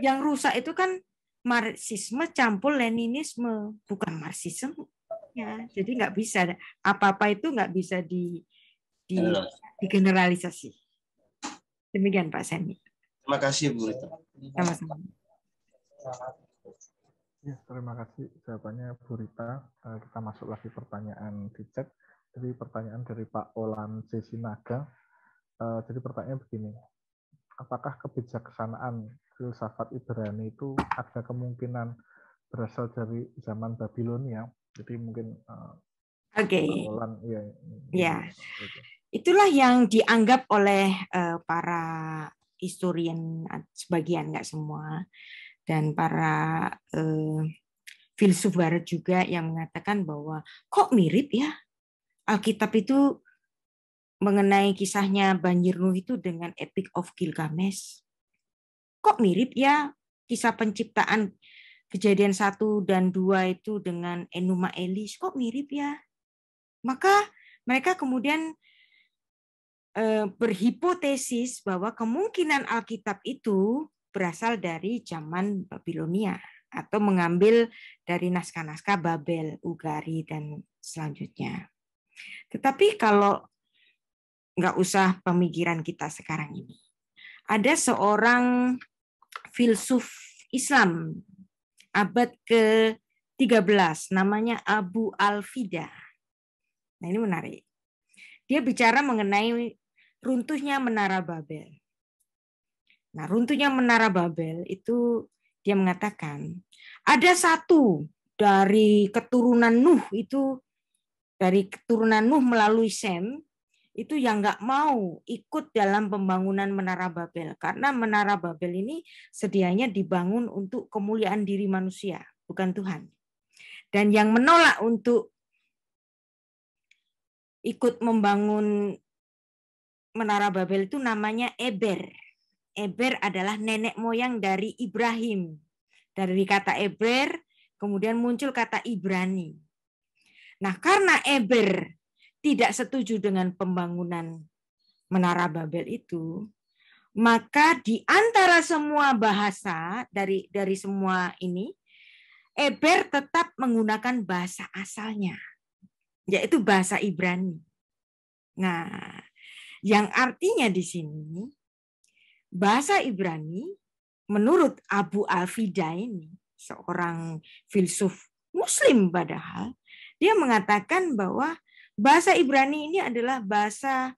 Speaker 1: yang rusak itu kan marxisme campur leninisme bukan marxisme ya jadi nggak bisa apa apa itu nggak bisa di di digeneralisasi demikian Pak Seni
Speaker 9: terima kasih Bu Rita
Speaker 1: sama-sama ya terima kasih
Speaker 3: jawabannya Bu Rita eh, kita masuk lagi pertanyaan di chat jadi pertanyaan dari Pak Olan C. Eh, jadi pertanyaan begini, apakah kebijaksanaan filsafat Ibrani itu ada kemungkinan berasal dari zaman Babilonia? Jadi mungkin uh, Oke. Olan, Ya, ya.
Speaker 1: Itulah yang dianggap oleh eh, para historian sebagian nggak semua dan para uh, filsuf barat juga yang mengatakan bahwa kok mirip ya Alkitab itu mengenai kisahnya banjir Nuh itu dengan Epic of Gilgamesh. Kok mirip ya kisah penciptaan kejadian satu dan dua itu dengan Enuma Elis? Kok mirip ya? Maka mereka kemudian eh, berhipotesis bahwa kemungkinan Alkitab itu berasal dari zaman Babilonia atau mengambil dari naskah-naskah Babel, Ugari, dan selanjutnya. Tetapi kalau nggak usah pemikiran kita sekarang ini, ada seorang filsuf Islam abad ke-13 namanya Abu Al-Fida. Nah, ini menarik. Dia bicara mengenai runtuhnya Menara Babel. Nah, runtuhnya Menara Babel itu dia mengatakan ada satu dari keturunan Nuh itu dari keturunan Nuh melalui Sem itu yang nggak mau ikut dalam pembangunan Menara Babel karena Menara Babel ini sedianya dibangun untuk kemuliaan diri manusia bukan Tuhan dan yang menolak untuk ikut membangun Menara Babel itu namanya Eber Eber adalah nenek moyang dari Ibrahim dari kata Eber kemudian muncul kata Ibrani Nah, karena Eber tidak setuju dengan pembangunan Menara Babel itu, maka di antara semua bahasa dari dari semua ini Eber tetap menggunakan bahasa asalnya yaitu bahasa Ibrani. Nah, yang artinya di sini bahasa Ibrani menurut Abu Al-Fida ini seorang filsuf muslim padahal dia mengatakan bahwa bahasa Ibrani ini adalah bahasa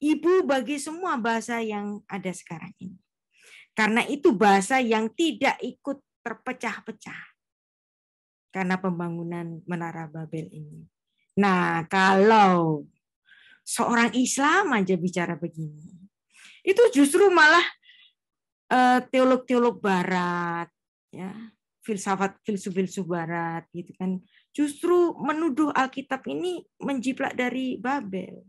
Speaker 1: ibu bagi semua bahasa yang ada sekarang ini. Karena itu bahasa yang tidak ikut terpecah-pecah karena pembangunan Menara Babel ini. Nah, kalau seorang Islam aja bicara begini, itu justru malah eh, teolog-teolog Barat, ya, filsafat filsuf-filsuf Barat, gitu kan, justru menuduh Alkitab ini menjiplak dari Babel.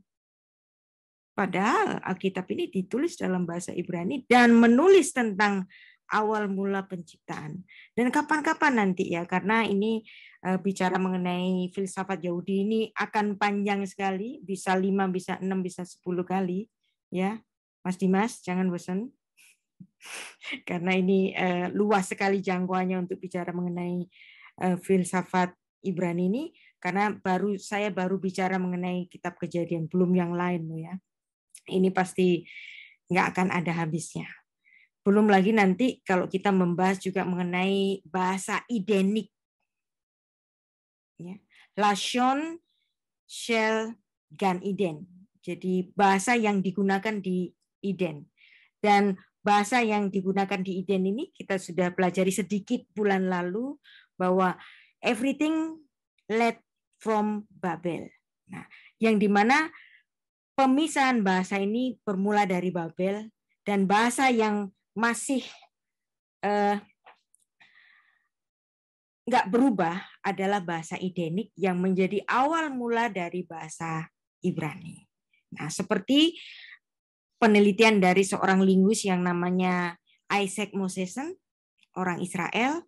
Speaker 1: Padahal Alkitab ini ditulis dalam bahasa Ibrani dan menulis tentang awal mula penciptaan. Dan kapan-kapan nanti ya, karena ini eh, bicara mengenai filsafat Yahudi ini akan panjang sekali, bisa lima, bisa enam, bisa sepuluh kali. ya Mas Dimas, jangan bosan. karena ini eh, luas sekali jangkauannya untuk bicara mengenai eh, filsafat Ibrani ini karena baru saya baru bicara mengenai kitab kejadian belum yang lain loh ya. Ini pasti nggak akan ada habisnya. Belum lagi nanti kalau kita membahas juga mengenai bahasa identik. Ya. Lashon, shell, gan iden. Jadi bahasa yang digunakan di iden. Dan bahasa yang digunakan di iden ini kita sudah pelajari sedikit bulan lalu bahwa everything led from Babel. Nah, yang dimana pemisahan bahasa ini bermula dari Babel dan bahasa yang masih eh, berubah adalah bahasa identik yang menjadi awal mula dari bahasa Ibrani. Nah, seperti penelitian dari seorang linguis yang namanya Isaac Mosesen, orang Israel,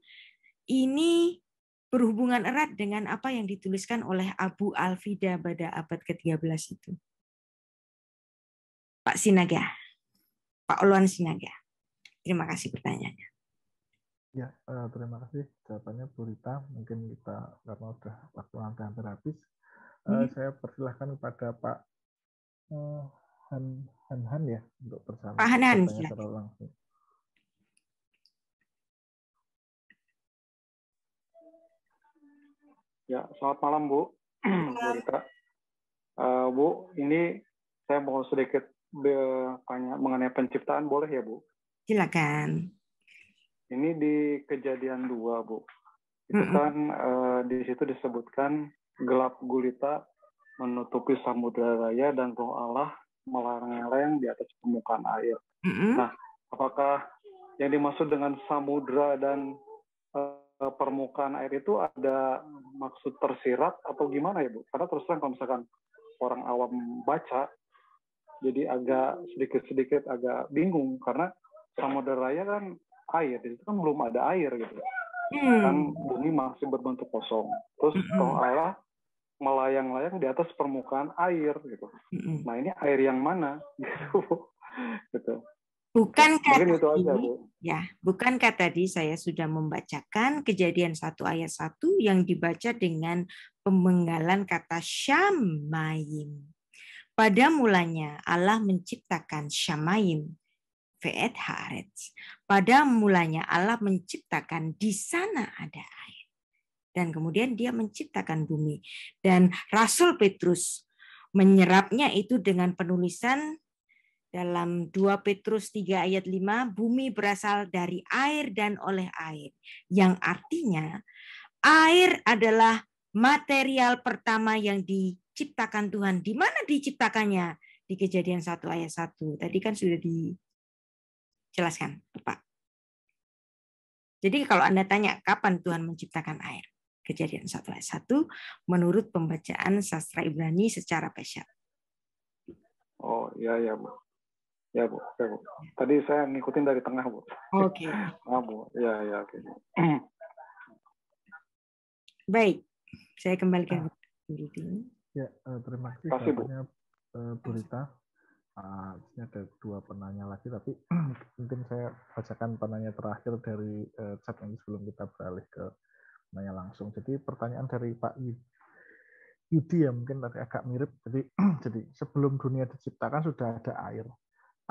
Speaker 1: ini berhubungan erat dengan apa yang dituliskan oleh Abu Al-Fida pada abad ke-13 itu. Pak Sinaga, Pak Oluan Sinaga. Terima kasih pertanyaannya.
Speaker 3: Ya, eh, terima kasih jawabannya Bu Rita. Mungkin kita karena sudah waktu nanti hampir habis. Eh, hmm. saya persilahkan kepada Pak eh, Han, Han Han ya untuk bersama. Pak Han Han. Terlalu langsung. Ya, selamat malam Bu. Bu malam. Uh, Bu, ini saya mau sedikit tanya mengenai penciptaan, boleh ya Bu?
Speaker 1: Silakan.
Speaker 3: Ini di kejadian dua Bu. Itu mm -mm. kan uh, di situ disebutkan gelap gulita menutupi samudera raya dan roh Allah melarang lereng di atas permukaan air. Mm -mm. Nah, apakah yang dimaksud dengan samudera dan uh, Eh, permukaan air itu ada maksud tersirat atau gimana ya Bu? Karena terus terang kalau misalkan orang awam baca, jadi agak sedikit-sedikit agak bingung karena sama Samudera kan air, jadi itu kan belum ada air gitu. Hmm. Kan bumi masih berbentuk kosong. Terus hmm. kalau Allah melayang-layang di atas permukaan air gitu. Hmm. Nah ini air yang mana
Speaker 1: gitu. Bukankah tadi, ya, Bukan kata tadi saya sudah membacakan kejadian satu ayat satu yang dibaca dengan pemenggalan kata syamayim. Pada mulanya Allah menciptakan syamayim, ve'et haaretz. Pada mulanya Allah menciptakan di sana ada air. Dan kemudian dia menciptakan bumi. Dan Rasul Petrus menyerapnya itu dengan penulisan dalam 2 Petrus 3 ayat 5, bumi berasal dari air dan oleh air. Yang artinya air adalah material pertama yang diciptakan Tuhan. Di mana diciptakannya? Di kejadian 1 ayat 1. Tadi kan sudah dijelaskan, Pak. Jadi kalau Anda tanya kapan Tuhan menciptakan air? Kejadian 1 ayat 1 menurut pembacaan sastra Ibrani secara spesial
Speaker 3: Oh, iya ya, Pak Ya bu, ya bu. Tadi saya ngikutin dari tengah bu. Oke. Okay. Maaf bu, ya ya oke. Okay.
Speaker 1: Baik, saya kembalikan. Ah. Ya, eh, terima
Speaker 3: kasih. Terima kasih bu. Eh, bu Uh, ah, Artinya ada dua penanya lagi, tapi mungkin saya bacakan penanya terakhir dari eh, chat yang sebelum kita beralih ke penanya langsung. Jadi pertanyaan dari Pak Yudi ya mungkin agak mirip. Jadi, jadi sebelum dunia diciptakan sudah ada air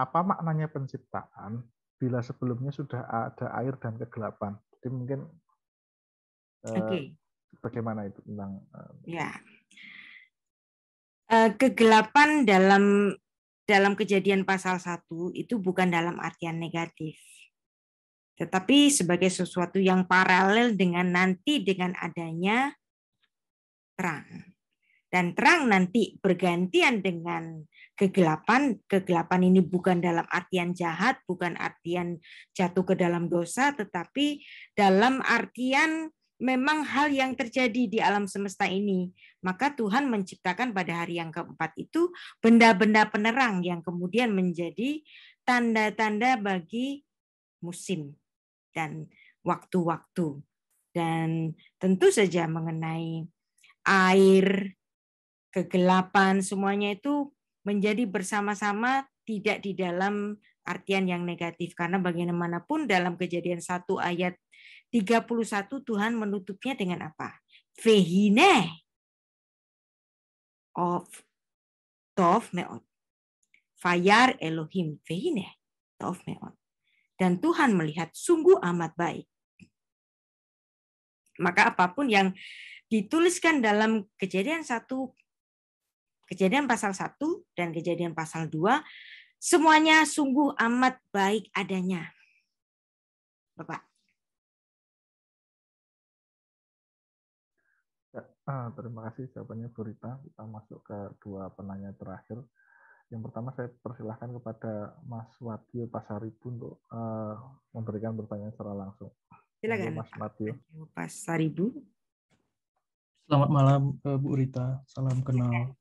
Speaker 3: apa maknanya penciptaan bila sebelumnya sudah ada air dan kegelapan. Jadi mungkin okay. eh, bagaimana itu tentang eh,
Speaker 1: ya. Eh, kegelapan dalam dalam kejadian pasal 1 itu bukan dalam artian negatif. Tetapi sebagai sesuatu yang paralel dengan nanti dengan adanya terang. Dan terang nanti bergantian dengan kegelapan. Kegelapan ini bukan dalam artian jahat, bukan artian jatuh ke dalam dosa, tetapi dalam artian memang hal yang terjadi di alam semesta ini. Maka Tuhan menciptakan pada hari yang keempat itu benda-benda penerang yang kemudian menjadi tanda-tanda bagi musim dan waktu-waktu. Dan tentu saja mengenai air, kegelapan, semuanya itu menjadi bersama-sama tidak di dalam artian yang negatif karena bagaimanapun dalam kejadian 1 ayat 31 Tuhan menutupnya dengan apa? Vehine of Tov Meot. Fayar Elohim Vehine Tov Meot. Dan Tuhan melihat sungguh amat baik. Maka apapun yang dituliskan dalam kejadian satu Kejadian pasal 1 dan kejadian pasal 2 semuanya sungguh amat baik adanya. Bapak.
Speaker 3: Ya, eh, terima kasih jawabannya Bu Rita. Kita masuk ke dua penanya terakhir. Yang pertama saya persilahkan kepada Mas Wagio Pasaribu untuk uh, memberikan pertanyaan secara langsung. Silakan. Mas Wagio Pasaribu.
Speaker 10: Selamat malam eh, Bu Rita. Salam kenal.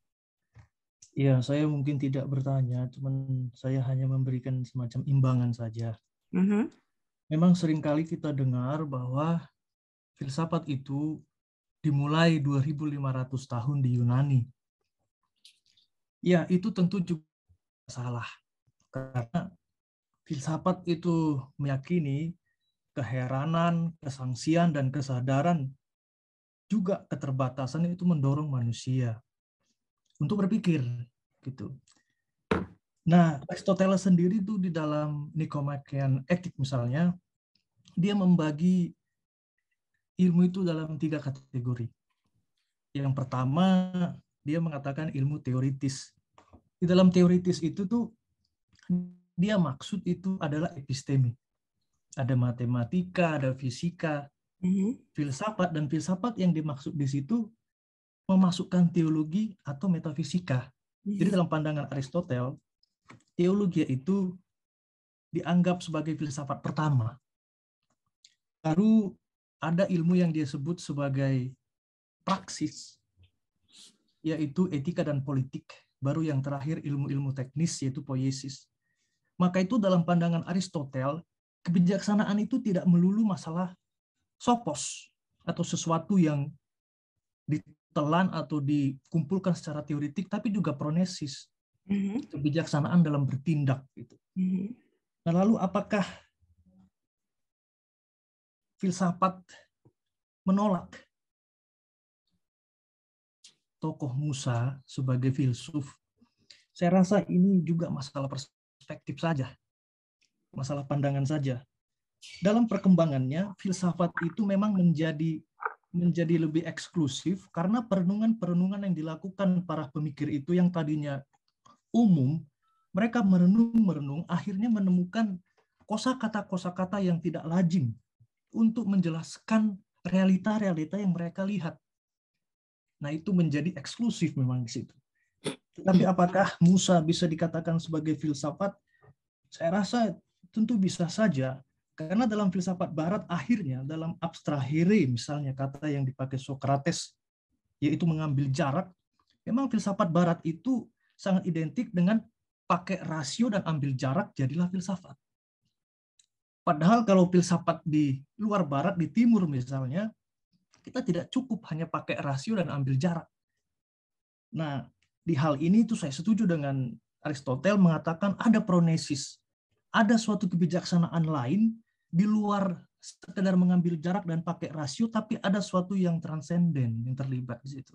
Speaker 10: Ya, saya mungkin tidak bertanya, cuman saya hanya memberikan semacam imbangan saja. Mm -hmm. Memang seringkali kita dengar bahwa filsafat itu dimulai 2500 tahun di Yunani. Ya, itu tentu juga salah. Karena filsafat itu meyakini keheranan, kesangsian, dan kesadaran juga keterbatasan itu mendorong manusia untuk berpikir gitu. Nah, Aristoteles sendiri tuh di dalam Nicomachean Etik misalnya, dia membagi ilmu itu dalam tiga kategori. Yang pertama, dia mengatakan ilmu teoritis. Di dalam teoritis itu tuh dia maksud itu adalah epistemi. Ada matematika, ada fisika, mhm. filsafat dan filsafat yang dimaksud di situ memasukkan teologi atau metafisika. Jadi iya. dalam pandangan Aristoteles, teologi itu dianggap sebagai filsafat pertama. Baru ada ilmu yang dia sebut sebagai praksis, yaitu etika dan politik. Baru yang terakhir ilmu-ilmu teknis, yaitu poiesis. Maka itu dalam pandangan Aristoteles, kebijaksanaan itu tidak melulu masalah sopos atau sesuatu yang ditelan atau dikumpulkan secara teoritik, tapi juga pronesis mm-hmm. kebijaksanaan dalam bertindak gitu. Mm-hmm. Nah, lalu apakah filsafat menolak tokoh Musa sebagai filsuf? Saya rasa ini juga masalah perspektif saja, masalah pandangan saja. Dalam perkembangannya, filsafat itu memang menjadi menjadi lebih eksklusif karena perenungan-perenungan yang dilakukan para pemikir itu yang tadinya umum, mereka merenung-merenung akhirnya menemukan kosakata-kosakata yang tidak lazim untuk menjelaskan realita-realita yang mereka lihat. Nah, itu menjadi eksklusif memang di situ. Tapi apakah Musa bisa dikatakan sebagai filsafat? Saya rasa tentu bisa saja karena dalam filsafat barat akhirnya dalam abstrahere misalnya kata yang dipakai Socrates yaitu mengambil jarak, memang filsafat barat itu sangat identik dengan pakai rasio dan ambil jarak jadilah filsafat. Padahal kalau filsafat di luar barat di timur misalnya, kita tidak cukup hanya pakai rasio dan ambil jarak. Nah, di hal ini itu saya setuju dengan Aristoteles mengatakan ada pronesis, ada suatu kebijaksanaan lain di luar sekedar mengambil jarak dan pakai rasio, tapi ada suatu yang transenden yang terlibat di situ.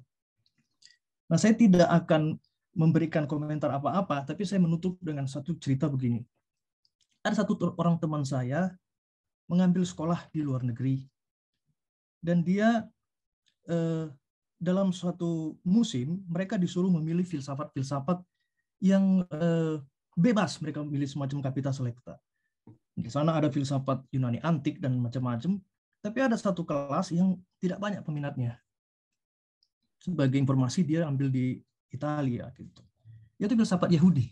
Speaker 10: Nah, saya tidak akan memberikan komentar apa-apa, tapi saya menutup dengan satu cerita begini. Ada satu orang teman saya mengambil sekolah di luar negeri, dan dia eh, dalam suatu musim mereka disuruh memilih filsafat-filsafat yang eh, bebas mereka memilih semacam kapita selekta. Di sana ada filsafat Yunani antik dan macam-macam, tapi ada satu kelas yang tidak banyak peminatnya. Sebagai informasi dia ambil di Italia gitu. Yaitu filsafat Yahudi.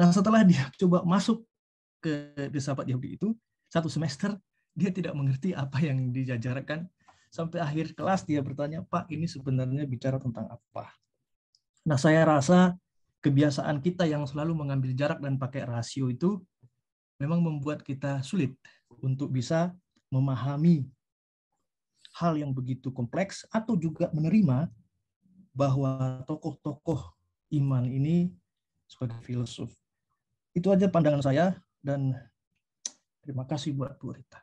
Speaker 10: Nah, setelah dia coba masuk ke filsafat Yahudi itu, satu semester dia tidak mengerti apa yang dijajarkan sampai akhir kelas dia bertanya, "Pak, ini sebenarnya bicara tentang apa?" Nah, saya rasa kebiasaan kita yang selalu mengambil jarak dan pakai rasio itu memang membuat kita sulit untuk bisa memahami hal yang begitu kompleks atau juga menerima bahwa tokoh-tokoh iman ini sebagai filsuf. Itu aja pandangan saya dan terima kasih buat Bu Rita.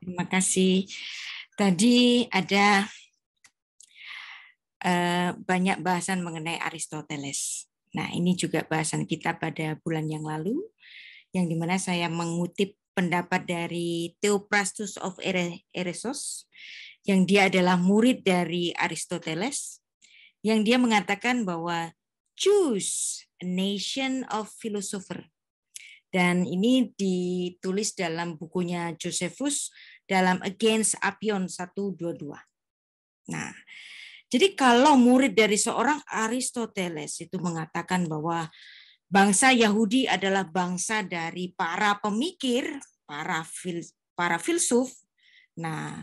Speaker 1: Terima kasih. Tadi ada eh, banyak bahasan mengenai Aristoteles. Nah, ini juga bahasan kita pada bulan yang lalu yang dimana saya mengutip pendapat dari Theophrastus of Eresos, yang dia adalah murid dari Aristoteles, yang dia mengatakan bahwa choose a nation of philosopher. Dan ini ditulis dalam bukunya Josephus dalam Against Apion 122. Nah, jadi kalau murid dari seorang Aristoteles itu mengatakan bahwa Bangsa Yahudi adalah bangsa dari para pemikir, para fil, para filsuf. Nah,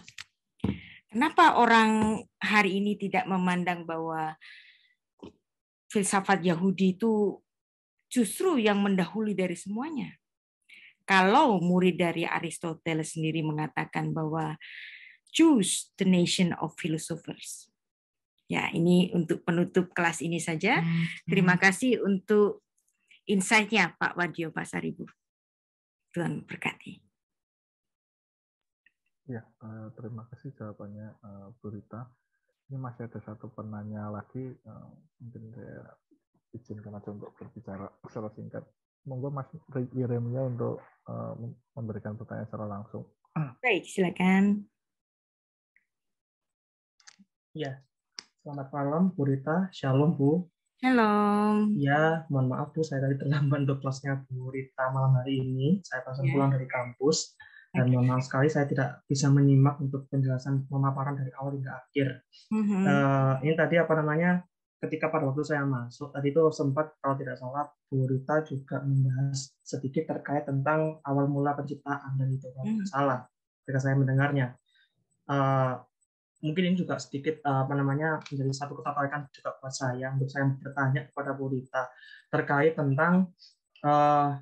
Speaker 1: kenapa orang hari ini tidak memandang bahwa filsafat Yahudi itu justru yang mendahului dari semuanya? Kalau murid dari Aristoteles sendiri mengatakan bahwa choose the nation of philosophers. Ya, ini untuk penutup kelas ini saja. Hmm, hmm. Terima kasih untuk insight-nya Pak Wadio Pasaribu. Tuhan berkati.
Speaker 3: Ya, eh, terima kasih jawabannya eh, Bu Rita. Ini masih ada satu penanya lagi, eh, mungkin saya izinkan aja untuk berbicara secara singkat. Monggo Mas Yeremia untuk memberikan pertanyaan secara langsung.
Speaker 2: Baik, silakan.
Speaker 11: Ya, selamat malam Bu Rita, shalom Bu. Halo. Ya, mohon maaf Bu, saya tadi terlambat untuk kelasnya Bu Rita malam hari ini. Saya langsung yeah. pulang dari kampus dan okay. mohon maaf sekali saya tidak bisa menyimak untuk penjelasan pemaparan dari awal hingga akhir. Mm-hmm. Uh, ini tadi apa namanya? Ketika pada waktu saya masuk tadi itu sempat kalau tidak salah Bu Rita juga membahas sedikit terkait tentang awal mula penciptaan dan itu kalau mm-hmm. salah ketika saya mendengarnya. Uh, mungkin ini juga sedikit eh, apa namanya menjadi satu ketertarikan juga buat saya untuk saya bertanya kepada Bu Rita terkait tentang uh,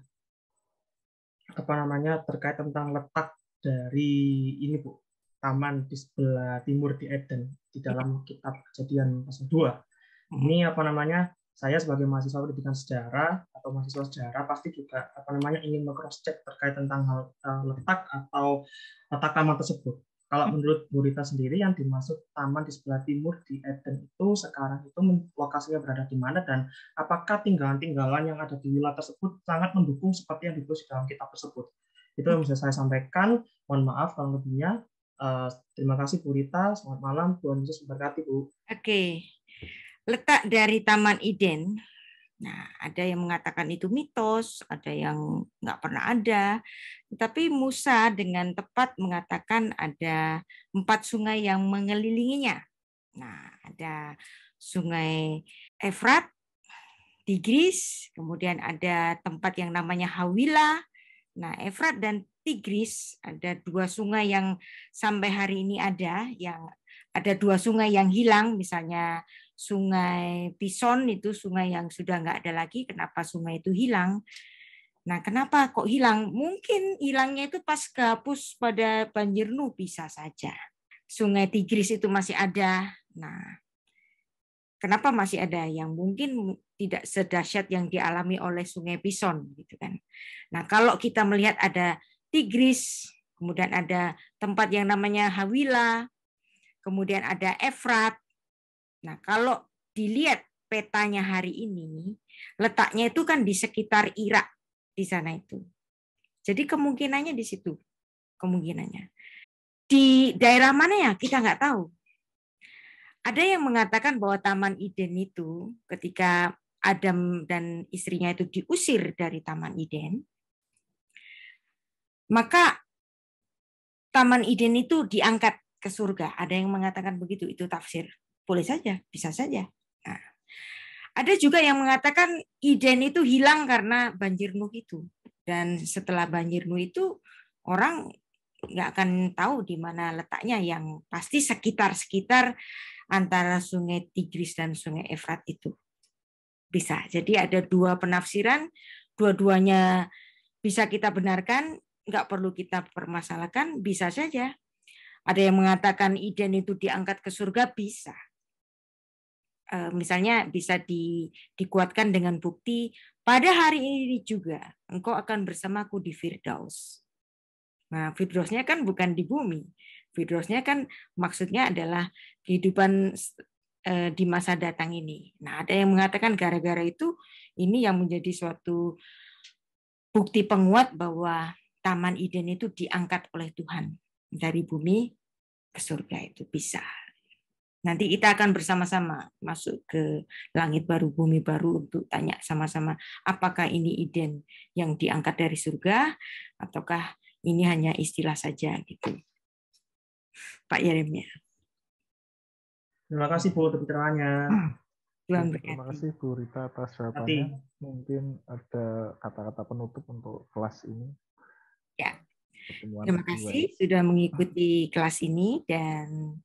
Speaker 11: apa namanya terkait tentang letak dari ini Bu taman di sebelah timur di Eden di dalam kitab Kejadian pasal 2. Hmm. Ini apa namanya? Saya sebagai mahasiswa pendidikan sejarah atau mahasiswa sejarah pasti juga apa namanya ingin mengcross check terkait tentang hal uh, letak atau letak taman tersebut. Kalau menurut Bu sendiri yang dimaksud taman di sebelah timur di Eden itu sekarang itu lokasinya berada di mana dan apakah tinggalan-tinggalan yang ada di wilayah tersebut sangat mendukung seperti yang ditulis dalam kitab tersebut? Itu yang bisa saya sampaikan. Mohon maaf kalau lebihnya. Eh, terima kasih Bu Selamat malam.
Speaker 1: Tuhan Yesus memberkati Bu. Oke. Okay. Letak dari Taman Eden Nah, ada yang mengatakan itu mitos, ada yang nggak pernah ada. Tetapi Musa dengan tepat mengatakan ada empat sungai yang mengelilinginya. Nah, ada sungai Efrat, Tigris, kemudian ada tempat yang namanya Hawila. Nah, Efrat dan Tigris ada dua sungai yang sampai hari ini ada, yang ada dua sungai yang hilang, misalnya sungai Pison itu sungai yang sudah nggak ada lagi. Kenapa sungai itu hilang? Nah, kenapa kok hilang? Mungkin hilangnya itu pas kehapus pada banjir Nu bisa saja. Sungai Tigris itu masih ada. Nah, kenapa masih ada yang mungkin tidak sedahsyat yang dialami oleh Sungai Pison, gitu kan. Nah, kalau kita melihat ada Tigris, kemudian ada tempat yang namanya Hawila, kemudian ada Efrat, Nah, kalau dilihat petanya hari ini, letaknya itu kan di sekitar Irak di sana itu. Jadi kemungkinannya di situ, kemungkinannya. Di daerah mana ya kita nggak tahu. Ada yang mengatakan bahwa Taman Eden itu ketika Adam dan istrinya itu diusir dari Taman Eden, maka Taman Eden itu diangkat ke surga. Ada yang mengatakan begitu, itu tafsir boleh saja, bisa saja. Nah, ada juga yang mengatakan iden itu hilang karena banjir Nuh itu. Dan setelah banjir Nuh itu orang nggak akan tahu di mana letaknya yang pasti sekitar-sekitar antara sungai Tigris dan sungai Efrat itu. Bisa. Jadi ada dua penafsiran, dua-duanya bisa kita benarkan, nggak perlu kita permasalahkan, bisa saja. Ada yang mengatakan Iden itu diangkat ke surga, bisa. Eh, misalnya bisa di, dikuatkan dengan bukti pada hari ini juga engkau akan bersamaku di Firdaus. Nah, Firdausnya kan bukan di bumi. Firdausnya kan maksudnya adalah kehidupan eh, di masa datang ini. Nah, ada yang mengatakan gara-gara itu ini yang menjadi suatu bukti penguat bahwa Taman Eden itu diangkat oleh Tuhan dari bumi ke surga itu bisa. Nanti kita akan bersama-sama masuk ke langit baru, bumi baru untuk tanya sama-sama apakah ini iden yang diangkat dari surga ataukah ini hanya istilah saja gitu. Pak Yeremia.
Speaker 11: Terima kasih Bu terangnya.
Speaker 1: Hmm, terima
Speaker 3: kasih Bu Rita atas jawabannya. Mungkin ada kata-kata penutup untuk kelas ini. Ya. Terima kasih
Speaker 1: sudah mengikuti kelas ini dan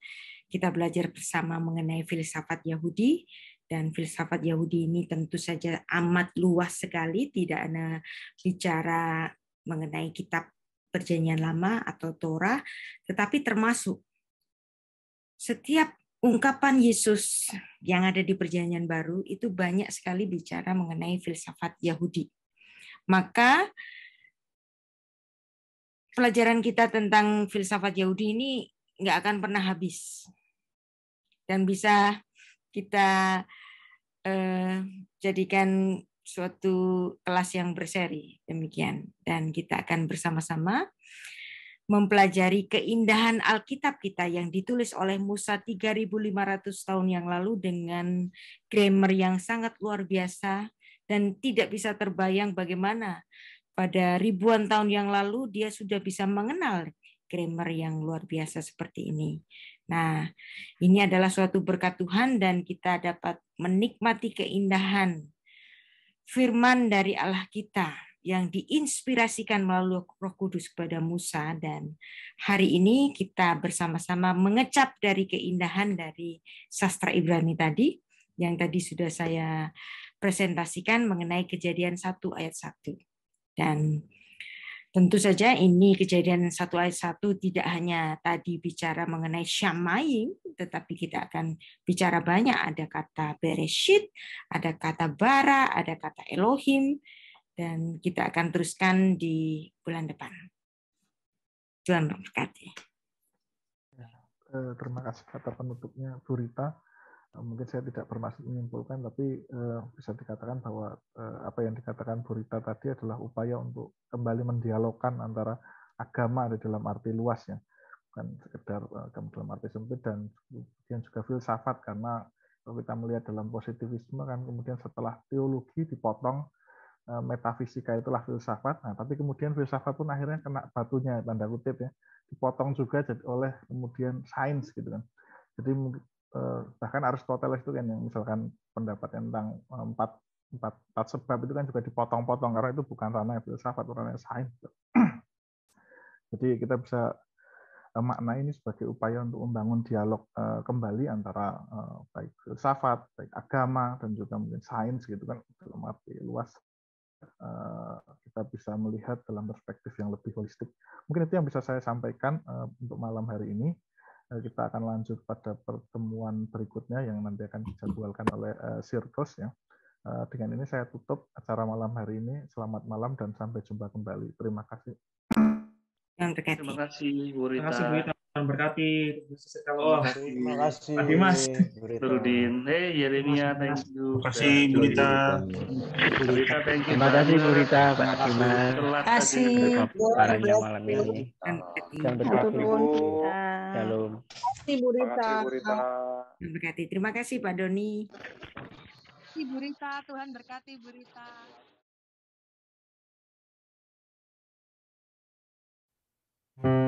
Speaker 1: kita belajar bersama mengenai filsafat Yahudi dan filsafat Yahudi ini tentu saja amat luas sekali, tidak hanya bicara mengenai kitab Perjanjian Lama atau Torah, tetapi termasuk setiap ungkapan Yesus yang ada di Perjanjian Baru itu banyak sekali bicara mengenai filsafat Yahudi. Maka pelajaran kita tentang filsafat Yahudi ini nggak akan pernah habis dan bisa kita eh, jadikan suatu kelas yang berseri demikian dan kita akan bersama-sama mempelajari keindahan Alkitab kita yang ditulis oleh Musa 3500 tahun yang lalu dengan grammar yang sangat luar biasa dan tidak bisa terbayang bagaimana pada ribuan tahun yang lalu dia sudah bisa mengenal grammar yang luar biasa seperti ini. Nah, ini adalah suatu berkat Tuhan dan kita dapat menikmati keindahan firman dari Allah kita yang diinspirasikan melalui Roh Kudus kepada Musa dan hari ini kita bersama-sama mengecap dari keindahan dari sastra Ibrani tadi yang tadi sudah saya presentasikan mengenai kejadian 1 ayat 1. Dan Tentu saja ini kejadian satu ayat satu tidak hanya tadi bicara mengenai syamaing, tetapi kita akan bicara banyak. Ada kata bereshit, ada kata bara, ada kata Elohim, dan kita akan teruskan di bulan depan.
Speaker 3: Tuhan memberkati. Ya, eh, terima kasih kata penutupnya Bu Rita mungkin saya tidak bermaksud menyimpulkan, tapi eh, bisa dikatakan bahwa eh, apa yang dikatakan Burita tadi adalah upaya untuk kembali mendialogkan antara agama ada dalam arti luasnya, bukan sekedar kemudian eh, dalam arti sempit dan kemudian juga filsafat karena kalau kita melihat dalam positivisme kan kemudian setelah teologi dipotong eh, metafisika itulah filsafat, nah tapi kemudian filsafat pun akhirnya kena batunya tanda kutip ya, dipotong juga jadi oleh kemudian sains gitu kan. Jadi Eh, bahkan Aristoteles itu kan yang misalkan pendapat tentang eh, empat empat, empat sebab itu kan juga dipotong-potong karena itu bukan ranah filsafat ranah sains jadi kita bisa eh, makna ini sebagai upaya untuk membangun dialog kembali antara baik filsafat, baik agama, dan juga mungkin sains gitu kan dalam arti luas kita bisa melihat dalam perspektif yang lebih holistik. Mungkin itu yang bisa saya sampaikan untuk malam hari ini kita akan lanjut pada pertemuan berikutnya yang nanti akan dijadwalkan oleh uh, Sirtos ya. dengan ini saya tutup acara malam hari ini. Selamat malam dan sampai jumpa kembali. Terima kasih.
Speaker 11: Terima kasih Bu Rita. Terima kasih Bu Rita terima
Speaker 9: kasih. Terima Mas. Terudin. Hey Yeremia, thank you. Terima kasih Bu Rita. Bu Rita, thank you. Terima kasih Bu Rita, Terima kasih. Terima kasih. Terima kasih. Terima
Speaker 5: kasih.
Speaker 1: Terima kasih. Terima kasih. Shalom.
Speaker 5: Terima kasih Bu Rita.
Speaker 1: Terima kasih, Terima kasih Pak Doni. Terima
Speaker 5: kasih Bu Rita. Tuhan berkati Bu Rita. thank you